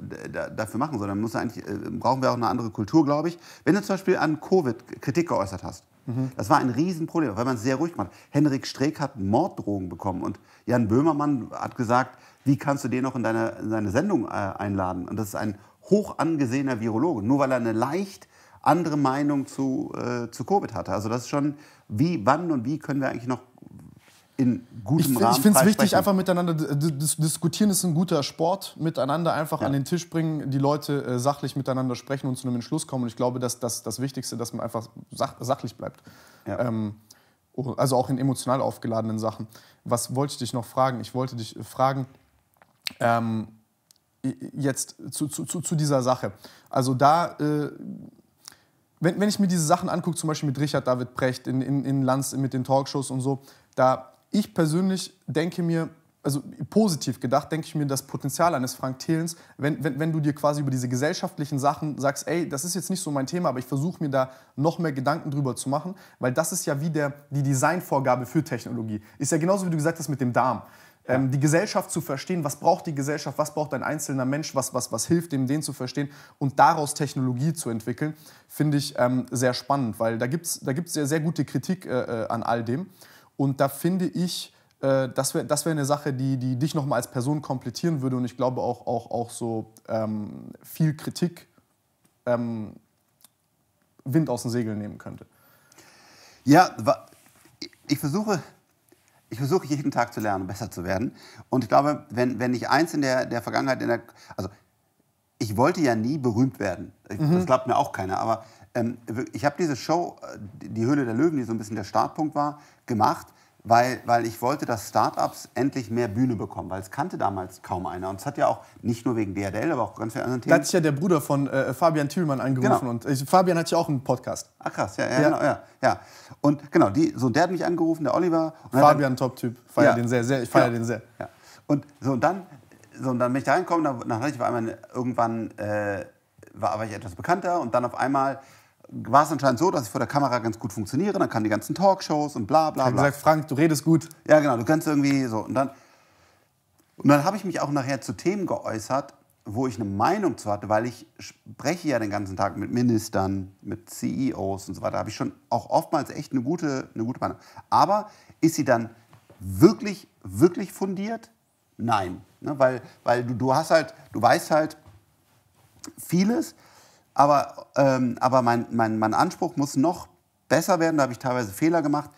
dafür machen, sondern musst eigentlich, äh, brauchen wir auch eine andere Kultur, glaube ich. Wenn du zum Beispiel an Covid Kritik geäußert hast, mhm. das war ein Riesenproblem, weil man es sehr ruhig macht. Henrik Streeck hat Morddrohungen bekommen und Jan Böhmermann hat gesagt, wie kannst du den noch in deine, in deine Sendung äh, einladen? Und das ist ein hoch angesehener Virologe, nur weil er eine leicht andere Meinung zu, äh, zu Covid hatte. Also das ist schon, wie, wann und wie können wir eigentlich noch in gutem ich, Rahmen. Ich finde es wichtig, einfach miteinander dis diskutieren ist ein guter Sport. Miteinander einfach ja. an den Tisch bringen, die Leute äh, sachlich miteinander sprechen und zu einem Entschluss kommen. Und ich glaube, dass das das Wichtigste, dass man einfach sach sachlich bleibt. Ja. Ähm, oh, also auch in emotional aufgeladenen Sachen. Was wollte ich dich noch fragen? Ich wollte dich äh, fragen, ähm, jetzt zu, zu, zu, dieser Sache. Also da, äh, wenn, wenn ich mir diese Sachen angucke, zum Beispiel mit Richard David Precht in, in, in Lanz mit den Talkshows und so, da ich persönlich denke mir, also positiv gedacht, denke ich mir, das Potenzial eines Frank Thelens, wenn, wenn, wenn du dir quasi über diese gesellschaftlichen Sachen sagst, ey, das ist jetzt nicht so mein Thema, aber ich versuche mir da noch mehr Gedanken drüber zu machen, weil das ist ja wie der, die Designvorgabe für Technologie. Ist ja genauso, wie du gesagt hast, mit dem Darm. Ja. Ähm, die Gesellschaft zu verstehen, was braucht die Gesellschaft, was braucht ein einzelner Mensch, was, was, was hilft dem, den zu verstehen und daraus Technologie zu entwickeln, finde ich ähm, sehr spannend, weil da gibt es da gibt's sehr, sehr gute Kritik äh, äh an all dem. Und da finde ich, äh, das wäre das wär eine Sache, die, die dich nochmal als Person komplettieren würde und ich glaube auch, auch, auch so ähm, viel Kritik ähm, Wind aus den Segeln nehmen könnte. Ja, ich versuche, ich versuche jeden Tag zu lernen, besser zu werden. Und ich glaube, wenn, wenn ich eins in der, der Vergangenheit, in der, also ich wollte ja nie berühmt werden. mhm. Das glaubt mir auch keiner. Aber ähm, ich habe diese Show, äh, die Höhle der Löwen, die so ein bisschen der Startpunkt war, gemacht, weil, weil ich wollte, dass Startups endlich mehr Bühne bekommen, weil es kannte damals kaum einer. Und es hat ja auch nicht nur wegen DRDL, aber auch ganz vielen anderen Themen. Da hat sich ja der Bruder von äh, Fabian Thielmann angerufen genau. und äh, Fabian hat ja auch einen Podcast. Ach krass, ja, ja, ja. Genau, ja, ja. Und genau, die, so der hat mich angerufen, der Oliver. Fabian, Top-Typ, feier ja. den sehr, sehr, ich feier ja. den sehr. Ja. Und so und dann, so und dann bin ich da reingekommen, dann, dann hatte ich auf einmal irgendwann äh, war, war ich etwas bekannter und dann auf einmal war es anscheinend so, dass ich vor der Kamera ganz gut funktioniere. Dann kann die ganzen Talkshows und bla bla bla. Ich gesagt, Frank, du redest gut. Ja, genau, du kannst irgendwie so. Und dann, und dann habe ich mich auch nachher zu Themen geäußert, wo ich eine Meinung zu hatte, weil ich spreche ja den ganzen Tag mit Ministern, mit CEOs und so weiter. Da habe ich schon auch oftmals echt eine gute, eine gute Meinung. Aber ist sie dann wirklich, wirklich fundiert? Nein. Ne? Weil, weil du, du hast halt, du weißt halt vieles, aber, ähm, aber mein, mein, mein Anspruch muss noch besser werden, da habe ich teilweise Fehler gemacht,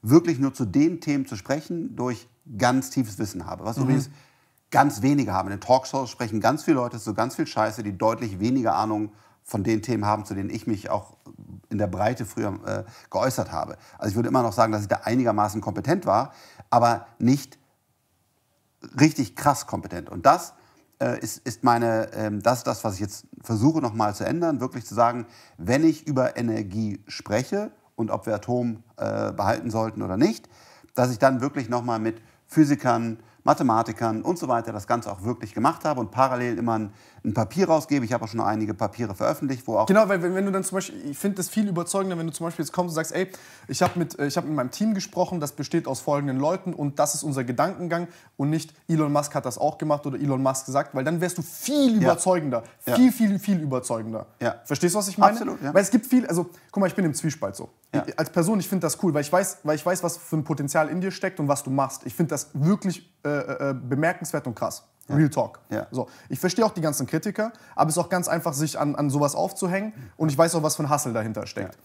wirklich nur zu den Themen zu sprechen, durch ganz tiefes Wissen habe. Was mhm. übrigens ganz wenige haben. In den Talkshows sprechen ganz viele Leute so ganz viel Scheiße, die deutlich weniger Ahnung von den Themen haben, zu denen ich mich auch in der Breite früher äh, geäußert habe. Also ich würde immer noch sagen, dass ich da einigermaßen kompetent war, aber nicht richtig krass kompetent. Und das äh, ist, ist meine, ähm, das das, was ich jetzt versuche nochmal zu ändern, wirklich zu sagen, wenn ich über Energie spreche und ob wir Atom äh, behalten sollten oder nicht, dass ich dann wirklich nochmal mit Physikern, Mathematikern und so weiter das Ganze auch wirklich gemacht habe und parallel immer ein ein Papier rausgebe. Ich habe auch schon einige Papiere veröffentlicht, wo auch. Genau, weil wenn, wenn du dann zum Beispiel, ich finde das viel überzeugender, wenn du zum Beispiel jetzt kommst und sagst, ey, ich habe mit, äh, hab mit meinem Team gesprochen, das besteht aus folgenden Leuten und das ist unser Gedankengang und nicht Elon Musk hat das auch gemacht oder Elon Musk gesagt, weil dann wärst du viel überzeugender. Ja. Viel, viel, viel überzeugender. Ja. Verstehst du, was ich meine? Absolut, ja. Weil es gibt viel, also guck mal, ich bin im Zwiespalt so. Ja. Ich, als Person, ich finde das cool, weil ich, weiß, weil ich weiß, was für ein Potenzial in dir steckt und was du machst. Ich finde das wirklich äh, äh, äh bemerkenswert und krass. Real Talk. Ja. So. Ich verstehe auch die ganzen Kritiker, aber es ist auch ganz einfach, sich an, an sowas aufzuhängen. Und ich weiß auch, was für ein Hassel dahinter steckt. Ja.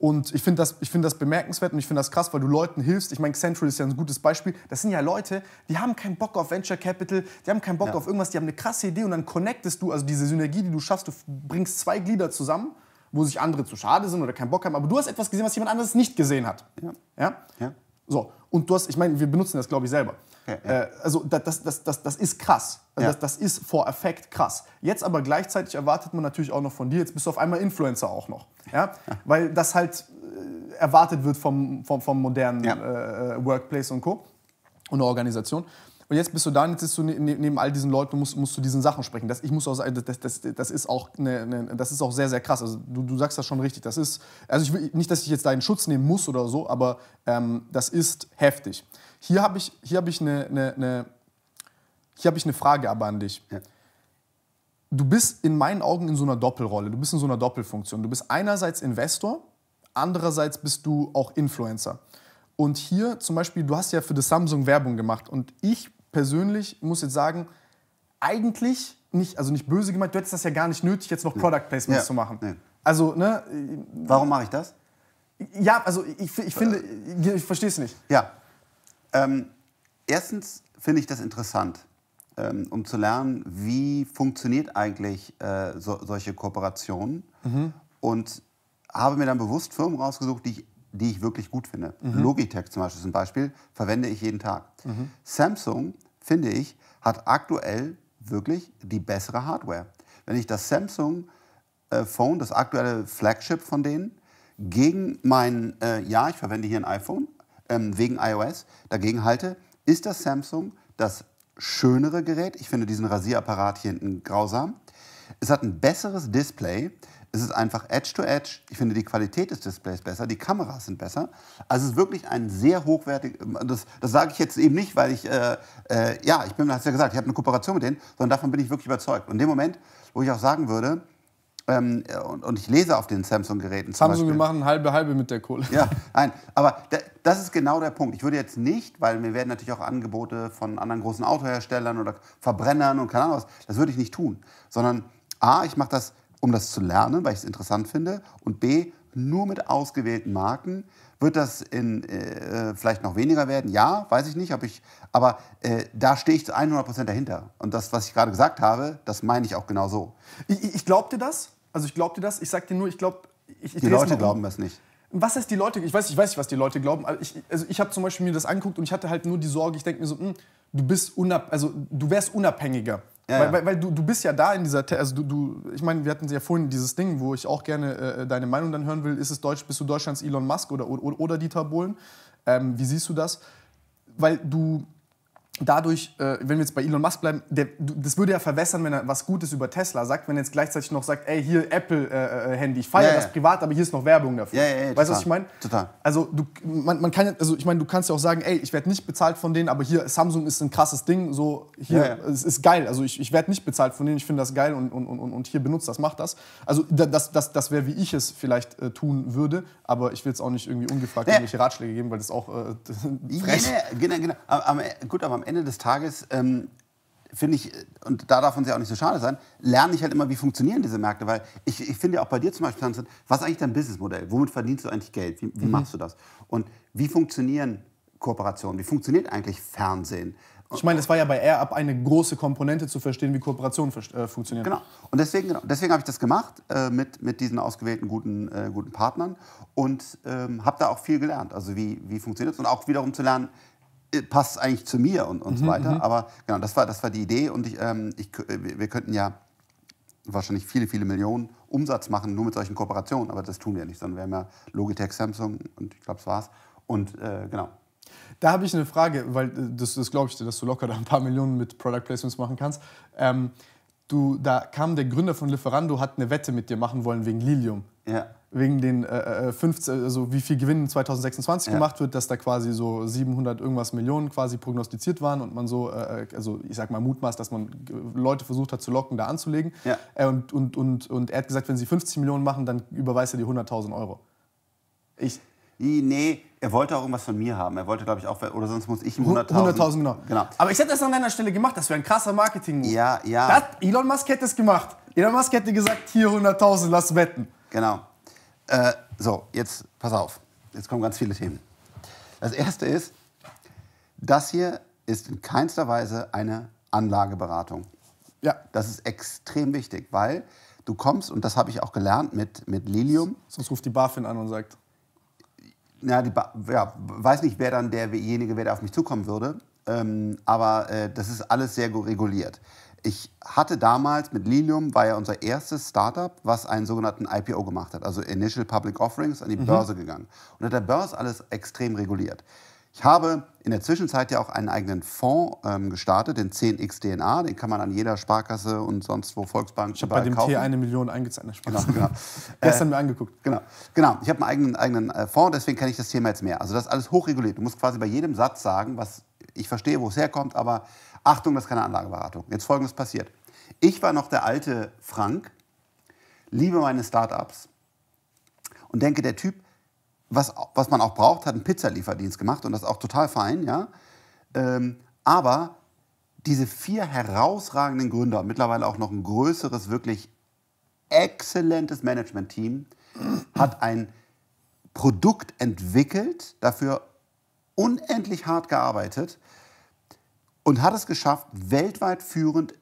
Und ich finde das, find das bemerkenswert und ich finde das krass, weil du Leuten hilfst. Ich meine, Central ist ja ein gutes Beispiel. Das sind ja Leute, die haben keinen Bock auf Venture Capital, die haben keinen Bock ja. auf irgendwas, die haben eine krasse Idee und dann connectest du, also diese Synergie, die du schaffst, du bringst zwei Glieder zusammen, wo sich andere zu schade sind oder keinen Bock haben. Aber du hast etwas gesehen, was jemand anderes nicht gesehen hat. Ja? ja? So. Und du hast, ich meine, wir benutzen das, glaube ich, selber. Äh, also das, das, das, das ist krass. Also, ja. Das, das ist vor Effekt krass. Jetzt aber gleichzeitig erwartet man natürlich auch noch von dir, jetzt bist du auf einmal Influencer auch noch. Ja? [LAUGHS] Weil das halt äh, erwartet wird vom, vom, vom modernen ja. äh, Workplace und Co. und der Organisation. Und jetzt bist du da und jetzt sitzt du ne, ne, neben all diesen Leuten und musst, musst zu diesen Sachen sprechen. Das, ich muss auch sagen, das, das, das ist auch ne, ne, das ist auch sehr, sehr krass. Also du, du sagst das schon richtig. Das ist, also ich will nicht, dass ich jetzt deinen Schutz nehmen muss oder so, aber ähm, das ist heftig. Hier habe ich, hier hab ich eine, eine, eine, hier hab ich eine Frage aber an dich. Ja. Du bist in meinen Augen in so einer Doppelrolle, du bist in so einer Doppelfunktion. Du bist einerseits Investor, andererseits bist du auch Influencer. Und hier zum Beispiel, du hast ja für das Samsung Werbung gemacht und ich persönlich muss jetzt sagen, eigentlich nicht, also nicht böse gemeint, du hättest das ja gar nicht nötig, jetzt noch nee. Product Placements ja. zu machen. Nee. Also, ne? Warum mache ich das? Ja, also ich, ich finde, ich verstehe es nicht. Ja, ähm, erstens finde ich das interessant, ähm, um zu lernen, wie funktioniert eigentlich äh, so, solche Kooperationen. Mhm. Und habe mir dann bewusst Firmen rausgesucht, die ich, die ich wirklich gut finde. Mhm. Logitech zum Beispiel ist ein Beispiel, verwende ich jeden Tag. Mhm. Samsung, finde ich, hat aktuell wirklich die bessere Hardware. Wenn ich das Samsung äh, Phone, das aktuelle Flagship von denen, gegen mein, äh, ja, ich verwende hier ein iPhone, ähm, wegen iOS dagegen halte, ist das Samsung das schönere Gerät. Ich finde diesen Rasierapparat hier hinten grausam. Es hat ein besseres Display. Es ist einfach Edge-to-Edge. -edge. Ich finde die Qualität des Displays besser, die Kameras sind besser. Also es ist wirklich ein sehr hochwertiges, das, das sage ich jetzt eben nicht, weil ich, äh, äh, ja, ich bin, hast ja gesagt, ich habe eine Kooperation mit denen, sondern davon bin ich wirklich überzeugt. Und in dem Moment, wo ich auch sagen würde, ähm, und, und, ich lese auf den Samsung-Geräten. Samsung, wir machen halbe halbe mit der Kohle. Ja, [LAUGHS] nein, aber da, das ist genau der Punkt. Ich würde jetzt nicht, weil mir werden natürlich auch Angebote von anderen großen Autoherstellern oder Verbrennern und keine Ahnung was, das würde ich nicht tun. Sondern A, ich mache das, um das zu lernen, weil ich es interessant finde. Und B, nur mit ausgewählten Marken. Wird das in, äh, vielleicht noch weniger werden? Ja, weiß ich nicht. ich, aber äh, da stehe ich zu 100% dahinter. Und das, was ich gerade gesagt habe, das meine ich auch genau so. Ich, ich glaub dir das, also ich glaube dir das, ich sag dir nur, ich glaube... Ich, ich die Leute um. glauben das nicht. Was heißt die Leute? Ich weiß, ich weiß nicht, was die Leute glauben. Ich, also ich habe zum Beispiel mir das angeguckt und ich hatte halt nur die Sorge, ich denke mir so, mh, hm, du bist unab also du wärst unabhängiger. Ja, weil, weil, weil, du, du bist ja da in dieser, also du, du, ich meine, wir hatten ja vorhin dieses Ding, wo ich auch gerne äh, äh, deine Meinung dann hören will, ist es Deutsch, bist du Deutschlands Elon Musk oder, oder, oder Dieter Bohlen? Ähm, wie siehst du das? Weil du, dadurch, äh, wenn wir jetzt bei Elon Musk bleiben, der, das würde ja verwässern, wenn er was Gutes über Tesla sagt, wenn er jetzt gleichzeitig noch sagt, ey, hier Apple-Handy, äh, äh ich feiere ja, das ja. privat, aber hier ist noch Werbung dafür. Ja, ja, ja, weißt du, was ich meine? Total. Also, du, man, man kann, also ich meine, du kannst ja auch sagen, ey, ich werde nicht bezahlt von denen, aber hier, Samsung ist ein krasses Ding, so, hier, ja, es ist geil, also ich, ich werde nicht bezahlt von denen, ich finde das geil und, und, und, und hier benutzt das, macht das. Also, das, das, das wäre, wie ich es vielleicht äh, tun würde, aber ich will es auch nicht irgendwie ungefragt irgendwelche Ratschläge geben, weil das auch äh, [LAUGHS] frech. Genau, genau, genau. Aber, aber, gut, aber am Ende des Tages ähm, finde ich, und da darf man ja auch nicht so schade sein, lerne ich halt immer, wie funktionieren diese Märkte. Weil ich, ich finde ja auch bei dir zum Beispiel, was ist eigentlich dein Businessmodell? Womit verdienst du eigentlich Geld? Wie, wie mhm. machst du das? Und wie funktionieren Kooperationen? Wie funktioniert eigentlich Fernsehen? Ich meine, es war ja bei AirUp eine große Komponente zu verstehen, wie Kooperationen äh, funktionieren. Genau. Und deswegen, genau, deswegen habe ich das gemacht äh, mit, mit diesen ausgewählten guten, äh, guten Partnern und ähm, habe da auch viel gelernt. Also wie, wie funktioniert es und auch wiederum zu lernen, äh, passt eigentlich zu mir und, und mhm, so weiter. Mhm. Aber genau, das war, das war die Idee und ich, ähm, ich, äh, wir könnten ja wahrscheinlich viele, viele Millionen Umsatz machen, nur mit solchen Kooperationen, aber das tun wir nicht, sondern wir haben ja Logitech, Samsung und ich glaube, es war's. Und äh, genau, da habe ich eine Frage, weil äh, das, das glaube ich dir, dass du locker da ein paar Millionen mit Product Placements machen kannst. Ähm, du, da kam der Gründer von Lieferando, hat eine Wette mit dir machen wollen wegen Lilium. Ja wegen den äh, 15, äh, äh, also wie viel Gewinn 2026 ja. gemacht wird, dass da quasi so 700 irgendwas Millionen quasi prognostiziert waren und man so, äh, äh also ich sag mal mutmaßt, dass man Leute versucht hat zu locken, da anzulegen. Ja. Äh, und, und, und, und er hat gesagt, wenn sie 50 Millionen machen, dann überweist er die 100.000 Euro. Ich, Nee, er wollte auch irgendwas von mir haben. Er wollte, glaube ich, auch, oder sonst muss ich ihm 100.000. 100.000, genau. genau. Aber ich hätte das an deiner Stelle gemacht. Das wäre ein krasser marketing -Move. Ja, ja. Das, Elon Musk hätte es gemacht. Elon Musk hätte gesagt, hier 100.000, lass wetten. Genau. Äh, so, jetzt pass auf. Jetzt kommen ganz viele Themen. Das erste ist, das hier ist in keinster Weise eine Anlageberatung. Ja. Das ist extrem wichtig, weil du kommst, und das habe ich auch gelernt mit, mit Lilium. Sonst ruft die BaFin an und sagt. Na, die ja, weiß nicht, wer dann derjenige wäre, der auf mich zukommen würde. Ähm, aber äh, das ist alles sehr reguliert ich hatte damals mit Lilium, war ja unser erstes Startup, was einen sogenannten IPO gemacht hat, also Initial Public Offerings, an die mhm. Börse gegangen. Und hat der Börse alles extrem reguliert. Ich habe in der Zwischenzeit ja auch einen eigenen Fonds ähm, gestartet, den 10xDNA. Den kann man an jeder Sparkasse und sonst wo Volksbank Ich habe bei dem kaufen. T eine Million eingezahlt. Ne, genau, genau. [LAUGHS] Äh, Gestern äh, mir angeguckt. Genau, genau. Ich habe einen eigenen, eigenen äh, Fonds, deswegen kenne ich das Thema jetzt mehr. Also das ist alles hochreguliert. Du musst quasi bei jedem Satz sagen, was ich verstehe, wo es herkommt, aber Achtung, das ist keine Anlageberatung. Jetzt folgendes passiert. Ich war noch der alte Frank, liebe meine Startups und denke, der Typ, was, was man auch braucht, hat einen Pizzalieferdienst gemacht und das ist auch total fein, ja. Ähm, aber diese vier herausragenden Gründer, mittlerweile auch noch ein größeres, wirklich exzellentes Management-Team, hat ein Produkt entwickelt, dafür unendlich hart gearbeitet, und hat es geschafft, weltweit führend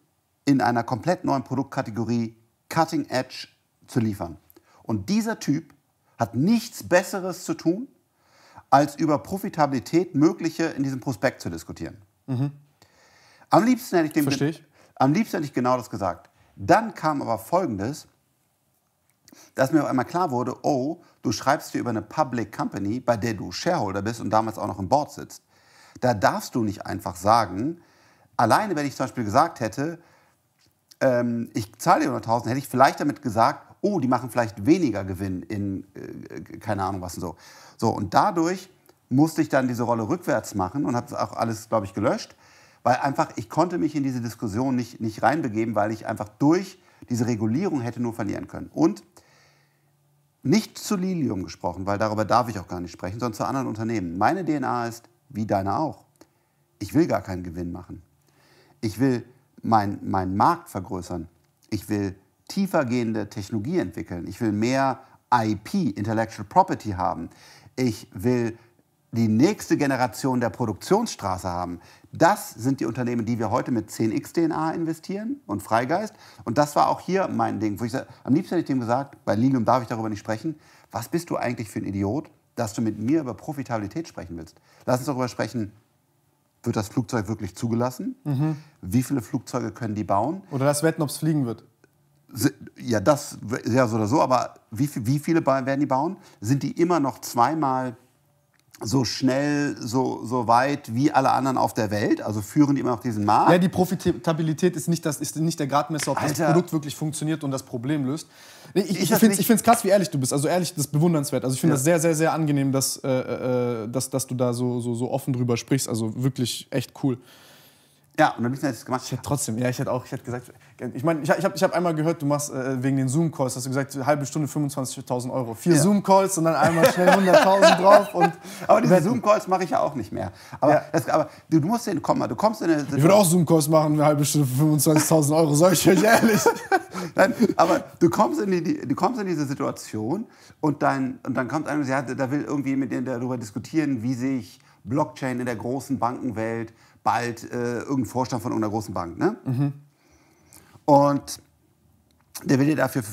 in einer komplett neuen Produktkategorie Cutting Edge zu liefern. Und dieser Typ hat nichts Besseres zu tun, als über Profitabilität mögliche in diesem Prospekt zu diskutieren. Mhm. Am liebsten hätte ich dem ich. am liebsten hätte ich genau das gesagt. Dann kam aber Folgendes, dass mir auf einmal klar wurde: Oh, du schreibst dir über eine Public Company, bei der du Shareholder bist und damals auch noch im Board sitzt. Da darfst du nicht einfach sagen, alleine wenn ich zum Beispiel gesagt hätte, ähm, ich zahle dir 100.000, hätte ich vielleicht damit gesagt, oh, die machen vielleicht weniger Gewinn in äh, keine Ahnung was und so. So, und dadurch musste ich dann diese Rolle rückwärts machen und habe auch alles, glaube ich, gelöscht, weil einfach ich konnte mich in diese Diskussion nicht, nicht reinbegeben, weil ich einfach durch diese Regulierung hätte nur verlieren können. Und nicht zu Lilium gesprochen, weil darüber darf ich auch gar nicht sprechen, sondern zu anderen Unternehmen. Meine DNA ist, wie deine auch. Ich will gar keinen Gewinn machen. Ich will meinen mein Markt vergrößern. Ich will tiefergehende Technologie entwickeln. Ich will mehr IP, Intellectual Property haben. Ich will die nächste Generation der Produktionsstraße haben. Das sind die Unternehmen, die wir heute mit 10xDNA investieren und Freigeist. Und das war auch hier mein Ding, wo ich am liebsten hätte ich dem gesagt, bei Lilium darf ich darüber nicht sprechen, was bist du eigentlich für ein Idiot? dass du mit mir über Profitabilität sprechen willst. Lass uns darüber sprechen, wird das Flugzeug wirklich zugelassen? Mhm. Wie viele Flugzeuge können die bauen? Oder das Wetten, ob es fliegen wird. Ja, das, ja, so oder so, aber wie, wie viele werden die bauen? Sind die immer noch zweimal so schnell, so, so weit wie alle anderen auf der Welt? Also führen die immer noch diesen Markt? Ja, die Profitabilität ist nicht, das, ist nicht der Gradmesser, ob Alter. das Produkt wirklich funktioniert und das Problem löst. Ich, ich, ich finde es krass, wie ehrlich du bist. Also ehrlich, das ist bewundernswert. Also ich finde ja. sehr, sehr, sehr angenehm, dass, äh, äh, dass, dass du da so, so, so offen drüber sprichst. Also wirklich echt cool. Ja, und dann habe ich das gemacht. Ich hätte trotzdem, ja, ich hätte auch, ich hätte gesagt, ich meine, ich, habe ich hab einmal gehört, du machst äh, wegen den Zoom-Calls, hast du gesagt, halbe Stunde 25.000 Euro. Vier ja. Zoom-Calls und dann einmal schnell 100.000 [LAUGHS] drauf. Und aber diese Zoom-Calls mache ich ja auch nicht mehr. Aber, ja. das, aber du, musst den, komm mal, du kommst in eine Situation, Ich würde auch Zoom-Calls machen, eine halbe Stunde für 25.000 Euro, soll ich euch ehrlich. [LAUGHS] Nein, aber du kommst, in die, du kommst in diese Situation und, dein, und dann kommt einer und sagt, ja, da will irgendwie mit dir darüber diskutieren, wie sich Blockchain in der großen Bankenwelt bald äh, irgendein Vorstand von einer großen Bank. Ne? Mhm. Und der will dir dafür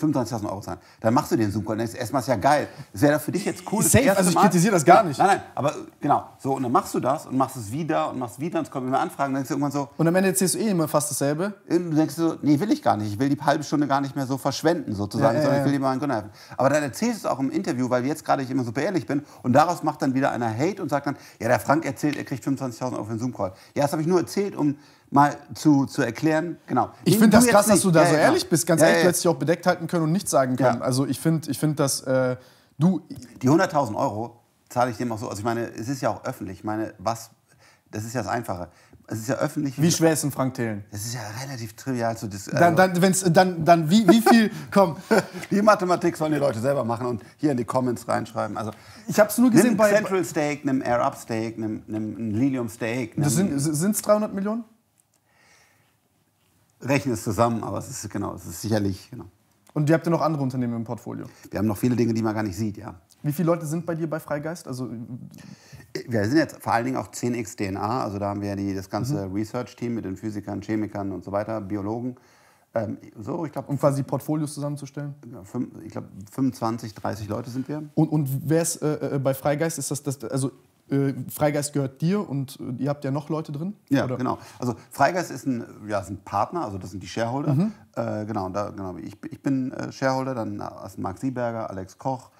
25.000 Euro zahlen. Dann machst du den Zoom-Call. Dann ist erstmal ja geil. Das wäre für dich jetzt cool. Safe, das also ich kritisiere das gar nicht. Nein, nein, aber genau. So, und dann machst du das und machst es wieder und machst wieder und es kommen immer Anfragen. Dann denkst du irgendwann so. Und am Ende erzählst du eh immer fast dasselbe. Und du denkst so, nee, will ich gar nicht. Ich will die halbe Stunde gar nicht mehr so verschwenden, sozusagen, ja, ja, sondern ich will dir mal einen helfen. Aber dann erzählst du es auch im Interview, weil jetzt gerade ich immer super ehrlich bin. Und daraus macht dann wieder einer Hate und sagt dann, ja, der Frank erzählt, er kriegt 25.000 Euro für den Zoom-Call. Ja, das habe ich nur erzählt, um mal zu, zu erklären. Genau. Ich finde das krass, dass du da ja, so ja, ehrlich ja. bist. Ganz ehrlich, du hättest dich auch bedeckt halten können und nichts sagen können. Also ich finde, ich find, dass äh, du... Die 100.000 Euro zahle ich dem auch so. Also ich meine, es ist ja auch öffentlich. Ich meine, was... Das ist ja das Einfache. Es ist ja öffentlich. Wie schwer ist ein Frank Thelen? Das ist ja relativ trivial zu also Dann, dann, wenn's, dann, dann wie, wie viel? [LAUGHS] komm. Die Mathematik sollen die Leute selber machen und hier in die Comments reinschreiben. Also, ich habe es nur gesehen bei. Central Steak, einem Air Up Steak, einem, einem Lilium Steak. Das sind es 300 Millionen? rechne es zusammen, aber es ist genau, es ist sicherlich, genau. Und ihr habt ja noch andere Unternehmen im Portfolio? Wir haben noch viele Dinge, die man gar nicht sieht, ja. Wie viele Leute sind bei dir bei Freigeist? Also äh, wir sind jetzt vor allen Dingen auch 10x DNA, also da haben wir die, das ganze mhm. Research-Team mit den Physikern, Chemikern und so weiter, Biologen. Ähm, so, ich glaub, um quasi Portfolios zusammenzustellen? Ich glaube, 25, 30 Leute sind wir. Und, und wer ist äh, äh bei Freigeist? Ist das, das also äh, Freigeist gehört dir und äh, ihr habt ja noch Leute drin? Ja, oder? genau. Also Freigeist ist ein, ja, ist ein Partner, also das sind die Shareholder. Mhm. Äh, genau, da, genau. Ich, ich bin äh, Shareholder, dann ist Marc Sieberger, Alex Koch,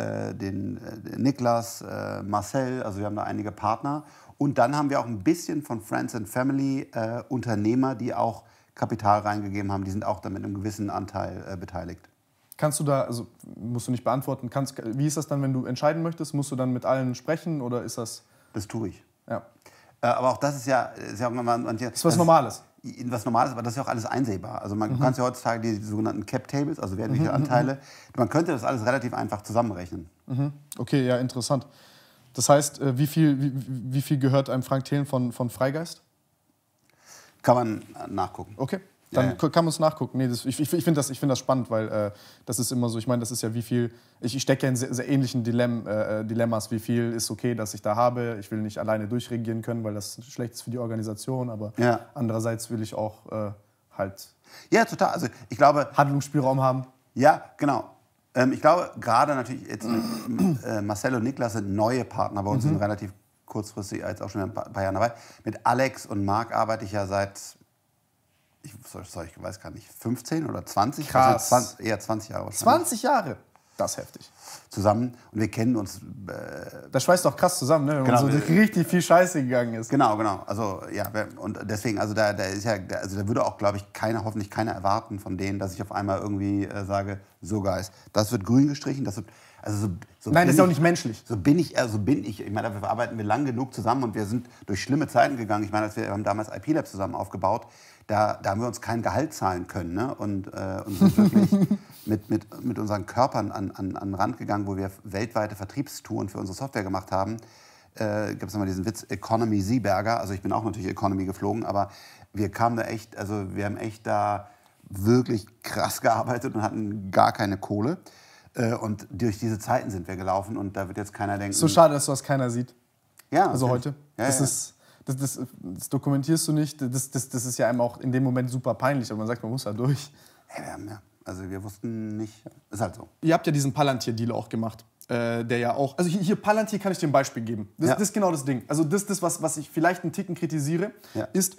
den Niklas, Marcel, also wir haben da einige Partner. Und dann haben wir auch ein bisschen von Friends and Family Unternehmer, die auch Kapital reingegeben haben, die sind auch damit einem gewissen Anteil beteiligt. Kannst du da, also musst du nicht beantworten, kannst, wie ist das dann, wenn du entscheiden möchtest? Musst du dann mit allen sprechen oder ist das. Das tue ich. Ja. Äh, aber auch das ist ja, ist ja manche, ist was Normales. Ist, was Normales, aber das ist ja auch alles einsehbar. Also man mhm. kann ja heutzutage die sogenannten Cap Tables, also mhm, wertliche mhm, Anteile, mhm. man könnte das alles relativ einfach zusammenrechnen. Mhm. Okay, ja, interessant. Das heißt, äh, wie viel, wie, wie viel gehört einem Frank Thelen von, von Freigeist? Kann man äh, nachgucken. Okay. Dann ja, kann man es nachgucken. Nee, das, ich, ich finde das, find das spannend, weil äh, das ist immer so, ich meine, das ist ja wie viel, ich, ich stecke ja in sehr, sehr ähnlichen Dilemm, äh, äh, Dilemmas, wie viel ist okay, dass ich da habe. Ich will nicht alleine durchregieren können, weil das schlecht ist für die Organisation, aber ja. andererseits will ich auch äh, halt... Ja, total. Also ich glaube... Handlungsspielraum haben. Ja, genau. Ähm, ich glaube, gerade natürlich, jetzt mit, äh, Marcel und Niklas sind neue Partner bei uns, mhm. sind relativ kurzfristig als auch schon ein paar Jahre dabei. Mit Alex und Marc arbeite ich ja seit ich, sorry, ich weiß gar nicht, 15 oder 20? Also krass. 20, eher 20 Jahre. 20 Jahre? Das ist heftig. Zusammen und wir kennen uns. Äh, das schweißt doch krass zusammen, ne? wenn genau, man so wir, richtig viel Scheiße gegangen ist. Genau, genau. Also ja, und deswegen, also da, da ist ja, also da würde auch, glaube ich, keiner, hoffentlich keiner erwarten von denen, dass ich auf einmal irgendwie äh, sage, so Guys, das wird grün gestrichen, das wird. Also so, so Nein, das ist auch nicht menschlich. So bin ich, also bin ich. Ich meine, dafür arbeiten wir lang genug zusammen und wir sind durch schlimme Zeiten gegangen. Ich meine, wir haben damals IP Lab zusammen aufgebaut da, da haben wir uns kein Gehalt zahlen können ne? und, äh, und sind wirklich [LAUGHS] mit, mit, mit unseren Körpern an, an, an den Rand gegangen, wo wir weltweite Vertriebstouren für unsere Software gemacht haben. Äh, Gibt es nochmal diesen Witz Economy Sieberger? Also ich bin auch natürlich Economy geflogen, aber wir kamen da echt, also wir haben echt da wirklich krass gearbeitet und hatten gar keine Kohle. Äh, und durch diese Zeiten sind wir gelaufen und da wird jetzt keiner denken. So schade, dass das keiner sieht. Ja. Also heute. Ja, das ja. ist das, das, das dokumentierst du nicht. Das, das, das ist ja einem auch in dem Moment super peinlich, aber man sagt, man muss da durch. Hey, wir haben ja, also wir wussten nicht, ist halt so. Ihr habt ja diesen Palantir-Deal auch gemacht. Äh, der ja auch, also hier, hier Palantir kann ich dir ein Beispiel geben. Das, ja. das ist genau das Ding. Also das, das was, was ich vielleicht einen Ticken kritisiere, ja. ist,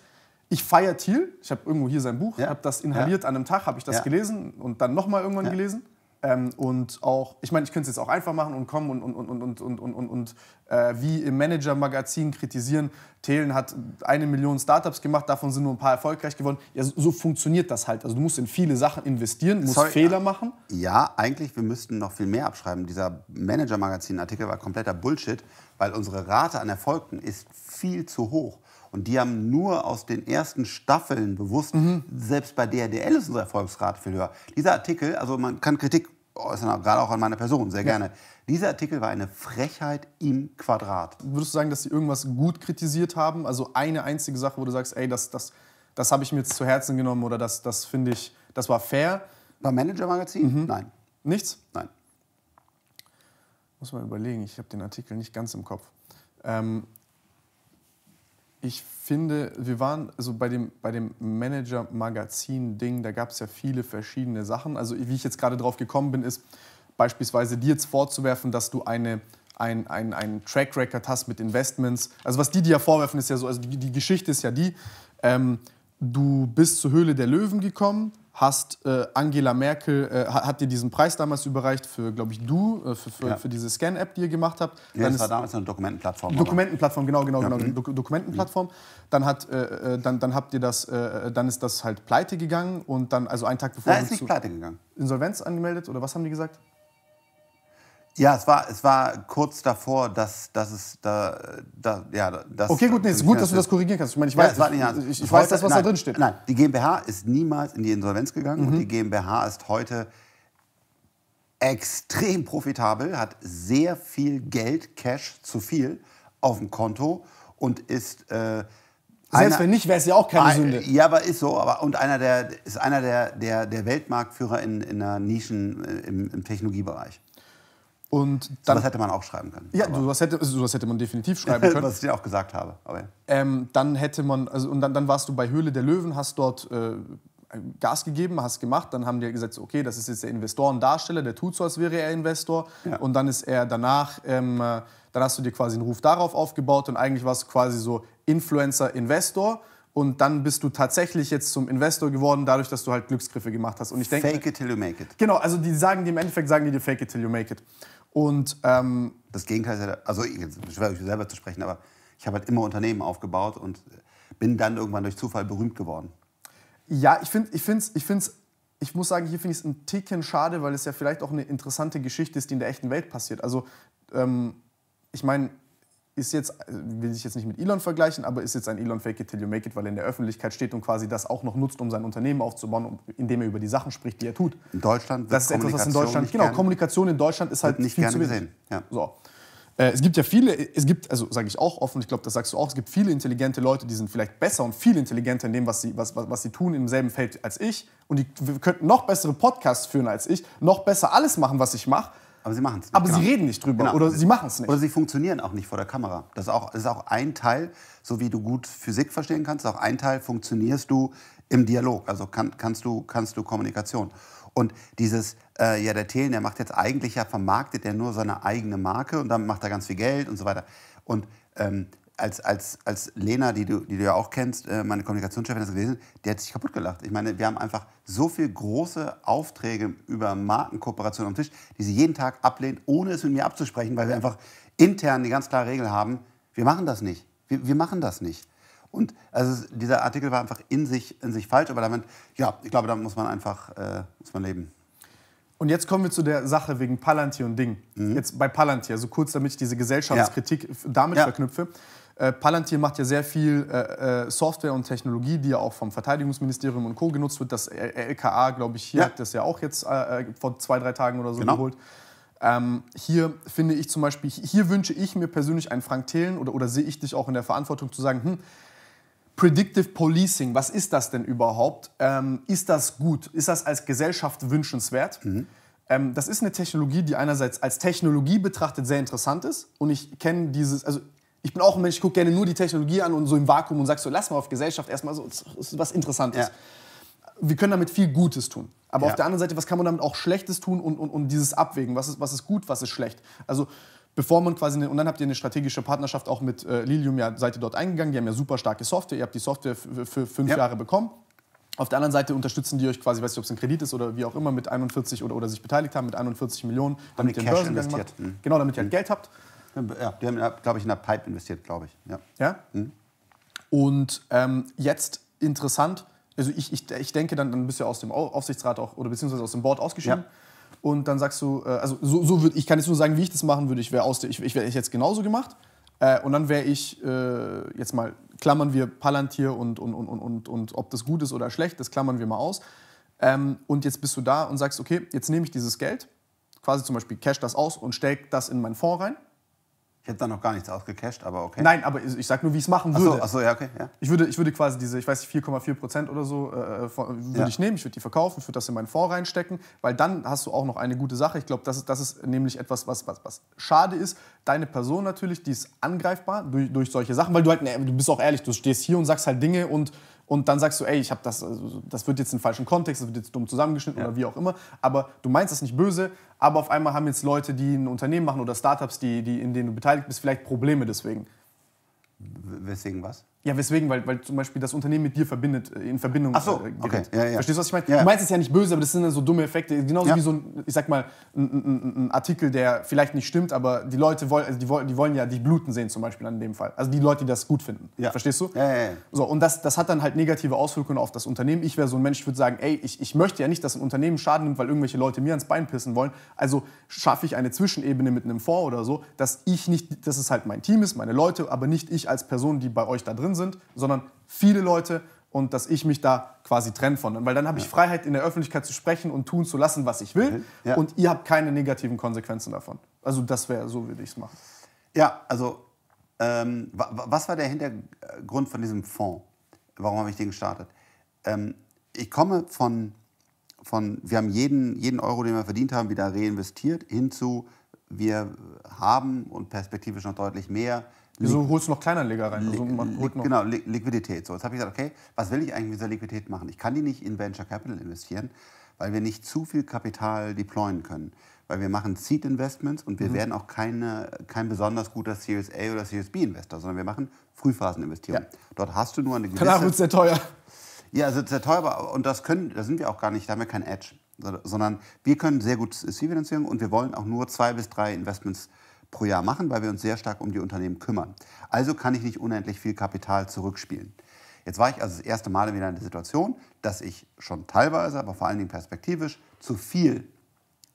ich feiere Thiel, ich habe irgendwo hier sein Buch, ja. habe das inhaliert an einem Tag, habe ich das gelesen und dann nochmal irgendwann gelesen. Ähm, und auch, ich meine, ich könnte es jetzt auch einfach machen und kommen und, und, und, und, und, und, und, und äh, wie im Manager-Magazin kritisieren, Thelen hat eine Million Startups gemacht, davon sind nur ein paar erfolgreich geworden. Ja, so, so funktioniert das halt. Also du musst in viele Sachen investieren, musst Sorry, Fehler machen. Ja, eigentlich, wir müssten noch viel mehr abschreiben. Dieser Manager-Magazin-Artikel war kompletter Bullshit, weil unsere Rate an Erfolgten ist viel zu hoch. Und die haben nur aus den ersten Staffeln bewusst, mhm. selbst bei DRDL ist unser Erfolgsrate viel höher. Dieser Artikel, also man kann Kritik äußern, gerade auch an meiner Person, sehr gerne. Dieser Artikel war eine Frechheit im Quadrat. Würdest du sagen, dass sie irgendwas gut kritisiert haben? Also eine einzige Sache, wo du sagst, ey, das, das, das habe ich mir jetzt zu Herzen genommen oder das, das finde ich, das war fair? Beim Manager-Magazin? Mhm. Nein. Nichts? Nein. Muss man überlegen, ich habe den Artikel nicht ganz im Kopf. Ähm, ich finde, wir waren also bei dem, bei dem Manager-Magazin-Ding, da gab es ja viele verschiedene Sachen. Also wie ich jetzt gerade drauf gekommen bin, ist beispielsweise dir jetzt vorzuwerfen, dass du eine einen ein Track Record hast mit Investments. Also was die dir ja vorwerfen, ist ja so, also die, die Geschichte ist ja die, ähm, du bist zur Höhle der Löwen gekommen, hast äh, Angela Merkel, äh, hat dir diesen Preis damals überreicht für, glaube ich, Du, äh, für, für, ja. für, diese Scan-App, die ihr gemacht habt. Ja, dann das war damals eine Dokumentenplattform. Dokumentenplattform, genau, genau, ja. genau. Mhm. Do Dokumentenplattform. Dann, hat, äh, äh, dann, dann habt ihr das, äh, dann ist das halt pleite gegangen und dann, also einen Tag bevor... Nein, ist nicht pleite gegangen. Insolvenz angemeldet oder was haben die gesagt? Ja, es war, es war kurz davor, dass, dass es da, da ja, das, Okay, gut, nee, ist gut, dass du das korrigieren kannst. Ich meine, ich ja, weiß, war nicht ernst. ich, ich weiß das, was nein, da drin steht. Nein, die GmbH ist niemals in die Insolvenz gegangen mhm. und die GmbH ist heute extrem profitabel, hat sehr viel Geld, Cash, zu viel auf dem Konto und ist äh, selbst einer, wenn nicht, wäre es ja auch keine ein, Sünde. Ja, aber ist so. Aber, und einer der, ist einer der, der, der Weltmarktführer in, in einer Nischen, äh, im, im Technologiebereich. Und dann, so was hätte man auch schreiben können. Ja, sowas hätte, sowas hätte man definitiv schreiben [LAUGHS] können. was ich dir auch gesagt habe. Ähm, dann hätte man, also, und dann, dann warst du bei Höhle der Löwen, hast dort äh, Gas gegeben, hast gemacht, dann haben die halt gesagt, okay, das ist jetzt der Investorendarsteller, der tut so, als wäre er Investor. Ja. Und dann ist er danach, ähm, äh, dann hast du dir quasi einen Ruf darauf aufgebaut und eigentlich warst du quasi so Influencer-Investor. Und dann bist du tatsächlich jetzt zum Investor geworden, dadurch, dass du halt Glücksgriffe gemacht hast. Und ich denke, fake it till you make it. Genau, also die sagen die im Endeffekt sagen die dir fake it till you make it. Und ähm, das Gegenteil ist ja, also jetzt schwer ich selber zu sprechen, aber ich habe halt immer Unternehmen aufgebaut und bin dann irgendwann durch Zufall berühmt geworden. Ja, ich finde ich ich ich muss sagen, hier finde ich es ein Ticken schade, weil es ja vielleicht auch eine interessante Geschichte ist, die in der echten Welt passiert. Also ähm, ich meine, ist jetzt, will ich jetzt nicht mit Elon vergleichen, aber ist jetzt ein Elon Fake it till you make it, weil er in der Öffentlichkeit steht und quasi das auch noch nutzt, um sein Unternehmen aufzubauen, indem er über die Sachen spricht, die er tut. In Deutschland das ist etwas, was in Deutschland genau gern, Kommunikation in Deutschland ist halt nicht viel zu wenig. Ja. So. Äh, es gibt ja viele, es gibt, also sage ich auch offen, ich glaube, das sagst du auch, es gibt viele intelligente Leute, die sind vielleicht besser und viel intelligenter in dem, was sie, was, was, was sie tun, im selben Feld als ich. Und die könnten noch bessere Podcasts führen als ich, noch besser alles machen, was ich mache. Aber sie machen es nicht. Aber genau. sie reden nicht drüber genau. oder sie machen es nicht. Oder sie funktionieren auch nicht vor der Kamera. Das ist, auch, das ist auch ein Teil, so wie du gut Physik verstehen kannst, auch ein Teil funktionierst du im Dialog. Also kann, kannst, du, kannst du Kommunikation. Und dieses, äh, ja, der Thelen, der macht jetzt eigentlich ja, vermarktet er nur seine eigene Marke und dann macht er ganz viel Geld und so weiter. Und ähm, als, als, als Lena, die du, die du ja auch kennst, äh, meine Kommunikationschefin, das gelesen die hat sich kaputt gelacht. Ich meine, wir haben einfach so viele große Aufträge über Markenkooperationen am Tisch, die sie jeden Tag ablehnt, ohne es mit mir abzusprechen, weil wir einfach intern die ganz klare Regel haben, wir machen das nicht. Wir, wir machen das nicht. Und also dieser Artikel war einfach in sich, in sich falsch, aber damit, ja, ich glaube, da muss man einfach äh, muss man leben. Und jetzt kommen wir zu der Sache wegen Palantir und Ding. Mhm. Jetzt bei Palantir, so also kurz, damit ich diese Gesellschaftskritik ja. damit ja. verknüpfe. Äh, Palantir macht ja sehr viel äh, äh, Software und Technologie, die ja auch vom Verteidigungsministerium und Co. genutzt wird. Das äh, LKA, glaube ich, hier ja. hat das ja auch jetzt äh, vor zwei, drei Tagen oder so genau. geholt. Ähm, hier finde ich zum Beispiel, hier wünsche ich mir persönlich einen Frank Thelen oder, oder sehe ich dich auch in der Verantwortung zu sagen, hm, Predictive Policing, was ist das denn überhaupt? Ähm, ist das gut? Ist das als Gesellschaft wünschenswert? Mhm. Ähm, das ist eine Technologie, die einerseits als Technologie betrachtet sehr interessant ist. Und ich kenne dieses, also ich bin auch ein Mensch, ich gucke gerne nur die Technologie an und so im Vakuum und sag so, lass mal auf Gesellschaft erstmal so, was Interessantes. Ja. Wir können damit viel Gutes tun. Aber ja. auf der anderen Seite, was kann man damit auch Schlechtes tun und, und, und dieses Abwägen? Was ist, was ist gut, was ist schlecht? Also, bevor man quasi, eine, und dann habt ihr eine strategische Partnerschaft auch mit äh, Lilium, ja, seid ihr dort eingegangen, die haben ja super starke Software, ihr habt die Software für fünf ja. Jahre bekommen. Auf der anderen Seite unterstützen die euch quasi, weiß ich, ob es ein Kredit ist oder wie auch immer, mit 41 oder, oder sich beteiligt haben mit 41 Millionen, damit ihr Cash investiert. Macht. Mhm. Genau, damit ihr halt hm. Geld habt. Ja, die haben, glaube ich, in der Pipe investiert, glaube ich. Ja. ja? Mhm. Und ähm, jetzt interessant, also ich, ich, ich denke, dann, dann bist du ja aus dem Aufsichtsrat auch oder beziehungsweise aus dem Board ausgeschieden. Ja. Und dann sagst du, äh, also so, so würd, ich kann jetzt nur sagen, wie ich das machen würde. Ich wäre aus der, ich, ich wäre jetzt genauso gemacht. Äh, und dann wäre ich, äh, jetzt mal, klammern wir Palantir und, und, und, und, und, und ob das gut ist oder schlecht, das klammern wir mal aus. Ähm, und jetzt bist du da und sagst, okay, jetzt nehme ich dieses Geld, quasi zum Beispiel cash das aus und stecke das in meinen Fonds rein. Ich habe da noch gar nichts ausgecashed, aber okay. Nein, aber ich sag nur, wie ich es machen würde. Ach ach so, ja, okay. Ja. Ich, würde, ich würde quasi diese, ich weiß nicht, 4,4 oder so, äh, äh würde ja. ich nehmen, ich würde die verkaufen, ich würde das in meinen Fonds reinstecken, weil dann hast du auch noch eine gute Sache. Ich glaube, das ist, das ist nämlich etwas, was, was, was schade ist. Deine Person natürlich, die ist angreifbar durch, durch solche Sachen, weil du halt, ne, du bist auch ehrlich, du stehst hier und sagst halt Dinge und und dann sagst du, ey, ich habe das, also, das wird jetzt in falschen Kontext, das wird jetzt dumm zusammengeschnitten ja. oder wie auch immer, aber du meinst das nicht böse, aber auf einmal haben jetzt Leute, die ein Unternehmen machen oder Startups, die, die, in denen du beteiligt bist, vielleicht Probleme deswegen. Weswegen was? Ja, weswegen? Weil, weil zum Beispiel das Unternehmen mit dir verbindet, äh, in Verbindung Ach so, äh, okay. ja, ja. Verstehst du, was ich meine? Ja. Du meinst es ja nicht böse, aber das sind dann so dumme Effekte. Genauso wie so ein, ich sag mal, ein, ein, ein, Artikel, der vielleicht nicht stimmt, aber die Leute wollen, also die, die wollen ja dich bluten sehen, zum Beispiel an dem Fall. Also die Leute, die das gut finden. Verstehst du? Ja, So, und das, das hat dann halt negative Auswirkungen auf das Unternehmen. Ich wäre so ein Mensch, ich würde sagen, ey, ich, ich möchte ja nicht, dass ein Unternehmen Schaden nimmt, weil irgendwelche Leute mir ans Bein pissen wollen. Also schaffe ich eine Zwischenebene mit einem Fonds oder so, dass ich nicht, dass es halt mein Team ist, meine Leute, aber nicht ich als Person, die bei euch da drin drin sind, sondern viele Leute und dass ich mich da quasi trenne von. Weil dann habe ich Freiheit, in der Öffentlichkeit zu sprechen und tun zu lassen, was ich will. Mhm. Ja. Und ihr habt keine negativen Konsequenzen davon. Also das wäre, so würde ich es machen. Ja, also ähm, was war der Hintergrund von diesem Fonds? Warum habe ich den gestartet? Ähm, ich komme von, von wir haben jeden, jeden Euro, den wir verdient haben, wieder reinvestiert, hinzu, wir haben und perspektivisch noch deutlich mehr Wieso holst du noch Kleinanleger rein? Also noch genau, Liquidität. So, jetzt habe ich gesagt, okay, was will ich eigentlich mit dieser Liquidität machen? Ich kann die nicht in Venture Capital investieren, weil wir nicht zu viel Kapital deployen können. Weil wir machen Seed Investments und wir mhm. werden auch keine, kein besonders guter Series A oder Series B Investor, sondern wir machen Frühphaseninvestierungen. Ja. Dort hast du nur eine gewisse... Danach wird sehr teuer. Ja, also sehr teuer, und das können, da sind wir auch gar nicht, da haben wir kein Edge. Sondern wir können sehr gut Seed-Finanzierung und wir wollen auch nur zwei bis drei Investments pro Jahr machen, weil wir uns sehr stark um die Unternehmen kümmern. Also kann ich nicht unendlich viel Kapital zurückspielen. Jetzt war ich also das erste Mal wieder in der Situation, dass ich schon teilweise, aber vor allen Dingen perspektivisch, zu viel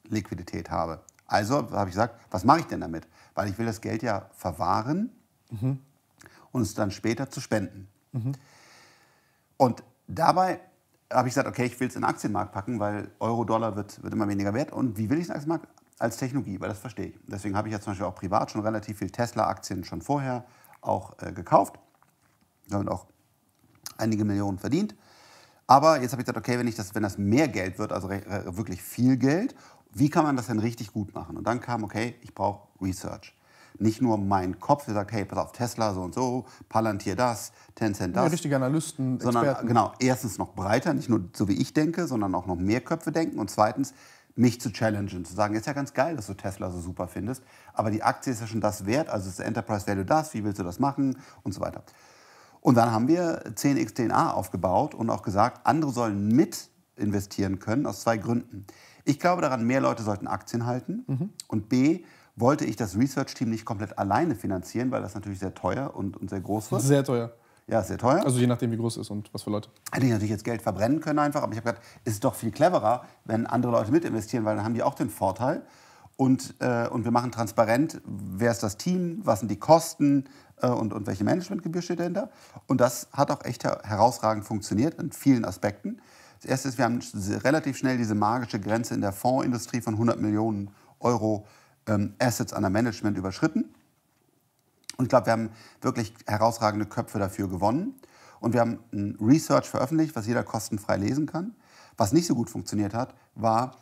Liquidität habe. Also habe ich gesagt, was mache ich denn damit? Weil ich will das Geld ja verwahren mhm. und es dann später zu spenden. Mhm. Und dabei habe ich gesagt, okay, ich will es in den Aktienmarkt packen, weil Euro-Dollar wird, wird immer weniger wert. Und wie will ich es in den Aktienmarkt als Technologie, weil das verstehe ich. Deswegen habe ich ja zum Beispiel auch privat schon relativ viel Tesla-Aktien schon vorher auch äh, gekauft. Damit auch einige Millionen verdient. Aber jetzt habe ich gesagt, okay, wenn, ich das, wenn das mehr Geld wird, also wirklich viel Geld, wie kann man das denn richtig gut machen? Und dann kam, okay, ich brauche Research. Nicht nur mein Kopf, der sagt, hey, pass auf, Tesla so und so, Palantir das, Tencent das. Ja, richtige Analysten, Experten. genau, erstens noch breiter, nicht nur so wie ich denke, sondern auch noch mehr Köpfe denken. Und zweitens, mich zu challengen, zu sagen, ist ja ganz geil, dass du Tesla so super findest, aber die Aktie ist ja schon das wert, also ist der Enterprise Value das, wie willst du das machen und so weiter. Und dann haben wir 10xDNA aufgebaut und auch gesagt, andere sollen mit investieren können, aus zwei Gründen. Ich glaube daran, mehr Leute sollten Aktien halten mhm. und B, wollte ich das Research-Team nicht komplett alleine finanzieren, weil das natürlich sehr teuer und, und sehr groß war. Sehr teuer. Ja, ist sehr teuer. Also je nachdem, wie groß es ist und was für Leute. Hätte ich natürlich jetzt Geld verbrennen können einfach, aber ich habe gedacht, es ist doch viel cleverer, wenn andere Leute mit investieren, weil dann haben die auch den Vorteil. Und, äh, und wir machen transparent, wer ist das Team, was sind die Kosten äh, und, und welche Managementgebühr steht dahinter. Und das hat auch echt herausragend funktioniert in vielen Aspekten. Das Erste ist, wir haben relativ schnell diese magische Grenze in der Fondsindustrie von 100 Millionen Euro ähm, Assets an der Management überschritten. Und ich glaube, wir haben wirklich herausragende Köpfe dafür gewonnen. Und wir haben ein Research veröffentlicht, was jeder kostenfrei lesen kann. Was nicht so gut funktioniert hat, war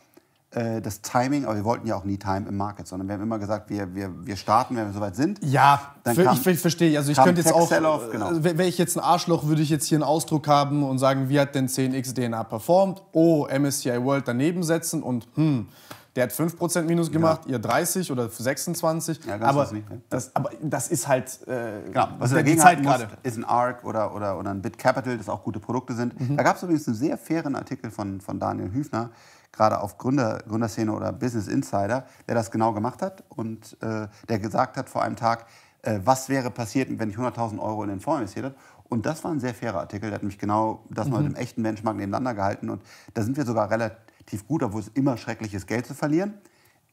äh, das Timing, aber wir wollten ja auch nie Time im Market, sondern wir haben immer gesagt, wir, wir, wir starten, wenn wir soweit sind. Ja, dann für, kam, ich, ich verstehe. Also ich könnte jetzt auch, äh, genau. wäre ich jetzt ein Arschloch, würde ich jetzt hier einen Ausdruck haben und sagen, wie hat denn 10x DNA performt? Oh, MSCI World daneben setzen und hm, der hat 5% Minus gemacht, ja. ihr 30 oder 26. Ja, das aber, nicht, ne? das, aber das ist halt äh, genau. Was du dagegen die gerade. Ist ein ARC oder, oder, oder ein Bit Capital, das auch gute Produkte sind. Mhm. Da gab es übrigens einen sehr fairen Artikel von, von Daniel Hüfner, gerade auf Gründer, Gründerszene oder Business Insider, der das genau gemacht hat und äh, der gesagt hat vor einem Tag, äh, was wäre passiert, wenn ich 100.000 Euro in den Fonds investiert hätte. Und das war ein sehr fairer Artikel. Der hat nämlich genau das mhm. mal mit dem echten Benchmark nebeneinander gehalten. Und da sind wir sogar relativ aktiv gut, obwohl es immer schrecklich ist, Geld zu verlieren.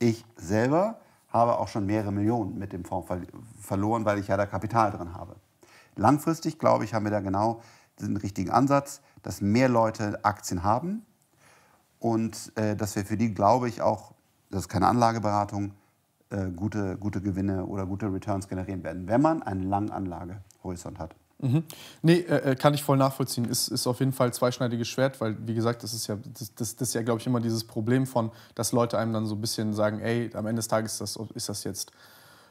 Ich selber habe auch schon mehrere Millionen mit dem Fonds ver verloren, weil ich ja da Kapital drin habe. Langfristig, glaube ich, haben wir da genau den richtigen Ansatz, dass mehr Leute Aktien haben und äh, dass wir für die, glaube ich, auch, das ist keine Anlageberatung, äh, gute, gute Gewinne oder gute Returns generieren werden, wenn man einen langen Anlagehorizont hat. Mhm. Nee, äh, äh, kann ich voll nachvollziehen. Ist, ist auf jeden Fall zweischneidiges Schwert, weil, wie gesagt, das ist ja, das, das, das ist ja, glaube ich, immer dieses Problem von, dass Leute einem dann so ein bisschen sagen, ey, am Ende des Tages ist das, ist das jetzt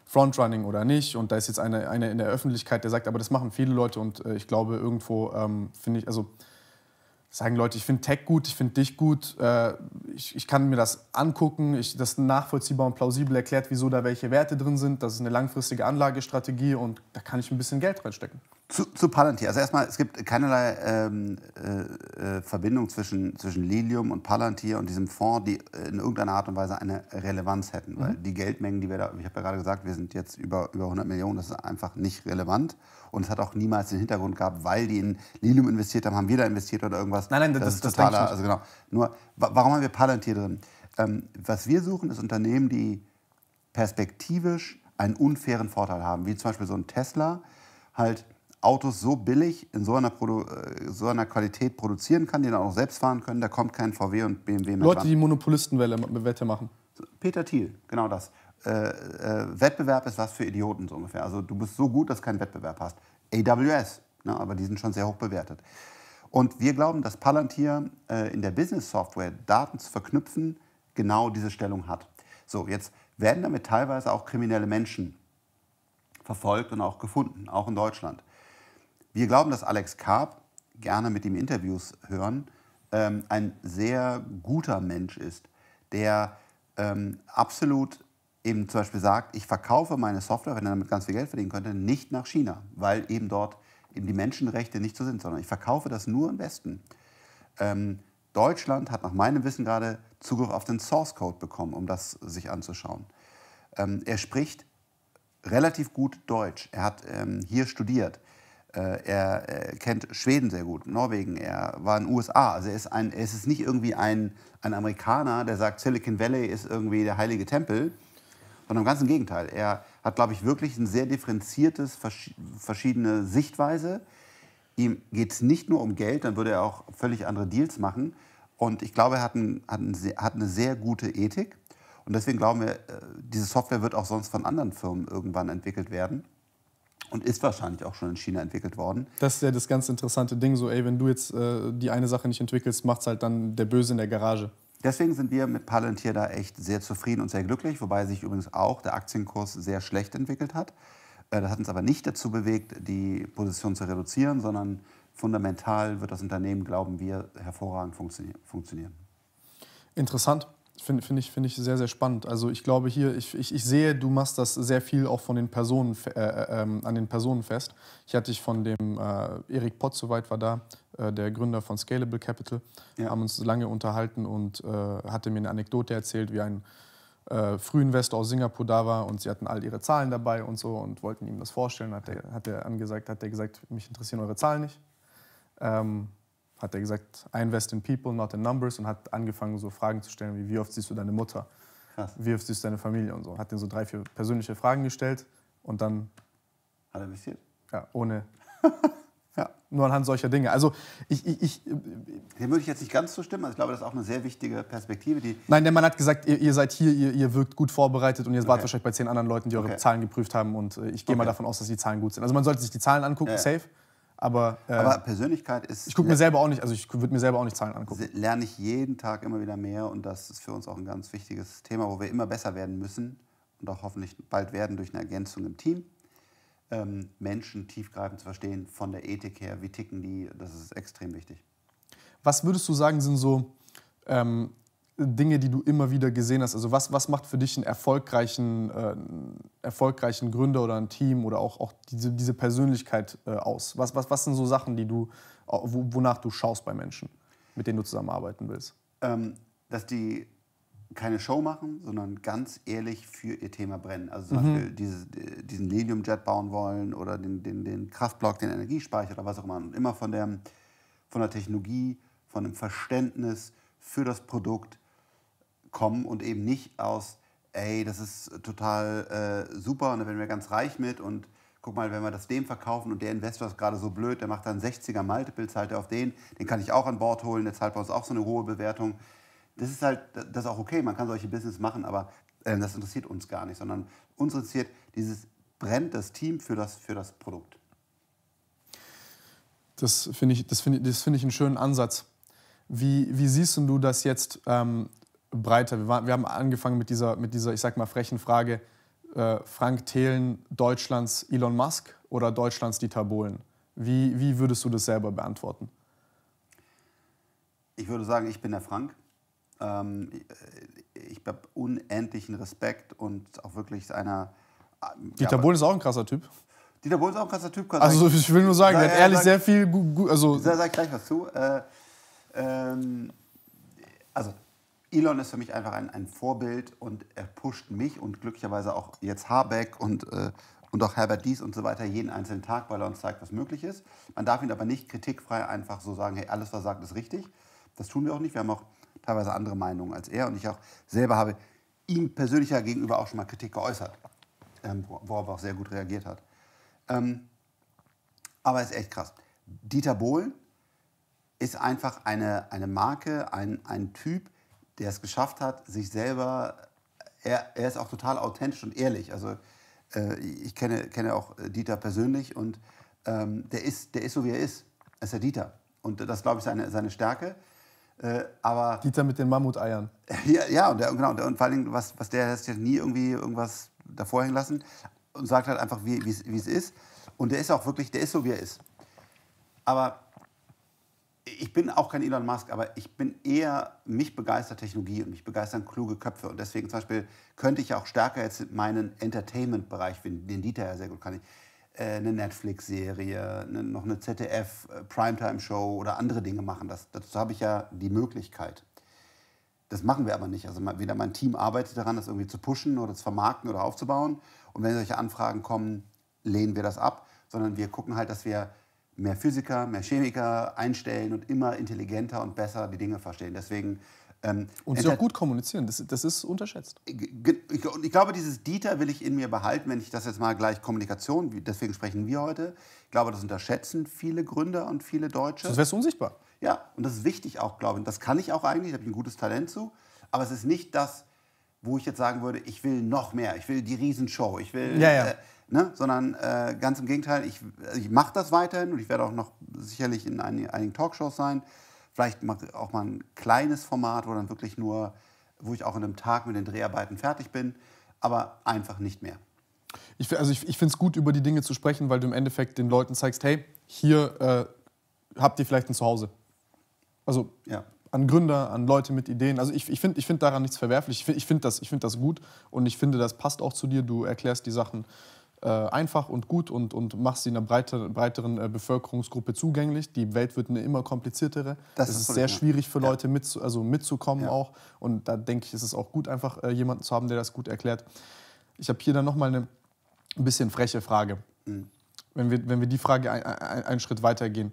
Frontrunning oder nicht. Und da ist jetzt einer eine in der Öffentlichkeit, der sagt, aber das machen viele Leute und äh, ich glaube, irgendwo ähm, finde ich, also sagen Leute, ich finde Tech gut, ich finde dich gut, äh, ich, ich, kann mir das angucken, ich, das nachvollziehbar und plausibel erklärt, wieso da welche Werte drin sind. Das ist eine langfristige Anlagestrategie und da kann ich ein bisschen Geld reinstecken. Zu, zu Palantir. Also erstmal, es gibt keinerlei ähm, äh, äh Verbindung zwischen, zwischen Lilium und Palantir und diesem Fonds, die äh, in irgendeiner Art und Weise eine Relevanz hätten. Mhm. Weil die Geldmengen, die wir da, ich habe ja gerade gesagt, wir sind jetzt über, über 100 Millionen, das ist einfach nicht relevant. Und es hat auch niemals den Hintergrund gehabt, weil die in Lilium investiert haben, haben wir da investiert oder irgendwas. Nein, nein, das, das ist das totaler. Also genau. Nur, warum haben wir Palantir drin? Ähm, was wir suchen, ist Unternehmen, die perspektivisch einen unfairen Vorteil haben, wie zum Beispiel so ein Tesla halt Autos so billig in so einer, Produ äh, so einer Qualität produzieren kann, die dann auch selbst fahren können, da kommt kein VW und BMW mehr Leute, dran. die Monopolistenwette machen. Peter Thiel, genau das. Äh, äh, Wettbewerb ist was für Idioten so ungefähr. Also du bist so gut, dass du keinen Wettbewerb hast. AWS, ne, aber die sind schon sehr hoch bewertet. Und wir glauben, dass Palantir äh, in der Business-Software Daten zu verknüpfen genau diese Stellung hat. So, jetzt werden damit teilweise auch kriminelle Menschen verfolgt und auch gefunden, auch in Deutschland. Wir glauben, dass Alex Karp, gerne mit ihm Interviews hören, ähm, ein sehr guter Mensch ist, der ähm, absolut eben zum Beispiel sagt, ich verkaufe meine Software, wenn er damit ganz viel Geld verdienen könnte, nicht nach China, weil eben dort eben die Menschenrechte nicht so sind, sondern ich verkaufe das nur im Westen. Ähm, Deutschland hat nach meinem Wissen gerade Zugriff auf den Source Code bekommen, um das sich anzuschauen. Ähm, er spricht relativ gut Deutsch. Er hat ähm, hier studiert. Äh, er äh, kennt Schweden sehr gut, Norwegen. Er war in den USA. Also er ist, ein, er ist nicht irgendwie ein, ein Amerikaner, der sagt, Silicon Valley ist irgendwie der heilige Tempel, sondern im Gegenteil. Er hat, glaube ich, wirklich ein sehr differenziertes, vers verschiedene Sichtweise. Ihm geht es nicht nur um Geld, dann würde er auch völlig andere Deals machen. Und ich glaube, er hat, ein, hat, ein, hat eine sehr gute Ethik. Und deswegen glauben wir, äh, diese Software wird auch sonst von anderen Firmen irgendwann entwickelt werden und ist wahrscheinlich auch schon in China entwickelt worden. Das ist ja das ganz interessante Ding, so ey, wenn du jetzt äh, die eine Sache nicht entwickelst, macht's halt dann der Böse in der Garage. Deswegen sind wir mit Palantir da echt sehr zufrieden und sehr glücklich, wobei sich übrigens auch der Aktienkurs sehr schlecht entwickelt hat. Äh, das hat uns aber nicht dazu bewegt, die Position zu reduzieren, sondern fundamental wird das Unternehmen, glauben wir, hervorragend funktionieren. Interessant. Finde find ich, find ich sehr, sehr spannend. Also ich glaube hier, ich, ich, ich sehe, du machst das sehr viel auch von den Personen, äh, äh, ähm, an den Personen fest. Ich hatte dich von dem äh, Erik Pott, soweit war da, äh, der Gründer von Scalable Capital, ja. haben uns lange unterhalten und äh, hatte mir eine Anekdote erzählt, wie ein äh, Frühinvestor aus Singapur da war und sie hatten all ihre Zahlen dabei und so und wollten ihm das vorstellen. Hat er hat angesagt, hat er gesagt, mich interessieren eure Zahlen nicht. Ähm, hat er gesagt, I invest in people, not in numbers und hat angefangen, so Fragen zu stellen wie, wie oft siehst du deine Mutter? Krass. Wie oft siehst du deine Familie und so. Hat den so drei, vier persönliche Fragen gestellt und dann... Hat er investiert? Ja, ohne... [LAUGHS] ja, nur anhand solcher Dinge. Also ich... ich, ich äh, Dem würde ich jetzt nicht ganz zustimmen, also ich glaube, das ist auch eine sehr wichtige Perspektive, die... Nein, der Mann hat gesagt, ihr, ihr seid hier, ihr, ihr, wirkt gut vorbereitet und ihr okay. wart wahrscheinlich bei zehn anderen Leuten, die eure okay. Zahlen geprüft haben und äh, ich gehe okay. mal davon aus, dass die Zahlen gut sind. Also man sollte sich die Zahlen angucken, ja. safe. Aber, äh, aber Persönlichkeit ist. Ich gucke mir selber auch nicht, also ich würde mir selber auch nicht Zahlen angucken. Lerne ich jeden Tag immer wieder mehr und das ist für uns auch ein ganz wichtiges Thema, wo wir immer besser werden müssen und auch hoffentlich bald werden durch eine Ergänzung im Team. Ähm, Menschen tiefgreifend zu verstehen, von der Ethik her, wie ticken die, das ist extrem wichtig. Was würdest du sagen, sind so ähm, Dinge, die du immer wieder gesehen hast? Also was, was macht für dich einen erfolgreichen, äh, erfolgreichen Gründer oder ein Team oder auch, auch diese, diese Persönlichkeit äh, aus? Was, was, was sind so Sachen, die du, wo, wonach du schaust bei Menschen, mit denen du zusammenarbeiten willst? Ähm, dass die keine Show machen, sondern ganz ehrlich für ihr Thema brennen. Also zum mhm. Beispiel dieses, diesen Lilium-Jet bauen wollen oder den, den, den Kraftblock, den Energiespeicher oder was auch immer. Und immer von der, von der Technologie, von dem Verständnis für das Produkt, kommen und eben nicht aus, ey, das ist total äh, super und da werden wir ganz reich mit und guck mal, wenn wir das dem verkaufen und der Investor ist gerade so blöd, der macht dann 60er Multiple, zahlt er auf den, den kann ich auch an Bord holen, der zahlt bei uns auch so eine hohe Bewertung. Das ist halt, das ist auch okay, man kann solche Business machen, aber äh, das interessiert uns gar nicht, sondern uns interessiert dieses, brennt das Team für das, für das Produkt. Das finde ich, find, das find ich einen schönen Ansatz. Wie, wie siehst du das jetzt ähm, breiter. Wir, war, wir haben angefangen mit dieser, mit dieser, ich sag mal, frechen Frage, äh, Frank Thelen, Deutschlands Elon Musk oder Deutschlands Dieter Bohlen? Wie, wie würdest du das selber beantworten? Ich würde sagen, ich bin der Frank. Ähm, ich habe unendlichen Respekt und auch wirklich einer. Äh, Dieter ja, Bohlen ist auch ein krasser Typ. Dieter Bohlen ist auch ein krasser Typ. Also sagen, ich will nur sagen, er hat äh, ehrlich sag, sehr viel. Gu, gu, also sag, sag gleich was zu. Äh, ähm, also Elon ist für mich einfach ein, ein Vorbild und er pusht mich und glücklicherweise auch jetzt Habeck und, äh, und auch Herbert Dies und so weiter jeden einzelnen Tag, weil er uns zeigt, was möglich ist. Man darf ihn aber nicht kritikfrei einfach so sagen, hey, alles, was er sagt, ist richtig. Das tun wir auch nicht. Wir haben auch teilweise andere Meinungen als er und ich auch selber habe ihm persönlicher gegenüber auch schon mal Kritik geäußert, ähm, worauf er auch sehr gut reagiert hat. Ähm, aber ist echt krass. Dieter Bohlen ist einfach eine, eine Marke, ein, ein Typ, der es geschafft hat, sich selber, er, er ist auch total authentisch und ehrlich. Also äh, ich kenne, kenne auch äh, Dieter persönlich und ähm, der, ist, der ist so, wie er ist. Er ist der Dieter. Und das, glaube ich, ist seine, seine Stärke. Äh, aber Dieter mit den Mammuteiern. [LAUGHS] ja, ja und, der, genau, und, der, und vor allem, was, was der hat nie irgendwie irgendwas davor hängen lassen und sagt halt einfach, wie es ist. Und der ist auch wirklich, der ist so, wie er ist. Aber ich bin auch kein Elon Musk, aber ich bin eher, mich begeistert Technologie und mich begeistern kluge Köpfe. Und deswegen zum Beispiel könnte ich auch stärker jetzt meinen Entertainment-Bereich, den Dieter ja sehr gut kann, ich, äh, eine Netflix-Serie, ne, noch eine ZDF-Primetime-Show äh, oder andere Dinge machen. Das, dazu habe ich ja die Möglichkeit. Das machen wir aber nicht. Also weder mein Team arbeitet daran, das irgendwie zu pushen oder zu vermarkten oder aufzubauen. Und wenn solche Anfragen kommen, lehnen wir das ab, sondern wir gucken halt, dass wir mehr Physiker, mehr Chemiker einstellen und immer intelligenter und besser die Dinge verstehen. Deswegen ähm, und sie auch gut kommunizieren, das, das ist unterschätzt. Äh, ich, ich, ich, glaube, dieses Dieter will ich in mir behalten, wenn ich das jetzt mal gleich Kommunikation, deswegen sprechen wir heute. Ich glaube, das unterschätzen viele Gründer und viele Deutsche. Sonst wärst du unsichtbar. Ja, und das ist wichtig auch, glaube ich. Das kann ich auch eigentlich, da habe ich ein gutes Talent zu. Aber es ist nicht das, wo ich jetzt sagen würde, ich will noch mehr, ich will die Riesenshow, ich will... Ja, ja. Äh, Ne? Sondern äh, ganz im Gegenteil, ich, ich mache das weiterhin und ich werde auch noch sicherlich in ein, einigen Talkshows sein. Vielleicht auch mal ein kleines Format, wo dann wirklich nur, wo ich auch in einem Tag mit den Dreharbeiten fertig bin, aber einfach nicht mehr. Ich, also ich, ich finde es gut, über die Dinge zu sprechen, weil du im Endeffekt den Leuten zeigst, hey, hier äh, habt ihr vielleicht ein Zuhause. Also ja. an Gründer, an Leute mit Ideen. Also ich, ich finde ich find daran nichts verwerflich. Ich finde ich find das, find das gut und ich finde, das passt auch zu dir. Du erklärst die Sachen äh, einfach und gut und, und machst sie einer breiter, breiteren äh, Bevölkerungsgruppe zugänglich. Die Welt wird eine immer kompliziertere. Das es ist, ist sehr schwierig für Leute ja. mit, also mitzukommen ja. auch. Und da denke ich, ist es auch gut, einfach äh, jemanden zu haben, der das gut erklärt. Ich habe hier dann nochmal eine ein bisschen freche Frage. Mhm. Wenn, wir, wenn wir die Frage ein, ein, einen Schritt weitergehen.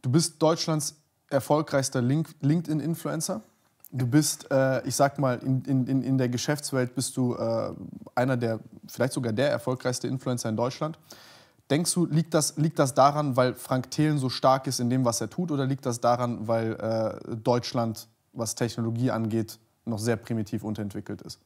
Du bist Deutschlands erfolgreichster LinkedIn-Influencer. Du bist, äh, ich sag mal, in, in, in der Geschäftswelt bist du äh, einer der, vielleicht sogar der erfolgreichste Influencer in Deutschland. Denkst du, liegt das, liegt das daran, weil Frank Thelen so stark ist in dem, was er tut, oder liegt das daran, weil äh, Deutschland, was Technologie angeht, noch sehr primitiv unterentwickelt ist?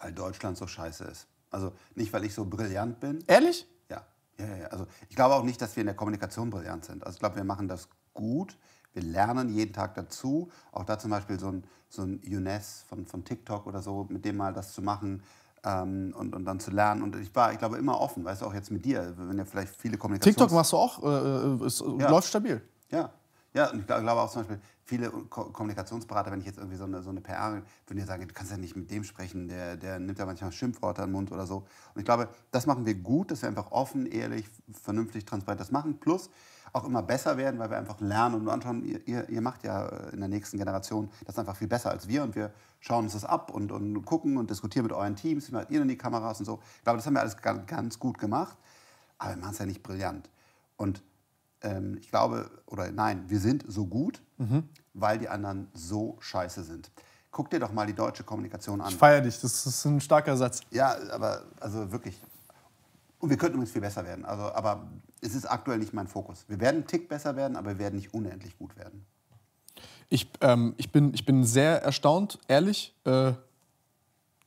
Weil Deutschland so scheiße ist. Also nicht, weil ich so brillant bin. Ehrlich? Ja. ja, ja, ja. Also ich glaube auch nicht, dass wir in der Kommunikation brillant sind. Also ich glaube, wir machen das gut. Wir lernen jeden Tag dazu. Auch da zum Beispiel so ein, so ein UNES von, von TikTok oder so, mit dem mal das zu machen ähm, und, und dann zu lernen. Und ich war, ich glaube, immer offen, weißt du, auch jetzt mit dir, wenn ja vielleicht viele Kommunikations... TikTok machst du auch, äh, äh ist, ja. läuft stabil. Ja, ja, und ich glaube auch zum Beispiel, viele Kommunikationsberater, wenn ich jetzt irgendwie so eine, so eine PR, würden dir sagen, du kannst ja nicht mit dem sprechen, der, der nimmt ja manchmal Schimpfworte in den Mund oder so. Und ich glaube, das machen wir gut, dass wir einfach offen, ehrlich, vernünftig, transparent das machen. Plus, auch immer besser werden, weil wir einfach lernen und anschauen, ihr, ihr macht ja äh, in der nächsten Generation das einfach viel besser als wir und wir schauen uns das ab und, und gucken und diskutieren mit euren Teams, wie macht ihr denn die Kameras und so. Ich glaube, das haben wir alles ganz gut gemacht, aber wir machen es ja nicht brillant. Und ähm, ich glaube, oder nein, wir sind so gut, mhm. weil die anderen so scheiße sind. Guck dir doch mal die deutsche Kommunikation an. Ich feiere dich, das ist ein starker Satz. Ja, aber also wirklich, und wir könnten übrigens viel besser werden. Also, aber es ist aktuell nicht mein Fokus. Wir werden einen Tick besser werden, aber wir werden nicht unendlich gut werden. Ich, ähm, ich, bin, ich bin sehr erstaunt, ehrlich, äh,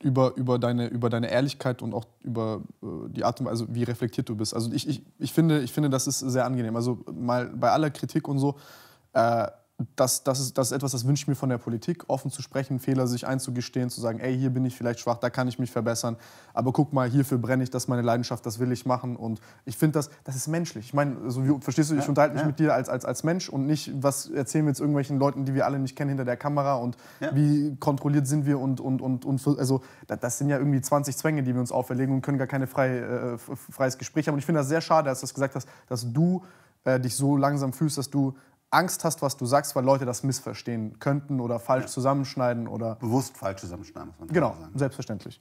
über, über, deine, über deine Ehrlichkeit und auch über äh, die Art und Weise, wie reflektiert du bist. Also ich, ich, ich, finde, ich finde, das ist sehr angenehm. Also mal bei aller Kritik und so, äh, das, das, ist, das ist etwas, das wünsche ich mir von der Politik, offen zu sprechen, Fehler sich einzugestehen, zu sagen, ey, hier bin ich vielleicht schwach, da kann ich mich verbessern, aber guck mal, hierfür brenne ich, das ist meine Leidenschaft, das will ich machen und ich finde das, das ist menschlich. Ich meine, so wie, verstehst du, ich ja, unterhalte mich ja. mit dir als, als, als Mensch und nicht, was erzählen wir jetzt irgendwelchen Leuten, die wir alle nicht kennen, hinter der Kamera und ja. wie kontrolliert sind wir und, und, und, und also das sind ja irgendwie 20 Zwänge, die wir uns auferlegen und können gar kein frei, äh, freies Gespräch haben und ich finde das sehr schade, dass du das gesagt hast, dass du äh, dich so langsam fühlst, dass du Angst hast, was du sagst, weil Leute das missverstehen könnten oder falsch ja. zusammenschneiden oder. Bewusst falsch zusammenschneiden, muss man genau, sagen. Genau, selbstverständlich.